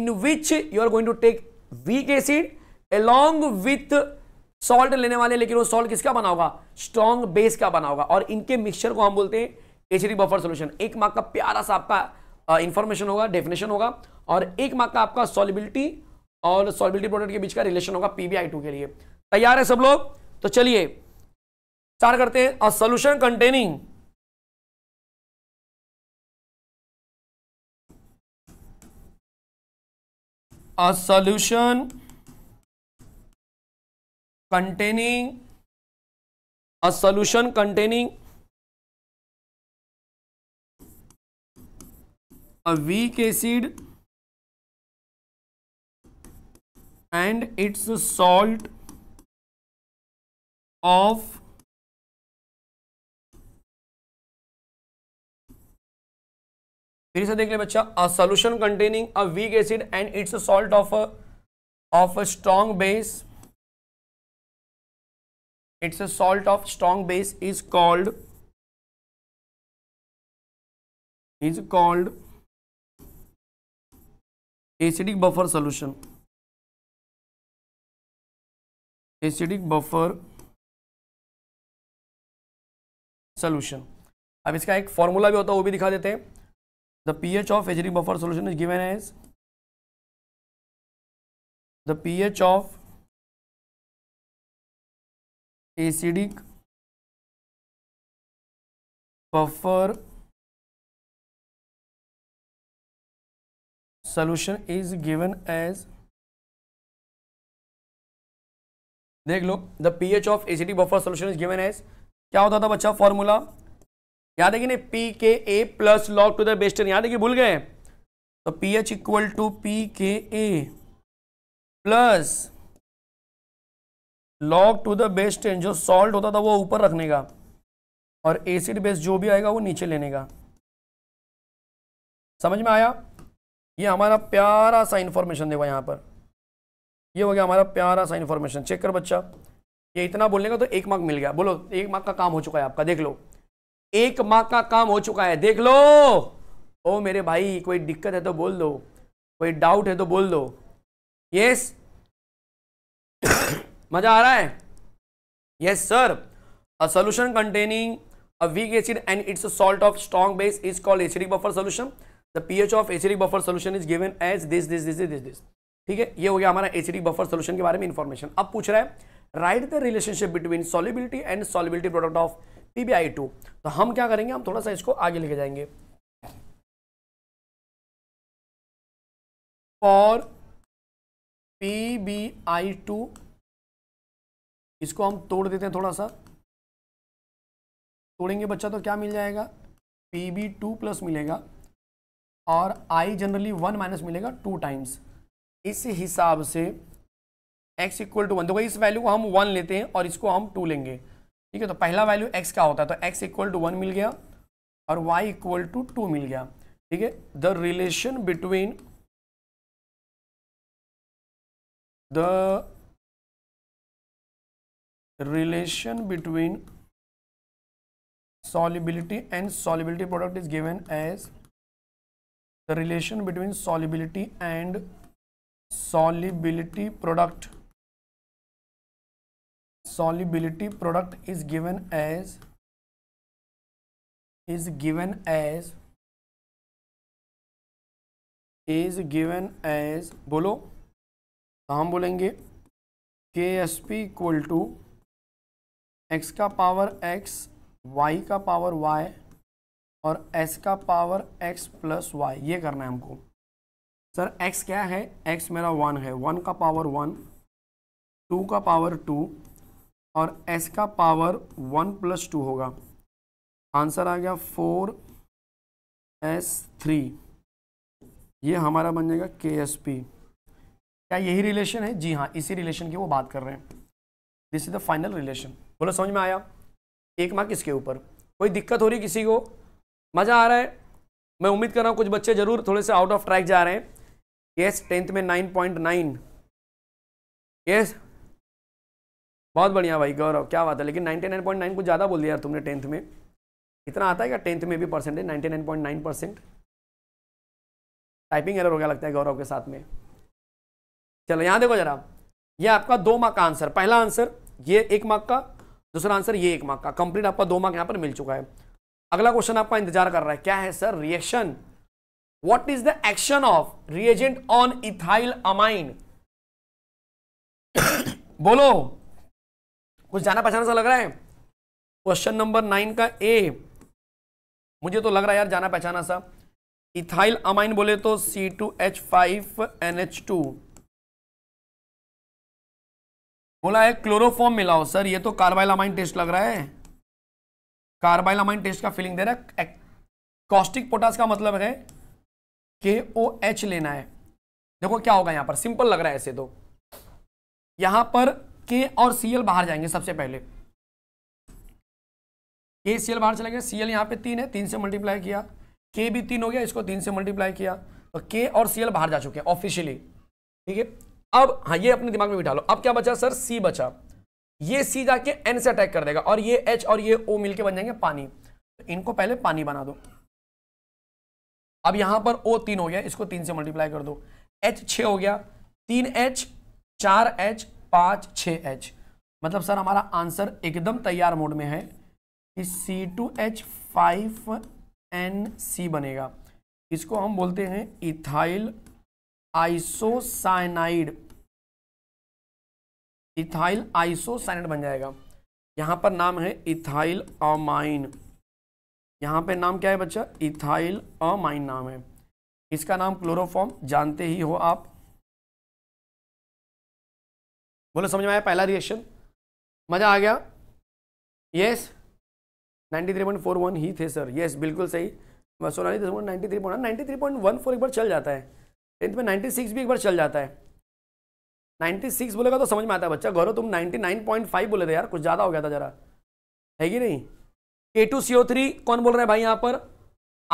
Speaker 2: in which you are going to take weak acid along with salt लेने वाले लेकिन वो सॉल्ट किसका बना होगा स्ट्रॉन्ग बेस का बना होगा और इनके मिक्सचर को हम बोलते हैं एसिडिक बफर सोल्यूशन एक मार्क का प्यारा सा आपका इंफॉर्मेशन होगा डेफिनेशन होगा और एक मार्क का आपका सॉलिबिलिटी और सॉलिबिलिटी प्रोडक्ट के
Speaker 1: बीच का रिलेशन होगा पीबीआई टू के लिए तैयार है सब लोग तो चलिए चार करते हैं a solution containing a solution containing a solution containing a weak acid and its salt of फिर से देख ले बच्चा a solution containing a weak acid and its a salt of of a strong base its a salt of strong base is called is called acidic buffer solution acidic buffer solution अब इसका एक formula भी होता है वो भी दिखा देते हैं the pH of acidic buffer solution is given as the pH of acidic buffer solution is given as देख लो the P H of acidic buffer solution is given as क्या
Speaker 2: होता था बच्चा फॉर्मूला है देखिए नहीं P K A plus log to the base ten है देखिए भूल गए तो P H equal to P K A plus log to the base ten जो सॉल्ट होता था वो ऊपर रखने का और एसिड बेस जो भी आएगा वो नीचे लेने का समझ में आया ये हमारा प्यारा सा इन्फॉर्मेशन देगा यहाँ पर ये हो गया हमारा प्यारा सा इन्फॉर्मेशन चेक कर बच्चा ये इतना बोलने का तो एक मार्क मिल गया बोलो एक मार्क का काम हो चुका है आपका देख लो एक माह का काम हो चुका है देख लो ओ मेरे भाई कोई दिक्कत है तो बोल दो कोई डाउट है तो बोल दो यस (coughs) मजा आ रहा है yes sir a solution containing a weak acid and its salt of strong base is called acidic buffer solution the pH of acidic buffer solution is given as this this this this this ठीक है ये हो गया हमारा acidic buffer solution के बारे में information अब पूछ रहा है right the relationship between solubility and solubility product of
Speaker 1: P B I two तो हम क्या करेंगे हम थोड़ा सा इसको आगे लेके जाएंगे और पी बी आई टू इसको हम तोड़ देते हैं थोड़ा सा तोड़ेंगे बच्चा तो क्या मिल जाएगा पी बी टू प्लस मिलेगा
Speaker 2: और आई जनरली वन माइनस मिलेगा टू टाइम्स इस हिसाब से एक्स इक्वल टू वन तो इस वैल्यू को हम वन लेते हैं और इसको हम टू लेंगे ठीक है तो पहला वैल्यू एक्स का होता है तो एक्स इक्वल टू वन मिल गया और वाई इक्वल टू टू मिल गया ठीक है
Speaker 1: the relation between the relation between solubility and solubility product is given as
Speaker 2: the relation between solubility and solubility product
Speaker 1: solubility product is given as is given as is given as bolo तो bolenge
Speaker 2: ksp equal to x ka power x y ka power y और s का power x plus Y ये करना है हमको sir x क्या है x मेरा वन है वन का पावर वन टू का पावर टू और s का पावर वन प्लस टू होगा आंसर आ गया फोर एस थ्री ये हमारा बन जाएगा के एस पी क्या यही रिलेशन है जी हाँ इसी रिलेशन की वो बात कर रहे हैं this is the final relation बोलो समझ में आया एक मार्क इसके ऊपर कोई दिक्कत हो रही किसी को मज़ा आ रहा है मैं उम्मीद कर रहा हूँ कुछ बच्चे ज़रूर थोड़े से आउट ऑफ ट्रैक जा रहे हैं यस टेंथ में नाइन पॉइंट नाइन यस बहुत बढ़िया भाई गौरव क्या बात है लेकिन 99.9 कुछ ज़्यादा बोल दिया यार तुमने टेंथ में इतना आता है क्या टेंथ में भी परसेंटेज 99.9 परसेंट टाइपिंग एरर हो गया लगता है गौरव के साथ में चलो यहाँ देखो जरा ये आपका दो मार्क का आंसर पहला आंसर ये एक मार्क का दूसरा आंसर ये एक मार्क का कंप्लीट आपका दो मार्क यहाँ पर मिल चुका है अगला क्वेश्चन आपका इंतजार कर रहा है क्या है sir reaction what is the action of reagent on ethyl amine बोलो कुछ जाना पहचाना सा लग रहा है क्वेश्चन नंबर नाइन का ए मुझे तो लग रहा है यार जाना पहचाना सा इथाइल अमाइन बोले तो C two H five N H two बोला है क्लोरोफॉर्म मिलाओ सर ये तो कार्बाइल अमाइन टेस्ट लग रहा है कार्बाइल अमाइन टेस्ट का फीलिंग दे रहा है कॉस्टिक पोटास का मतलब है के ओ एच लेना है देखो क्या होगा यहां पर सिंपल लग रहा है ऐसे तो यहां पर के और सीएल बाहर जाएंगे सबसे पहले के सीएल बाहर चले गए सीएल यहां पे तीन है तीन से मल्टीप्लाई किया के भी तीन हो गया इसको तीन से मल्टीप्लाई किया तो के और सीएल बाहर जा चुके हैं ऑफिशियली ठीक है अब हाँ ये अपने दिमाग में बिठा लो अब क्या बचा सर सी बचा ये सी जाके एन से अटैक कर देगा और ये एच और ये ओ मिलकर बन जाएंगे पानी तो इनको पहले पानी बना दो अब यहां पर ओ तीन हो गया इसको तीन से मल्टीप्लाई कर दो एच छ हो गया तीन एच चार एच पाँच छः एच मतलब सर हमारा आंसर एकदम तैयार मोड में है कि C two H five N C बनेगा इसको हम बोलते हैं इथाइल आइसोसाइनाइड इथाइल आइसोसाइनाइड बन जाएगा यहाँ पर नाम है इथाइल अमाइन यहाँ पे नाम क्या है बच्चा इथाइल अमाइन नाम है
Speaker 1: इसका नाम क्लोरोफॉर्म जानते ही हो आप बोलो समझ में आया पहला रिएक्शन मज़ा आ गया यस
Speaker 2: 93.41 ही थे सर यस बिल्कुल सही सोनाली दस ninety three point ninety three point one four एक बार चल जाता है टेंथ में नाइन्टी सिक्स भी एक बार चल जाता है नाइन्टी सिक्स बोलेगा तो समझ में आता है बच्चा गौरव तुम नाइन्टी नाइन पॉइंट फाइव बोले थे यार कुछ ज़्यादा हो गया था जरा है कि नहीं के टू सी ओ थ्री कौन बोल रहे हैं भाई यहाँ पर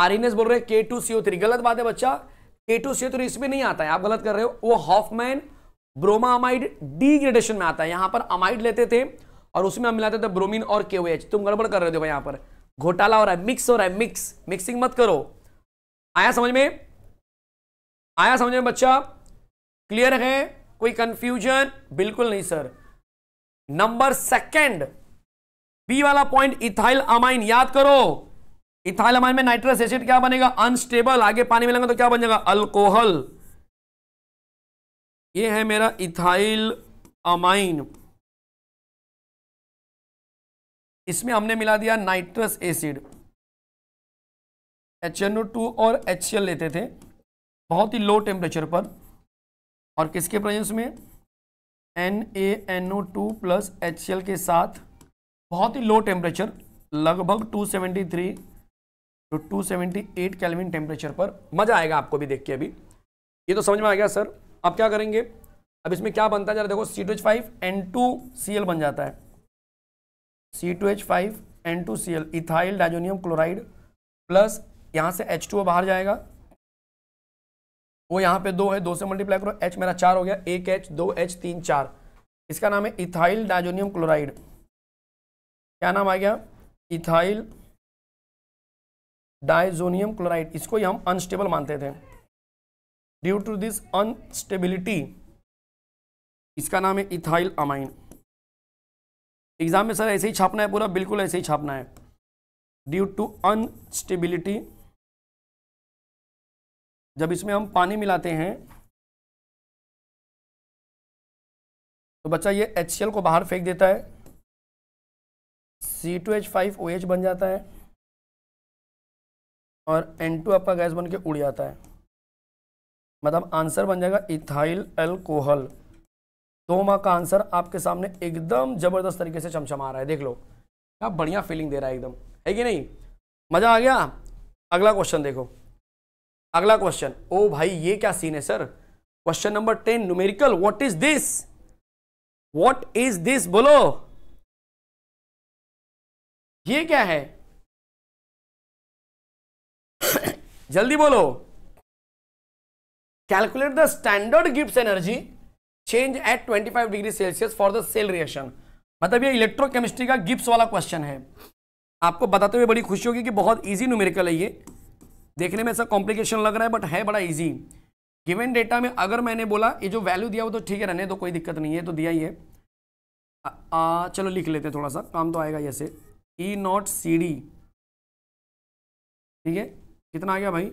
Speaker 2: आर एन एस बोल रहे हैं के टू सी ओ थ्री गलत बात है बच्चा के टू सी ओ थ्री इसमें नहीं आता है आप गलत कर रहे हो वो मैन ब्रोमा अमाइड डिग्रेडेशन में आता है यहां पर अमाइड लेते थे और उसमें हम मिलाते थे ब्रोमिन और के तुम गड़बड़ कर रहे हो यहां पर घोटाला हो रहा है मिक्स हो रहा है मिक्स मिक्सिंग मत करो आया समझ में आया समझ में बच्चा क्लियर है कोई कंफ्यूजन बिल्कुल नहीं सर नंबर सेकंड बी वाला पॉइंट इथाइल अमाइन याद करो इथाइल अमाइन में नाइट्रस एसिड क्या बनेगा अनस्टेबल आगे पानी मिलेगा
Speaker 1: तो क्या बन जाएगा अल्कोहल ये है मेरा इथाइल अमाइन इसमें हमने मिला दिया नाइट्रस एसिड एच टू और एच लेते थे
Speaker 2: बहुत ही लो टेम्परेचर पर और किसके प्रेजेंस में N A N O two plus H के साथ बहुत ही लो टेम्परेचर लगभग 273 टू 278 कैलविन टेम्परेचर पर मज़ा आएगा आपको भी देख के अभी ये तो समझ में आ गया सर अब क्या करेंगे अब इसमें क्या बनता है जरा देखो C two H five N two C L बन जाता है C two H five N two C L ethyl diazonium chloride plus यहाँ से एच टू बाहर जाएगा वो यहाँ पे दो है दो से मल्टीप्लाई करो एच मेरा चार हो गया एक एच दो एच तीन चार इसका नाम है इथाइल डाइजोनियम क्लोराइड क्या नाम आ गया इथाइल डाइजोनियम क्लोराइड इसको ही हम अनस्टेबल मानते थे ड्यू टू दिस अनस्टेबिलिटी इसका नाम है इथाइल अमाइन एग्जाम में सर ऐसे ही छापना है पूरा बिल्कुल ऐसे ही छापना है
Speaker 1: ड्यू टू अनस्टेबिलिटी जब इसमें हम पानी मिलाते हैं तो बच्चा ये एच को बाहर फेंक देता है C two H five
Speaker 2: O H बन जाता है और एन टू आपका गैस बन के उड़ जाता है मतलब आंसर बन जाएगा इथाइल एल्कोहल दो का आंसर आपके सामने एकदम ज़बरदस्त तरीके से चमचमा रहा है देख लो क्या बढ़िया फीलिंग दे रहा है एकदम है कि नहीं मज़ा आ गया अगला क्वेश्चन देखो अगला क्वेश्चन ओ भाई ये क्या सीन है sir question number ten numerical what is this
Speaker 1: what is this बोलो ये क्या है (coughs) जल्दी बोलो Calculate the standard Gibbs energy change at 25
Speaker 2: degree Celsius for the cell reaction मतलब ये इलेक्ट्रोकेमिस्ट्री का गिप्स वाला क्वेश्चन है आपको बताते हुए बड़ी खुशी होगी कि बहुत इजी न्यूमेरिकल है ये देखने में ऐसा कॉम्प्लिकेशन लग रहा है बट है बड़ा इजी गिवन डेटा में अगर मैंने बोला ये जो वैल्यू दिया वो तो ठीक है रहने तो कोई दिक्कत नहीं है तो दिया ही है आ, आ, चलो लिख लेते हैं थोड़ा सा काम तो आएगा जैसे ई नॉट
Speaker 1: सी डी ठीक है कितना आ गया भाई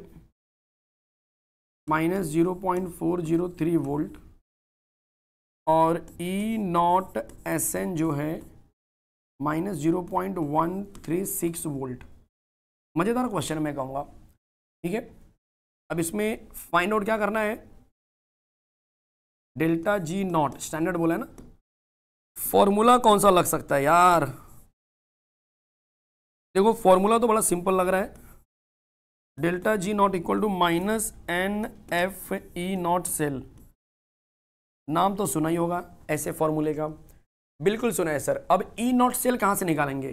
Speaker 1: minus zero point four zero three volt और
Speaker 2: E e naught S N जो है minus zero point one three six volt मज़ेदार क्वेश्चन मैं कहूँगा ठीक है अब इसमें फाइंड आउट क्या करना है डेल्टा जी नॉट स्टैंडर्ड बोला है ना फॉर्मूला कौन सा लग सकता है यार देखो फॉर्मूला तो बड़ा सिंपल लग रहा है delta G naught equal to minus N F E naught cell नाम तो सुना ही होगा ऐसे फॉर्मूले का बिल्कुल सुना है सर अब ई नॉट सेल कहाँ से निकालेंगे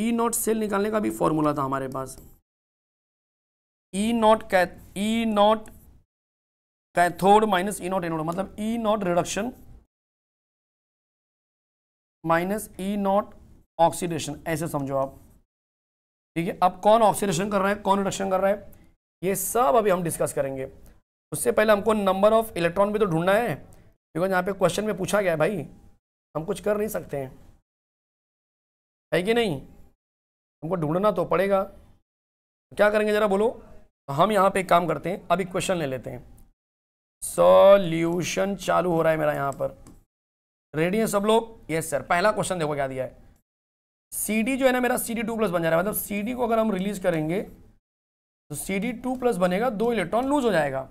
Speaker 2: ई नॉट सेल निकालने का भी फॉर्मूला था हमारे पास E naught cath E naught cathode minus E naught anode मतलब E naught reduction minus E naught oxidation ऐसे समझो आप ठीक है अब कौन ऑक्सीडेशन कर रहा है कौन रिडक्शन कर रहा है ये सब अभी हम डिस्कस करेंगे उससे पहले हमको नंबर ऑफ इलेक्ट्रॉन भी तो ढूंढना है बिकॉज यहाँ पे क्वेश्चन में पूछा गया है भाई हम कुछ कर नहीं सकते हैं है कि नहीं हमको ढूंढना तो पड़ेगा क्या करेंगे ज़रा बोलो हम यहाँ पे एक काम करते हैं अभी क्वेश्चन ले लेते हैं सॉल्यूशन चालू हो रहा है मेरा यहाँ पर रेडी हैं सब लोग यस सर पहला क्वेश्चन देखो क्या दिया है सी डी जो है ना मेरा सी डी टू प्लस बन जा रहा है मतलब सी डी को अगर हम रिलीज करेंगे तो सी डी टू प्लस बनेगा दो इलेक्ट्रॉन लूज हो जाएगा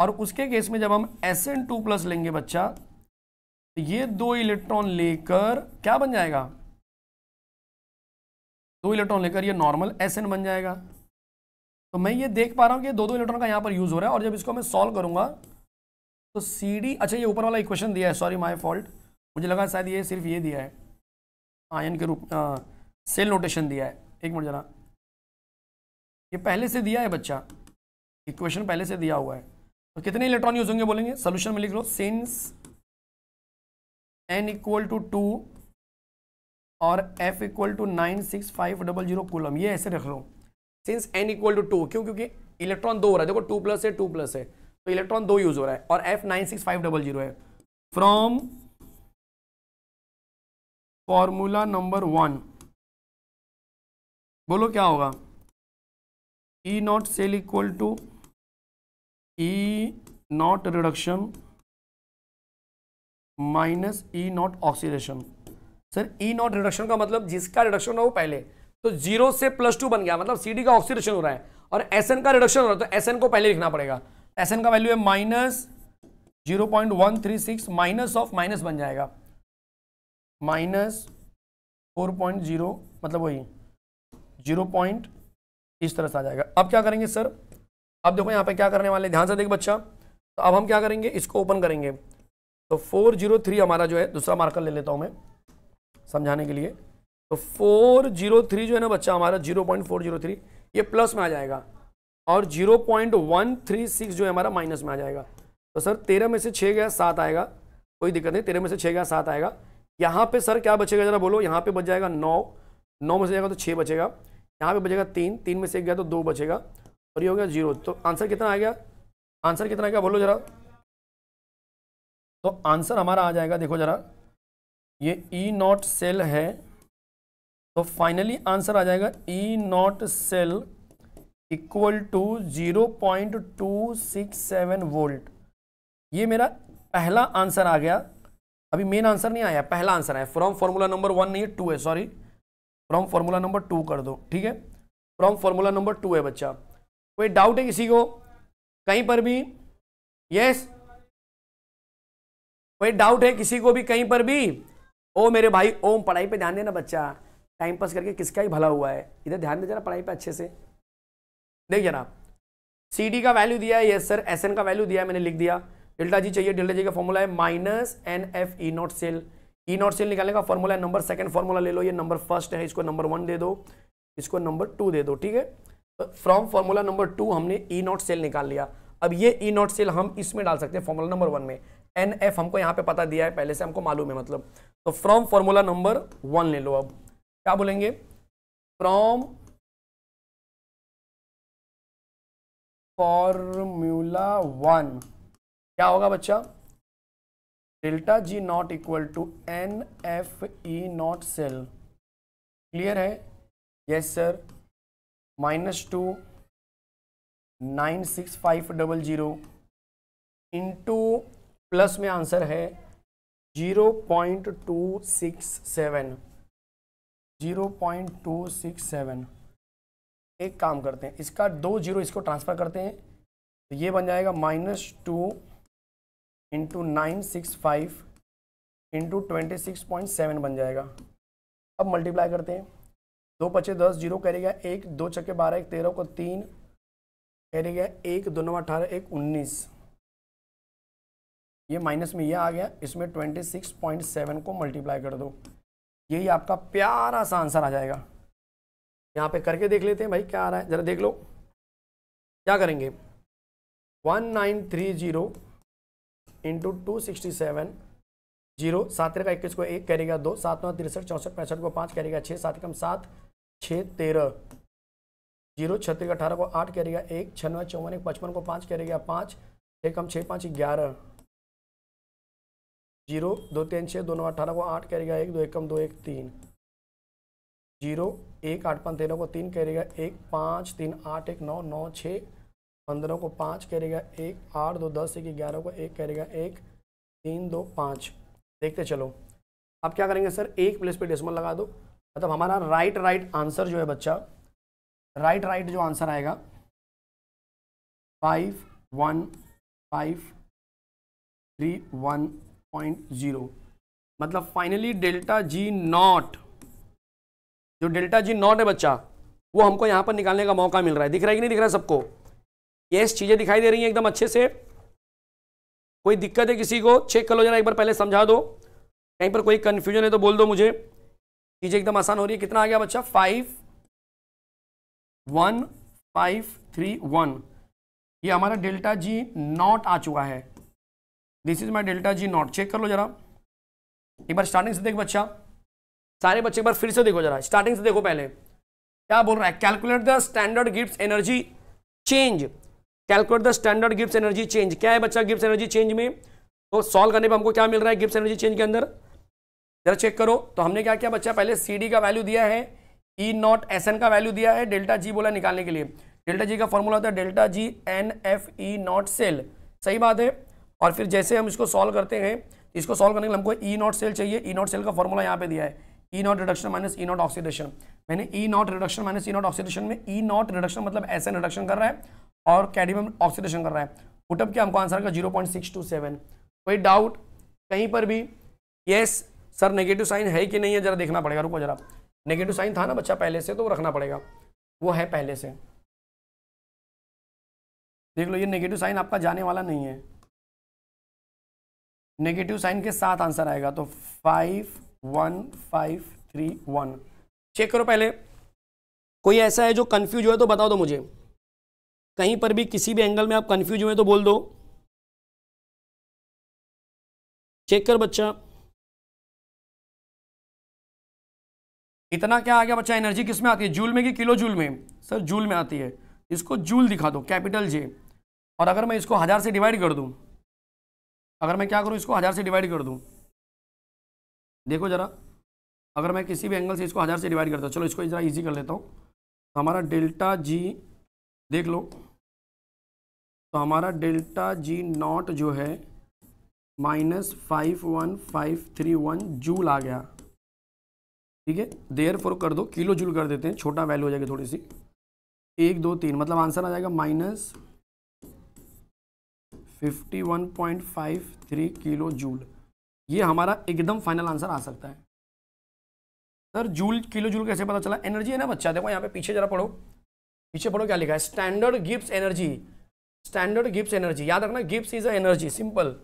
Speaker 2: और उसके केस में जब हम एस एन टू प्लस लेंगे बच्चा तो ये दो इलेक्ट्रॉन लेकर क्या बन जाएगा दो इलेक्ट्रॉन लेकर ये नॉर्मल एस एन बन जाएगा तो मैं ये देख पा रहा हूँ कि दो दो इलेक्ट्रॉन का यहाँ पर यूज़ हो रहा है और जब इसको मैं सॉल्व करूंगा तो सी डी अच्छा ये ऊपर वाला इक्वेशन दिया है सॉरी माई फॉल्ट मुझे लगा शायद ये सिर्फ ये दिया है आयन हाँ, के रूप आ, सेल नोटेशन दिया है एक मिनट जरा ये पहले से दिया है बच्चा इक्वेशन पहले से दिया हुआ है तो कितने इलेक्ट्रॉन यूज होंगे बोलेंगे सोल्यूशन में लिख लो since N equal to two और F equal to nine six five double zero coulomb ये ऐसे रख लो since N equal to two क्यों क्योंकि इलेक्ट्रॉन दो हो रहा है देखो टू प्लस है टू प्लस है तो इलेक्ट्रॉन दो यूज हो रहा है और F nine six five double zero है फ्रॉम
Speaker 1: फॉर्मूला नंबर वन बोलो क्या होगा E naught cell equal to E naught reduction
Speaker 2: minus E naught oxidation sir E naught reduction का मतलब जिसका रिडक्शन हो वो पहले तो जीरो से प्लस टू बन गया मतलब सीडी का ऑक्सीडेशन हो रहा है और एस एन का रिडक्शन हो रहा है तो एस एन को पहले लिखना पड़ेगा एस एन का वैल्यू है minus zero point one three six minus of minus बन जाएगा माइनस फोर पॉइंट जीरो मतलब वही जीरो पॉइंट इस तरह से आ जाएगा अब क्या करेंगे सर अब देखो यहाँ पे क्या करने वाले ध्यान से देख बच्चा तो अब हम क्या करेंगे इसको ओपन करेंगे तो फोर जीरो थ्री हमारा जो है दूसरा मार्कर ले लेता हूँ मैं समझाने के लिए तो फोर जीरो थ्री जो है ना बच्चा हमारा zero point four zero three ये प्लस में आ जाएगा और zero point one three six जो है हमारा माइनस में आ जाएगा तो सर तेरह में से छः गया सात आएगा कोई दिक्कत नहीं तेरह में से छः गया सात आएगा यहाँ पे सर क्या बचेगा जरा बोलो यहाँ पे बच जाएगा नौ नौ में से जाएगा तो छः बचेगा यहाँ पे बचेगा तीन तीन में से एक गया तो दो बचेगा और ये हो गया जीरो तो आंसर कितना आ गया आंसर कितना आ गया बोलो जरा तो आंसर हमारा आ जाएगा देखो जरा ये ई नॉट सेल है तो फाइनली आंसर आ जाएगा E naught cell equal to zero point two six seven volt ये मेरा पहला आंसर आ गया अभी मेन आंसर नहीं आया पहला आंसर आया फ्रॉम फॉर्मूला नंबर वन नहीं टू है sorry from formula number two कर दो ठीक है फ्रॉम फॉर्मूला नंबर टू है बच्चा कोई डाउट है किसी को कहीं पर भी यस yes? कोई डाउट है किसी को भी कहीं पर भी ओ मेरे भाई ओम पढ़ाई पे ध्यान देना बच्चा टाइम पास करके किसका ही भला हुआ है इधर ध्यान दे जरा पढ़ाई पे अच्छे से देख जनाब सी डी का वैल्यू दिया है यस सर एस एन का वैल्यू दिया है मैंने लिख दिया डेल्टा जी चाहिए डेल्टा जी का फॉर्मूला है minus N F E naught cell E naught cell निकालने का फॉर्मूला है नंबर सेकंड फॉर्मूला ले लो ये नंबर फर्स्ट है इसको नंबर वन दे दो इसको नंबर टू दे दो ठीक है फ्रॉम फॉर्मूला नंबर टू हमने ई नॉट सेल निकाल लिया अब ये ई नॉट सेल हम इसमें डाल सकते हैं फॉर्मूला नंबर वन में एन एफ हमको यहाँ पे पता दिया है
Speaker 1: पहले से हमको मालूम है मतलब तो फ्रॉम फॉर्मूला नंबर वन ले लो अब क्या बोलेंगे फ्रॉम फॉर्मूला वन क्या होगा बच्चा delta G
Speaker 2: naught equal to N F E naught cell clear है yes sir minus two nine six five double zero into plus में आंसर है zero point two six seven zero point two six seven एक काम करते हैं इसका दो zero इसको ट्रांसफ़र करते हैं तो ये बन जाएगा minus two into nine six five into twenty six point seven बन जाएगा अब मल्टीप्लाई करते हैं दो पचे दस जीरो कैरी गया एक दो छक्के बारह एक तेरह को तीन कैरी गया एक दो नौ अठारह एक उन्नीस ये माइनस में ये आ गया इसमें ट्वेंटी सिक्स पॉइंट सेवन को मल्टीप्लाई कर दो यही आपका प्यारा सा आंसर आ जाएगा यहाँ पे करके देख लेते हैं भाई क्या आ रहा है ज़रा देख लो क्या करेंगे one nine three zero into two sixty seven zero सात का इक्कीस को एक करेगा दो सात नौ तिरसठ चौंसठ पैंसठ को पाँच करेगा छः सात कम सात छः तेरह जीरो छत्तीस अठारह को आठ करेगा एक छनवे चौवन एक पचपन को पाँच करेगा पाँच एक कम छः पाँच ग्यारह जीरो दो तीन छः दो नौ अठारह को आठ करेगा एक दो एक कम दो एक तीन जीरो एक आठ पाँच तेरह को तीन करेगा एक पाँच तीन आठ एक नौ नौ छः पंद्रह को पाँच करेगा एक आठ दो दस एक ग्यारह को एक करेगा एक तीन दो पाँच देखते चलो आप क्या करेंगे सर एक प्लेस पे डेसिमल लगा दो मतलब हमारा राइट राइट आंसर जो है बच्चा राइट राइट जो आंसर आएगा five one five three one point zero मतलब फाइनली डेल्टा जी नॉट जो डेल्टा जी नॉट है बच्चा वो हमको यहाँ पर निकालने का मौका मिल रहा है दिख रहा है कि नहीं दिख रहा है सबको ये चीज़ें दिखाई दे रही हैं एकदम अच्छे से कोई दिक्कत है किसी को चेक कर लो जरा एक बार पहले समझा दो कहीं पर कोई कंफ्यूजन है तो बोल दो मुझे चीज़ें एकदम आसान हो रही है कितना आ गया बच्चा five one five three one ये हमारा डेल्टा जी नॉट आ चुका है this is my delta G naught check कर लो जरा एक बार स्टार्टिंग से देख बच्चा सारे बच्चे एक बार फिर से देखो जरा स्टार्टिंग से देखो पहले क्या बोल रहा है कैलकुलेट द स्टैंडर्ड गिफ्ट energy change calculate the standard Gibbs energy change क्या है बच्चा गिप्स एनर्जी चेंज में तो सॉल्व करने पर हमको क्या मिल रहा है गिप्स एनर्जी चेंज के अंदर जरा चेक करो तो हमने क्या किया बच्चा पहले सी का वैल्यू दिया है ई नॉट एस का वैल्यू दिया है डेल्टा जी बोला निकालने के लिए डेल्टा जी का फॉर्मूला होता है delta G N F E naught cell सही बात है और फिर जैसे हम इसको सॉल्व करते हैं इसको सॉल्व करने के लिए हमको ई नॉट सेल चाहिए ई नॉट सेल का फॉर्मूला यहाँ पे दिया है E naught reduction minus E naught oxidation मैंने E naught reduction minus E naught oxidation में ई नॉट रिडक्शन मतलब एस एन रिडक्शन कर रहा है और कैडमियम ऑक्सीडेशन कर रहा है पुटअप क्या हमको आंसर का zero point six two seven कोई डाउट कहीं पर भी येस सर नेगेटिव साइन है कि नहीं है जरा देखना पड़ेगा रुको जरा नेगेटिव साइन था ना बच्चा पहले
Speaker 1: से तो वो रखना पड़ेगा वो है पहले से देख लो ये नेगेटिव साइन आपका जाने वाला नहीं है नेगेटिव साइन के साथ
Speaker 2: आंसर आएगा तो five one five three one check करो पहले
Speaker 1: कोई ऐसा है जो कंफ्यूज हो तो बताओ दो तो मुझे कहीं पर भी किसी भी एंगल में आप कंफ्यूज हुए तो बोल दो चेक कर बच्चा इतना क्या आ गया बच्चा एनर्जी
Speaker 2: किस में आती है जूल में कि किलो जूल में सर जूल में आती है इसको जूल दिखा दो कैपिटल जे और अगर मैं इसको हज़ार से डिवाइड कर दूँ अगर मैं क्या करूँ इसको हज़ार से डिवाइड कर दूँ देखो ज़रा अगर मैं किसी भी एंगल से इसको हज़ार से डिवाइड करता हूँ चलो इसको ज़रा इजी कर लेता हूँ हमारा डेल्टा जी देख लो तो हमारा डेल्टा जी नॉट जो है minus five one five three one joule आ गया ठीक है देर फोर कर दो किलो जूल कर देते हैं छोटा वैल्यू हो जाएगा थोड़ी सी एक दो तीन मतलब आंसर आ जाएगा minus fifty one point five three kilo joule ये हमारा एकदम फाइनल आंसर आ सकता है सर जूल किलो जूल कैसे पता चला एनर्जी है ना बच्चा देखो यहाँ पे पीछे जरा पढ़ो पीछे पढ़ो क्या लिखा है standard Gibbs energy standard Gibbs energy याद रखना Gibbs is a energy simple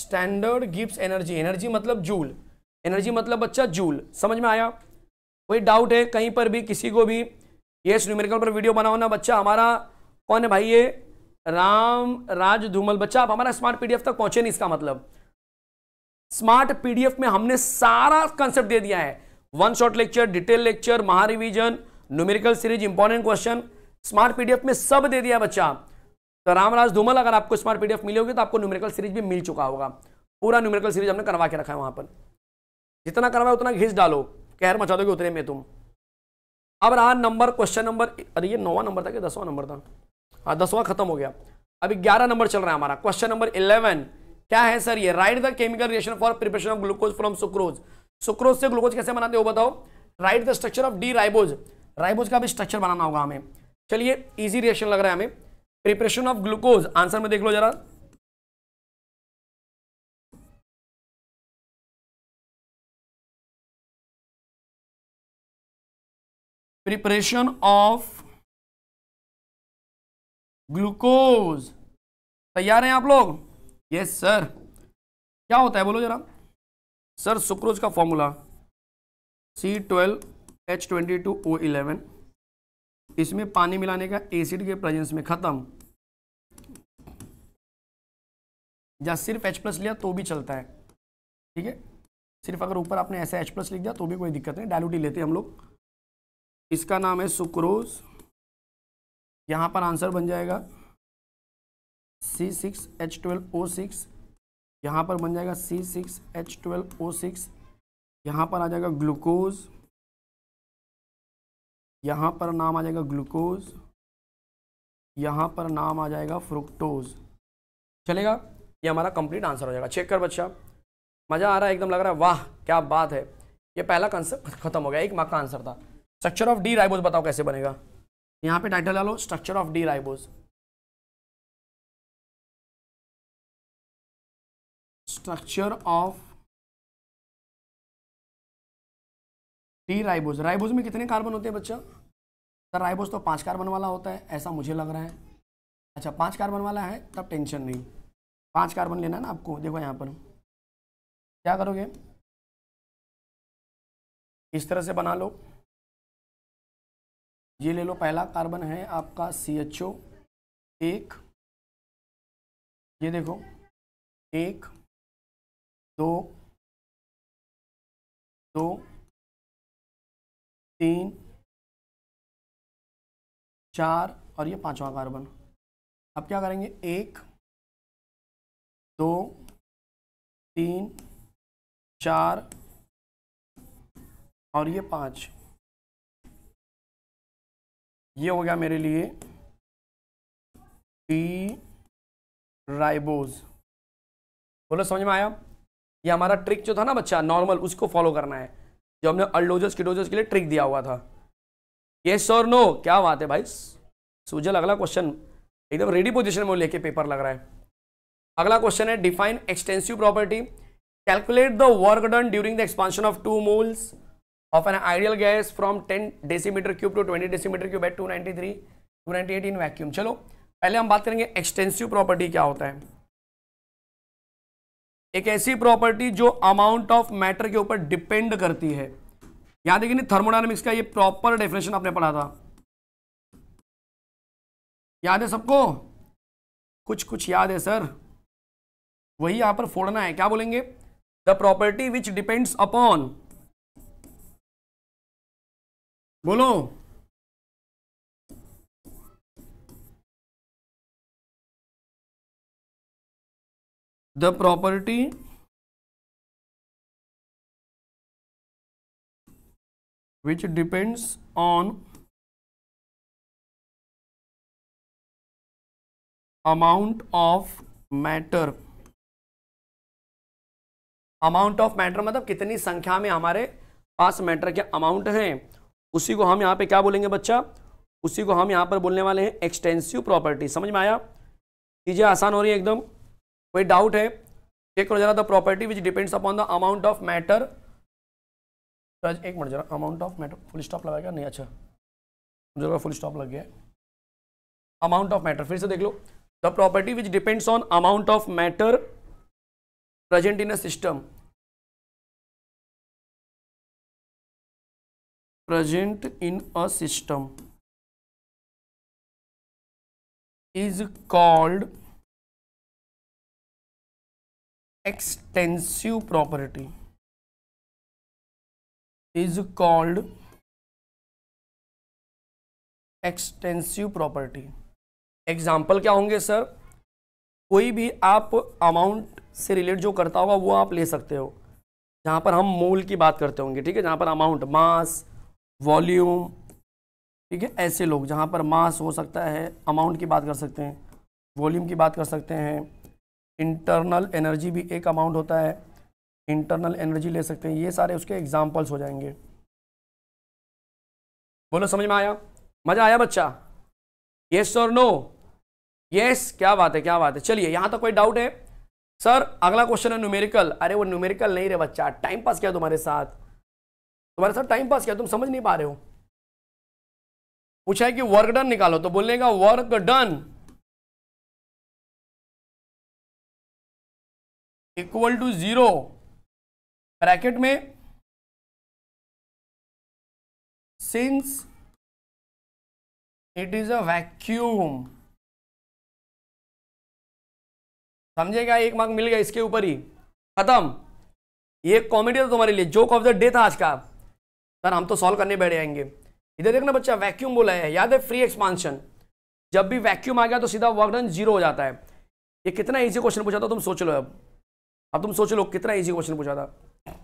Speaker 2: standard Gibbs energy energy मतलब जूल एनर्जी मतलब बच्चा जूल समझ में आया कोई डाउट है कहीं पर भी किसी को भी ये न्यूमेरिकल पर वीडियो बनाओ ना बच्चा हमारा कौन है भाई ये राम राज धूमल बच्चा आप हमारा स्मार्ट पीडीएफ तक पहुंचे नहीं इसका मतलब स्मार्ट पीडीएफ में हमने सारा कंसेप्ट दे दिया है one shot lecture detail lecture महारिविजन numerical series important question smart PDF में सब दे दिया बच्चा तो रामराज धूमल अगर आपको स्मार्ट पीडीएफ मिली होगी तो आपको न्यूमेरिकल सीरीज भी मिल चुका होगा पूरा न्यूमेरिकल सीरीज हमने करवा के रखा है वहां पर जितना करवाए उतना घिस डालो कहर मचा दोगे उतने में तुम अब रहा नंबर क्वेश्चन नंबर अरे ये नौवा नंबर था कि दसवां नंबर था हाँ दसवां खत्म हो गया अभी ग्यारह नंबर चल रहा है हमारा क्वेश्चन नंबर इलेवन क्या है सर ये write the chemical reaction for preparation of glucose from sucrose sucrose से ग्लूकोज कैसे बनाते हो बताओ write the structure of D ribose ribose का भी स्ट्रक्चर बनाना होगा हमें चलिए इजी रिएक्शन लग रहा है हमें प्रिपरेशन ऑफ
Speaker 1: ग्लूकोज आंसर में देख लो जरा प्रिपरेशन ऑफ ग्लूकोज तैयार हैं आप लोग यस सर क्या होता है बोलो जरा
Speaker 2: सर सुक्रोज का formula C twelve H twenty two O eleven इसमें पानी मिलाने का एसिड के प्रेजेंस में ख़त्म या सिर्फ H प्लस लिया तो भी चलता है ठीक है सिर्फ अगर ऊपर आपने ऐसा H प्लस लिख दिया तो भी कोई दिक्कत नहीं डायलूटी लेते हैं हम लोग इसका नाम है सुक्रोज यहां पर आंसर बन जाएगा C six H twelve O six यहाँ पर बन जाएगा C six H twelve O six यहाँ पर आ जाएगा ग्लूकोज़ यहाँ पर नाम आ जाएगा ग्लूकोज यहाँ पर नाम आ जाएगा फ्रुक्टोज चलेगा ये हमारा कंप्लीट आंसर हो जाएगा चेक कर बच्चा मज़ा आ रहा है एकदम लग रहा है वाह क्या बात है ये पहला कंसेप्ट खत्म हो गया एक मार्क का आंसर था स्ट्रक्चर ऑफ
Speaker 1: डी राइबोज बताओ कैसे बनेगा यहाँ पे टाइटल डालो structure of D ribose structure of T ribose ribose में कितने कार्बन होते हैं बच्चा सर राइबोज तो पाँच कार्बन वाला होता है ऐसा मुझे लग रहा है अच्छा पाँच कार्बन वाला है तब टेंशन नहीं पाँच कार्बन लेना ना आपको देखो यहाँ पर क्या करोगे इस तरह से बना लो ये ले लो पहला कार्बन है आपका सी एच ओ एक ये देखो एक दो दो तीन चार और ये पांचवा कार्बन अब क्या करेंगे एक दो तीन चार और ये पांच ये हो गया मेरे लिए टी राइबोज बोलो समझ में आया ये हमारा
Speaker 2: ट्रिक जो था ना बच्चा नॉर्मल उसको फॉलो करना है जो हमने अल्डोजस किडोजस के लिए ट्रिक दिया हुआ था येस और नो क्या बात है भाई सुजल अगला क्वेश्चन एकदम रेडी पोजिशन में लेके पेपर लग रहा है अगला क्वेश्चन है define extensive property calculate the work done during the expansion of two moles of an ideal gas from 10 decimetre cube to 20 decimetre cube at 293 298 in vacuum चलो पहले हम बात करेंगे एक्सटेंसिव प्रॉपर्टी क्या होता है एक ऐसी प्रॉपर्टी जो अमाउंट ऑफ मैटर के ऊपर डिपेंड करती है यहां देखिए थर्मोडायनेमिक्स का ये प्रॉपर डेफिनेशन आपने पढ़ा था याद है सबको कुछ कुछ याद है सर वही यहां पर फोड़ना है क्या बोलेंगे the
Speaker 1: property which depends upon बोलो the property which depends on amount of matter amount
Speaker 2: of matter मतलब कितनी संख्या में हमारे पास मैटर के अमाउंट हैं उसी को हम यहाँ पे क्या बोलेंगे बच्चा उसी को हम यहाँ पर बोलने वाले हैं एक्सटेंसिव प्रॉपर्टी समझ में आया चीज़ें आसान हो रही है एकदम कोई डाउट है चेक करो जरा the property which depends upon the amount of matter एक मिनट जरा amount of matter full stop लगाएगा नहीं अच्छा जरा फुल स्टॉप लग गया अमाउंट ऑफ मैटर फिर से देख लो the
Speaker 1: property which depends on amount of matter present in a system present in a system is called extensive property is called extensive property example क्या होंगे सर
Speaker 2: कोई भी आप अमाउंट से रिलेट जो करता होगा वो आप ले सकते हो जहाँ पर हम मोल की बात करते होंगे ठीक है जहाँ पर अमाउंट मास वॉल्यूम ठीक है ऐसे लोग जहाँ पर मास हो सकता है अमाउंट की बात कर सकते हैं वॉल्यूम की बात कर सकते हैं इंटरनल एनर्जी भी एक अमाउंट होता है इंटरनल एनर्जी ले सकते हैं ये सारे उसके एग्जाम्पल्स हो जाएंगे बोलो समझ में आया मज़ा आया बच्चा येस और नो येस क्या बात है क्या बात है चलिए यहां तक तो कोई डाउट है सर अगला क्वेश्चन है न्यूमेरिकल अरे वो न्यूमेरिकल नहीं रहे बच्चा टाइम पास क्या तुम्हारे साथ तुम्हारे साथ टाइम पास क्या तुम समझ नहीं पा रहे हो
Speaker 1: पूछा है कि वर्क डन निकालो तो बोलेगा work done equal to zero bracket में since it is a vacuum समझेगा एक मार्क मिल गया इसके ऊपर ही खत्म
Speaker 2: ये कॉमेडी था तुम्हारे लिए जोक ऑफ द डे था आज का सर हम तो सॉल्व करने बैठ जाएंगे इधर देखना बच्चा वैक्यूम बोला है याद है फ्री एक्सपांशन जब भी वैक्यूम आ गया तो सीधा वर्क डन जीरो हो जाता है ये कितना इजी क्वेश्चन पूछा था तुम सोच लो अब अब तुम सोच लो कितना इजी क्वेश्चन पूछा था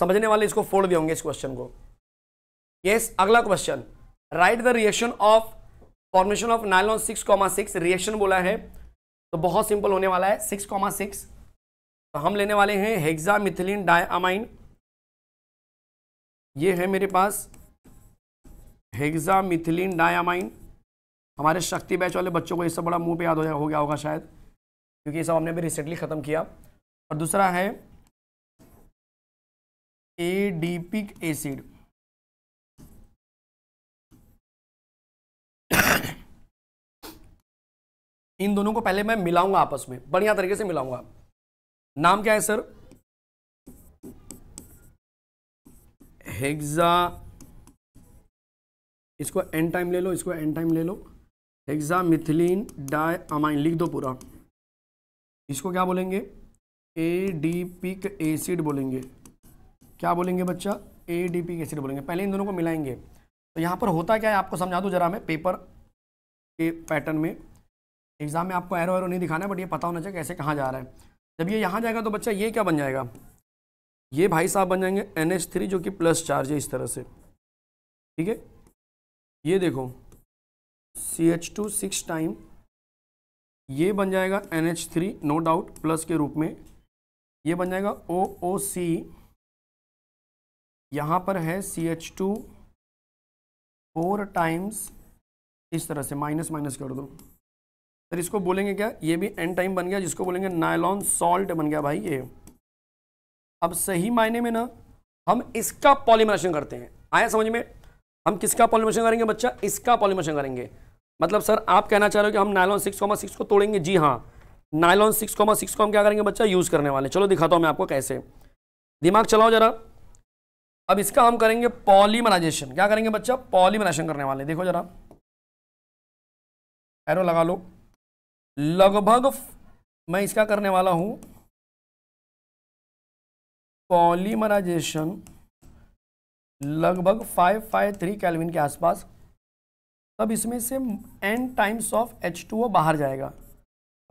Speaker 2: समझने वाले इसको फोड़ दिए होंगे इस क्वेश्चन को यस अगला question right the reaction of formation of nylon six comma six reaction बोला है तो बहुत सिंपल होने वाला है सिक्स कॉमा सिक्स तो हम लेने वाले हैं हेक्सा मिथिलीन डायमाइन ये है मेरे पास हेक्सा मिथिलीन डायामाइन हमारे शक्ति बैच वाले बच्चों को इससे बड़ा मुंह पे याद हो गया होगा शायद क्योंकि ये सब हमने भी रिसेंटली ख़त्म किया और दूसरा है
Speaker 1: एडीपिक एसिड इन दोनों को पहले मैं मिलाऊंगा आपस में बढ़िया तरीके से मिलाऊंगा नाम क्या है सर
Speaker 2: हेक्सा इसको एंड टाइम ले लो इसको एंड टाइम ले लो हेक्सा मिथिलीन डाई अमाइन लिख दो पूरा इसको क्या बोलेंगे ए डी पिक एसिड बोलेंगे क्या बोलेंगे बच्चा ए डी पिक एसिड बोलेंगे पहले इन दोनों को मिलाएंगे तो यहाँ पर होता क्या है आपको समझा दूँ जरा मैं पेपर के पैटर्न में एग्ज़ाम में आपको एरो एरो नहीं दिखाना है बट ये पता होना चाहिए कैसे कहाँ जा रहा है जब ये यहाँ जाएगा तो बच्चा ये क्या बन जाएगा ये भाई साहब बन जाएंगे एन एच थ्री जो कि प्लस चार्ज है इस तरह से ठीक है ये देखो C H two six time ये बन जाएगा N H three no doubt plus के रूप में ये बन जाएगा ओ ओ सी यहाँ पर है C H two four times इस तरह से माइनस माइनस कर दो फिर इसको बोलेंगे क्या ये भी एन टाइम बन गया जिसको बोलेंगे नायलॉन सॉल्ट बन गया भाई ये अब सही मायने में ना हम इसका पॉलीमेशन करते हैं आया समझ में हम किसका पॉलीमेशन करेंगे बच्चा इसका पॉलीमेशन करेंगे मतलब सर आप कहना चाह रहे हो कि हम नायलॉन सिक्स कॉमा सिक्स को तोड़ेंगे जी हाँ नायलॉन सिक्स कॉमा सिक्स को हम क्या करेंगे बच्चा यूज़ करने वाले चलो दिखाता हूँ मैं आपको कैसे दिमाग चलाओ जरा अब इसका हम करेंगे पॉलीमराइजेशन क्या करेंगे बच्चा पॉलीमराइजेशन करने वाले देखो जरा एरो लगा लो
Speaker 1: लगभग मैं इसका करने वाला हूँ पॉलीमराइजेशन लगभग फाइव
Speaker 2: फाइव थ्री कैलविन के आसपास तब इसमें से n times of H two बाहर जाएगा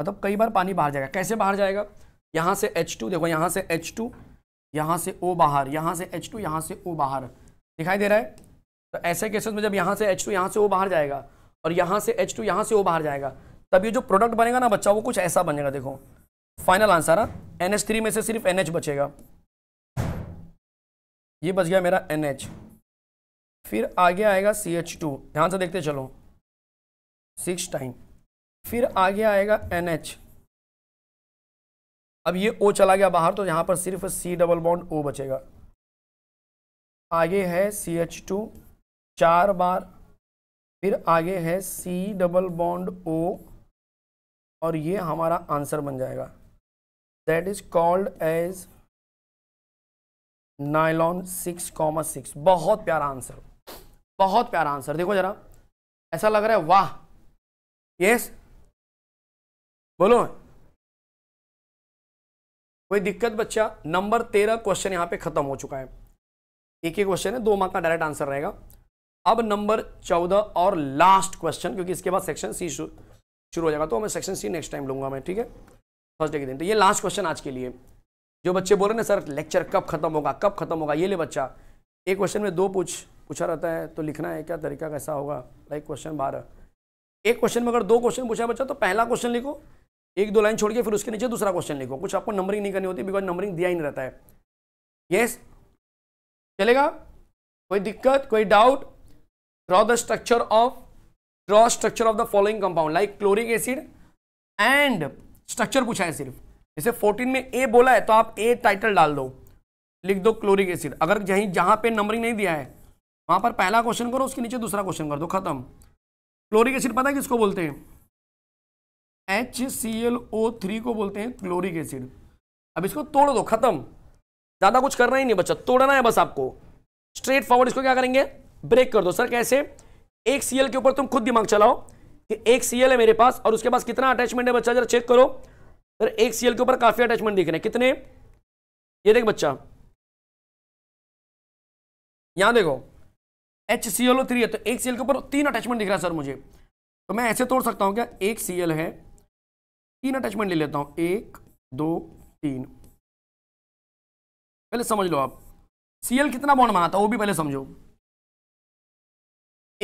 Speaker 2: मतलब कई बार पानी बाहर जाएगा कैसे बाहर जाएगा यहाँ से एच टू देखो यहाँ से एच टू यहाँ से ओ बाहर यहाँ से एच टू यहाँ से ओ बाहर दिखाई दे रहा है तो ऐसे केसेस में जब यहाँ से एच टू यहाँ से ओ बाहर जाएगा और यहाँ से एच टू यहाँ से ओ बाहर जाएगा तब ये जो प्रोडक्ट बनेगा ना बच्चा वो कुछ ऐसा बनेगा देखो फाइनल आंसर है एन एच थ्री में से सिर्फ एन एच बचेगा ये बच गया मेरा एन एच फिर आगे आएगा सी एच टू ध्यान से देखते चलो सिक्स टाइम फिर आगे आएगा एन एच अब ये ओ चला गया बाहर तो यहाँ पर सिर्फ सी डबल बॉन्ड ओ बचेगा आगे है सी एच टू चार बार फिर आगे है सी डबल बॉन्ड ओ और ये हमारा आंसर बन जाएगा that is called as nylon six comma six बहुत प्यारा आंसर
Speaker 1: बहुत प्यारा आंसर देखो जरा ऐसा लग रहा है वाह यस बोलो कोई दिक्कत
Speaker 2: बच्चा नंबर तेरह क्वेश्चन यहां पे खत्म हो चुका है एक ही क्वेश्चन है दो मार्क का डायरेक्ट आंसर रहेगा अब नंबर चौदह और लास्ट क्वेश्चन क्योंकि इसके बाद सेक्शन सी शुरू हो जाएगा तो मैं सेक्शन सी नेक्स्ट टाइम लूंगा मैं ठीक है फर्स्ट डे के दिन तो ये लास्ट क्वेश्चन आज के लिए जो बच्चे बोल रहे ना सर लेक्चर कब खत्म होगा कब खत्म होगा ये ले बच्चा एक क्वेश्चन में दो पूछ पूछा रहता है तो लिखना है क्या तरीका कैसा होगा लाइक क्वेश्चन बारह एक क्वेश्चन में अगर दो क्वेश्चन पूछा बच्चा तो पहला क्वेश्चन लिखो एक दो लाइन छोड़ के फिर उसके नीचे दूसरा क्वेश्चन लिखो कुछ आपको नंबरिंग नहीं करनी होती बिकॉज नंबरिंग दिया ही नहीं रहता है यस चलेगा कोई दिक्कत कोई doubt draw the structure of draw structure of the following compound like chloric acid and structure पूछा है सिर्फ जैसे 14 में ए बोला है तो आप ए टाइटल डाल दो लिख दो क्लोरिक एसिड अगर यहीं जहां पे नंबरिंग नहीं दिया है वहां पर पहला क्वेश्चन करो उसके नीचे दूसरा क्वेश्चन कर दो खत्म क्लोरिक एसिड पता है किसको बोलते हैं H C L O three को बोलते हैं क्लोरिक एसिड अब इसको तोड़ दो खत्म ज़्यादा कुछ करना ही नहीं बच्चा तोड़ना है बस आपको स्ट्रेट फॉरवर्ड इसको क्या करेंगे ब्रेक कर दो सर कैसे एक सी के ऊपर तुम खुद दिमाग चलाओ कि एक सी है मेरे पास और उसके पास कितना अटैचमेंट है बच्चा जरा चेक करो सर एक सी के ऊपर काफ़ी अटैचमेंट दिख रहे हैं कितने ये देख बच्चा यहां देखो H C L O three है तो एक सी एल के ऊपर तीन अटैचमेंट दिख रहा है सर मुझे तो मैं ऐसे तोड़ सकता हूँ क्या एक सी
Speaker 1: एल है तीन अटैचमेंट ले लेता हूँ एक दो तीन पहले समझ लो आप सी एल कितना बॉन्ड बनाता है वो भी पहले समझो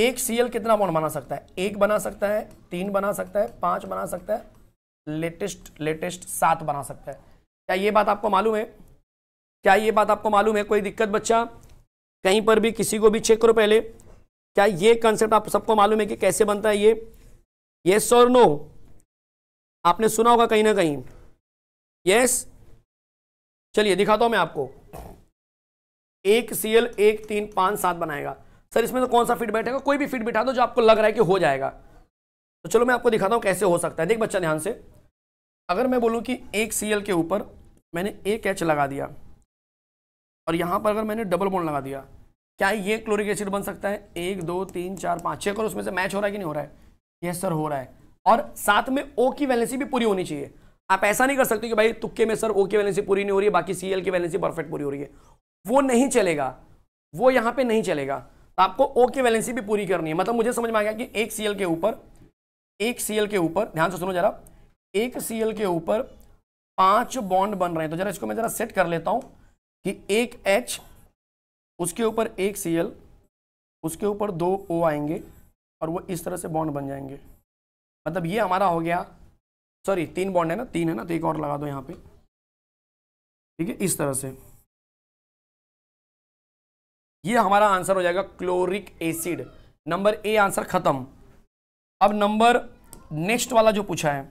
Speaker 2: एक सी एल कितना बॉन्ड बना सकता है एक बना सकता है तीन बना सकता है पांच बना सकता है लेटेस्ट लेटेस्ट सात बना सकता है क्या ये बात आपको मालूम है क्या ये बात आपको मालूम है कोई दिक्कत बच्चा कहीं पर भी किसी को भी चेक करो पहले क्या ये कंसेप्ट आप सबको मालूम है कि कैसे बनता है ये यस और नो आपने सुना होगा कहीं ना कहीं यस चलिए दिखाता हूं मैं आपको एक सीएल एक तीन पांच सात बनाएगा सर इसमें तो कौन सा फिट बैठेगा कोई भी फिट बिठा दो जो आपको लग रहा है कि हो जाएगा तो चलो मैं आपको दिखाता हूँ कैसे हो सकता है देख बच्चा ध्यान से अगर मैं बोलूं कि एक सीएल के ऊपर मैंने एक एच लगा दिया और यहाँ पर अगर मैंने डबल बोन लगा दिया क्या ये क्लोरिक एसिड बन सकता है एक दो तीन चार पाँच छः और उसमें से मैच हो रहा है कि नहीं हो रहा है यस सर हो रहा है और साथ में ओ की वैलेंसी भी पूरी होनी चाहिए आप ऐसा नहीं कर सकते कि भाई तुक्के में सर ओ की वैलेंसी पूरी नहीं हो रही है बाकी सी की वैलेंसी परफेक्ट पूरी हो रही है वो नहीं चलेगा वो यहाँ पर नहीं चलेगा तो आपको ओ की वैलेंसी भी पूरी करनी है मतलब मुझे समझ में आ गया कि एक सी के ऊपर एक सी के ऊपर ध्यान से सुनो जरा एक सी के ऊपर पाँच बॉन्ड बन रहे हैं तो जरा इसको मैं जरा सेट कर लेता हूँ कि एक एच उसके ऊपर एक सी एल उसके ऊपर दो ओ आएंगे और वो इस तरह से बॉन्ड बन जाएंगे मतलब ये हमारा हो
Speaker 1: गया सॉरी तीन बॉन्ड है ना तीन है ना तो एक और लगा दो यहाँ पे ठीक है इस तरह से ये हमारा आंसर हो जाएगा chloric
Speaker 2: acid number A answer खत्म अब नंबर नेक्स्ट वाला
Speaker 1: जो पूछा है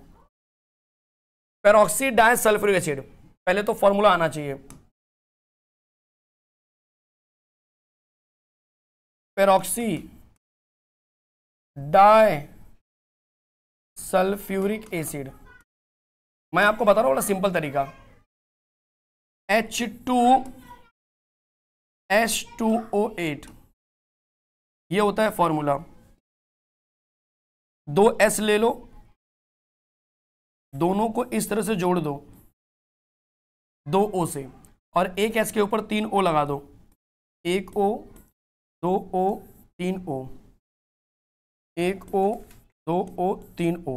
Speaker 1: पेरोक्सीड डाय सल्फ्यूरिक एसिड पहले तो फॉर्मूला आना चाहिए पेरोक्सी डाई सल्फ्यूरिक एसिड मैं आपको बता रहा हूं बड़ा सिंपल तरीका H two S two O eight यह होता है फॉर्मूला दो एस ले लो दोनों को इस तरह से जोड़ दो दो ओ
Speaker 2: से और एक एस के ऊपर तीन ओ लगा दो एक ओ दो ओ तीन ओ एक ओ दो ओ तीन ओ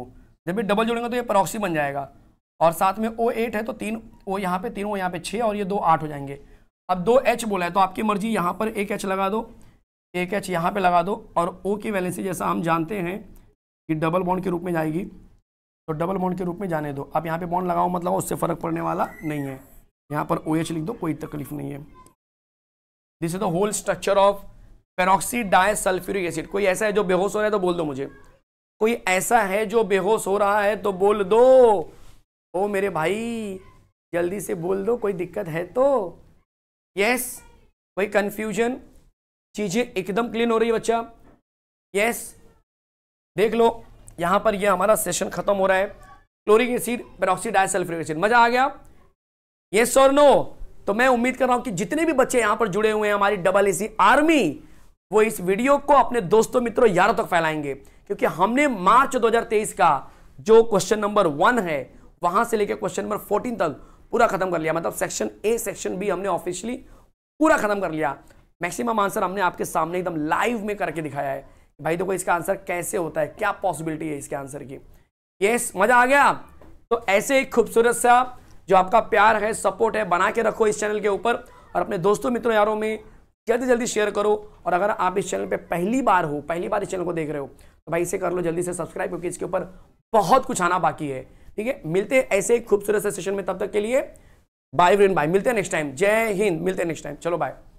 Speaker 2: जब भी डबल जोड़ेंगे तो ये परॉक्सी बन जाएगा और साथ में ओ एट है तो तीन ओ यहाँ पे तीन ओ यहाँ पे छः और ये दो आठ हो जाएंगे अब दो एच बोला है तो आपकी मर्जी यहाँ पर एक एच लगा दो एक एच यहाँ पे लगा दो और ओ की वैलेंसी जैसा हम जानते हैं कि डबल बॉन्ड के रूप में जाएगी तो डबल बॉन्ड के रूप में जाने दो आप यहाँ पे बॉन्ड लगाओ मत मतलब उससे फ़र्क पड़ने वाला नहीं है यहाँ पर ओ एच लिख दो कोई तकलीफ नहीं है this is the whole structure of peroxy disulphuric acid कोई ऐसा है जो बेहोश हो रहा है तो बोल दो मुझे कोई ऐसा है जो बेहोश हो रहा है तो बोल दो ओ मेरे भाई जल्दी से बोल दो कोई दिक्कत है तो यस कोई कंफ्यूजन चीज़ें एकदम क्लीन हो रही है बच्चा यस देख लो यहां पर यह हमारा सेशन खत्म हो रहा है chloric acid peroxy disulphuric acid मज़ा आ गया यस और नो तो मैं उम्मीद कर रहा हूं कि जितने भी बच्चे यहां पर जुड़े हुए हैं हमारी डबल एसी आर्मी वो इस वीडियो को अपने दोस्तों मित्रों यारों तक फैलाएंगे क्योंकि हमने मार्च 2023 का जो क्वेश्चन नंबर वन है वहां से लेकर क्वेश्चन नंबर फोर्टीन तक पूरा खत्म कर लिया मतलब सेक्शन ए सेक्शन बी हमने ऑफिशियली पूरा खत्म कर लिया मैक्सिमम आंसर हमने आपके सामने एकदम लाइव में करके दिखाया है भाई देखो इसका आंसर कैसे होता है क्या पॉसिबिलिटी है इसके आंसर की यस मजा आ गया तो ऐसे एक खूबसूरत सा जो आपका प्यार है सपोर्ट है बना के रखो इस चैनल के ऊपर और अपने दोस्तों मित्रों यारों में जल्दी जल्दी शेयर करो और अगर आप इस चैनल पे पहली बार हो पहली बार इस चैनल को देख रहे हो तो भाई इसे कर लो जल्दी से सब्सक्राइब क्योंकि इसके ऊपर बहुत कुछ आना बाकी है ठीक है मिलते हैं ऐसे खूबसूरत से सेशन में तब तक के लिए बाय फ्रेंड बाय मिलते
Speaker 1: हैं नेक्स्ट टाइम जय हिंद मिलते हैं नेक्स्ट टाइम चलो बाय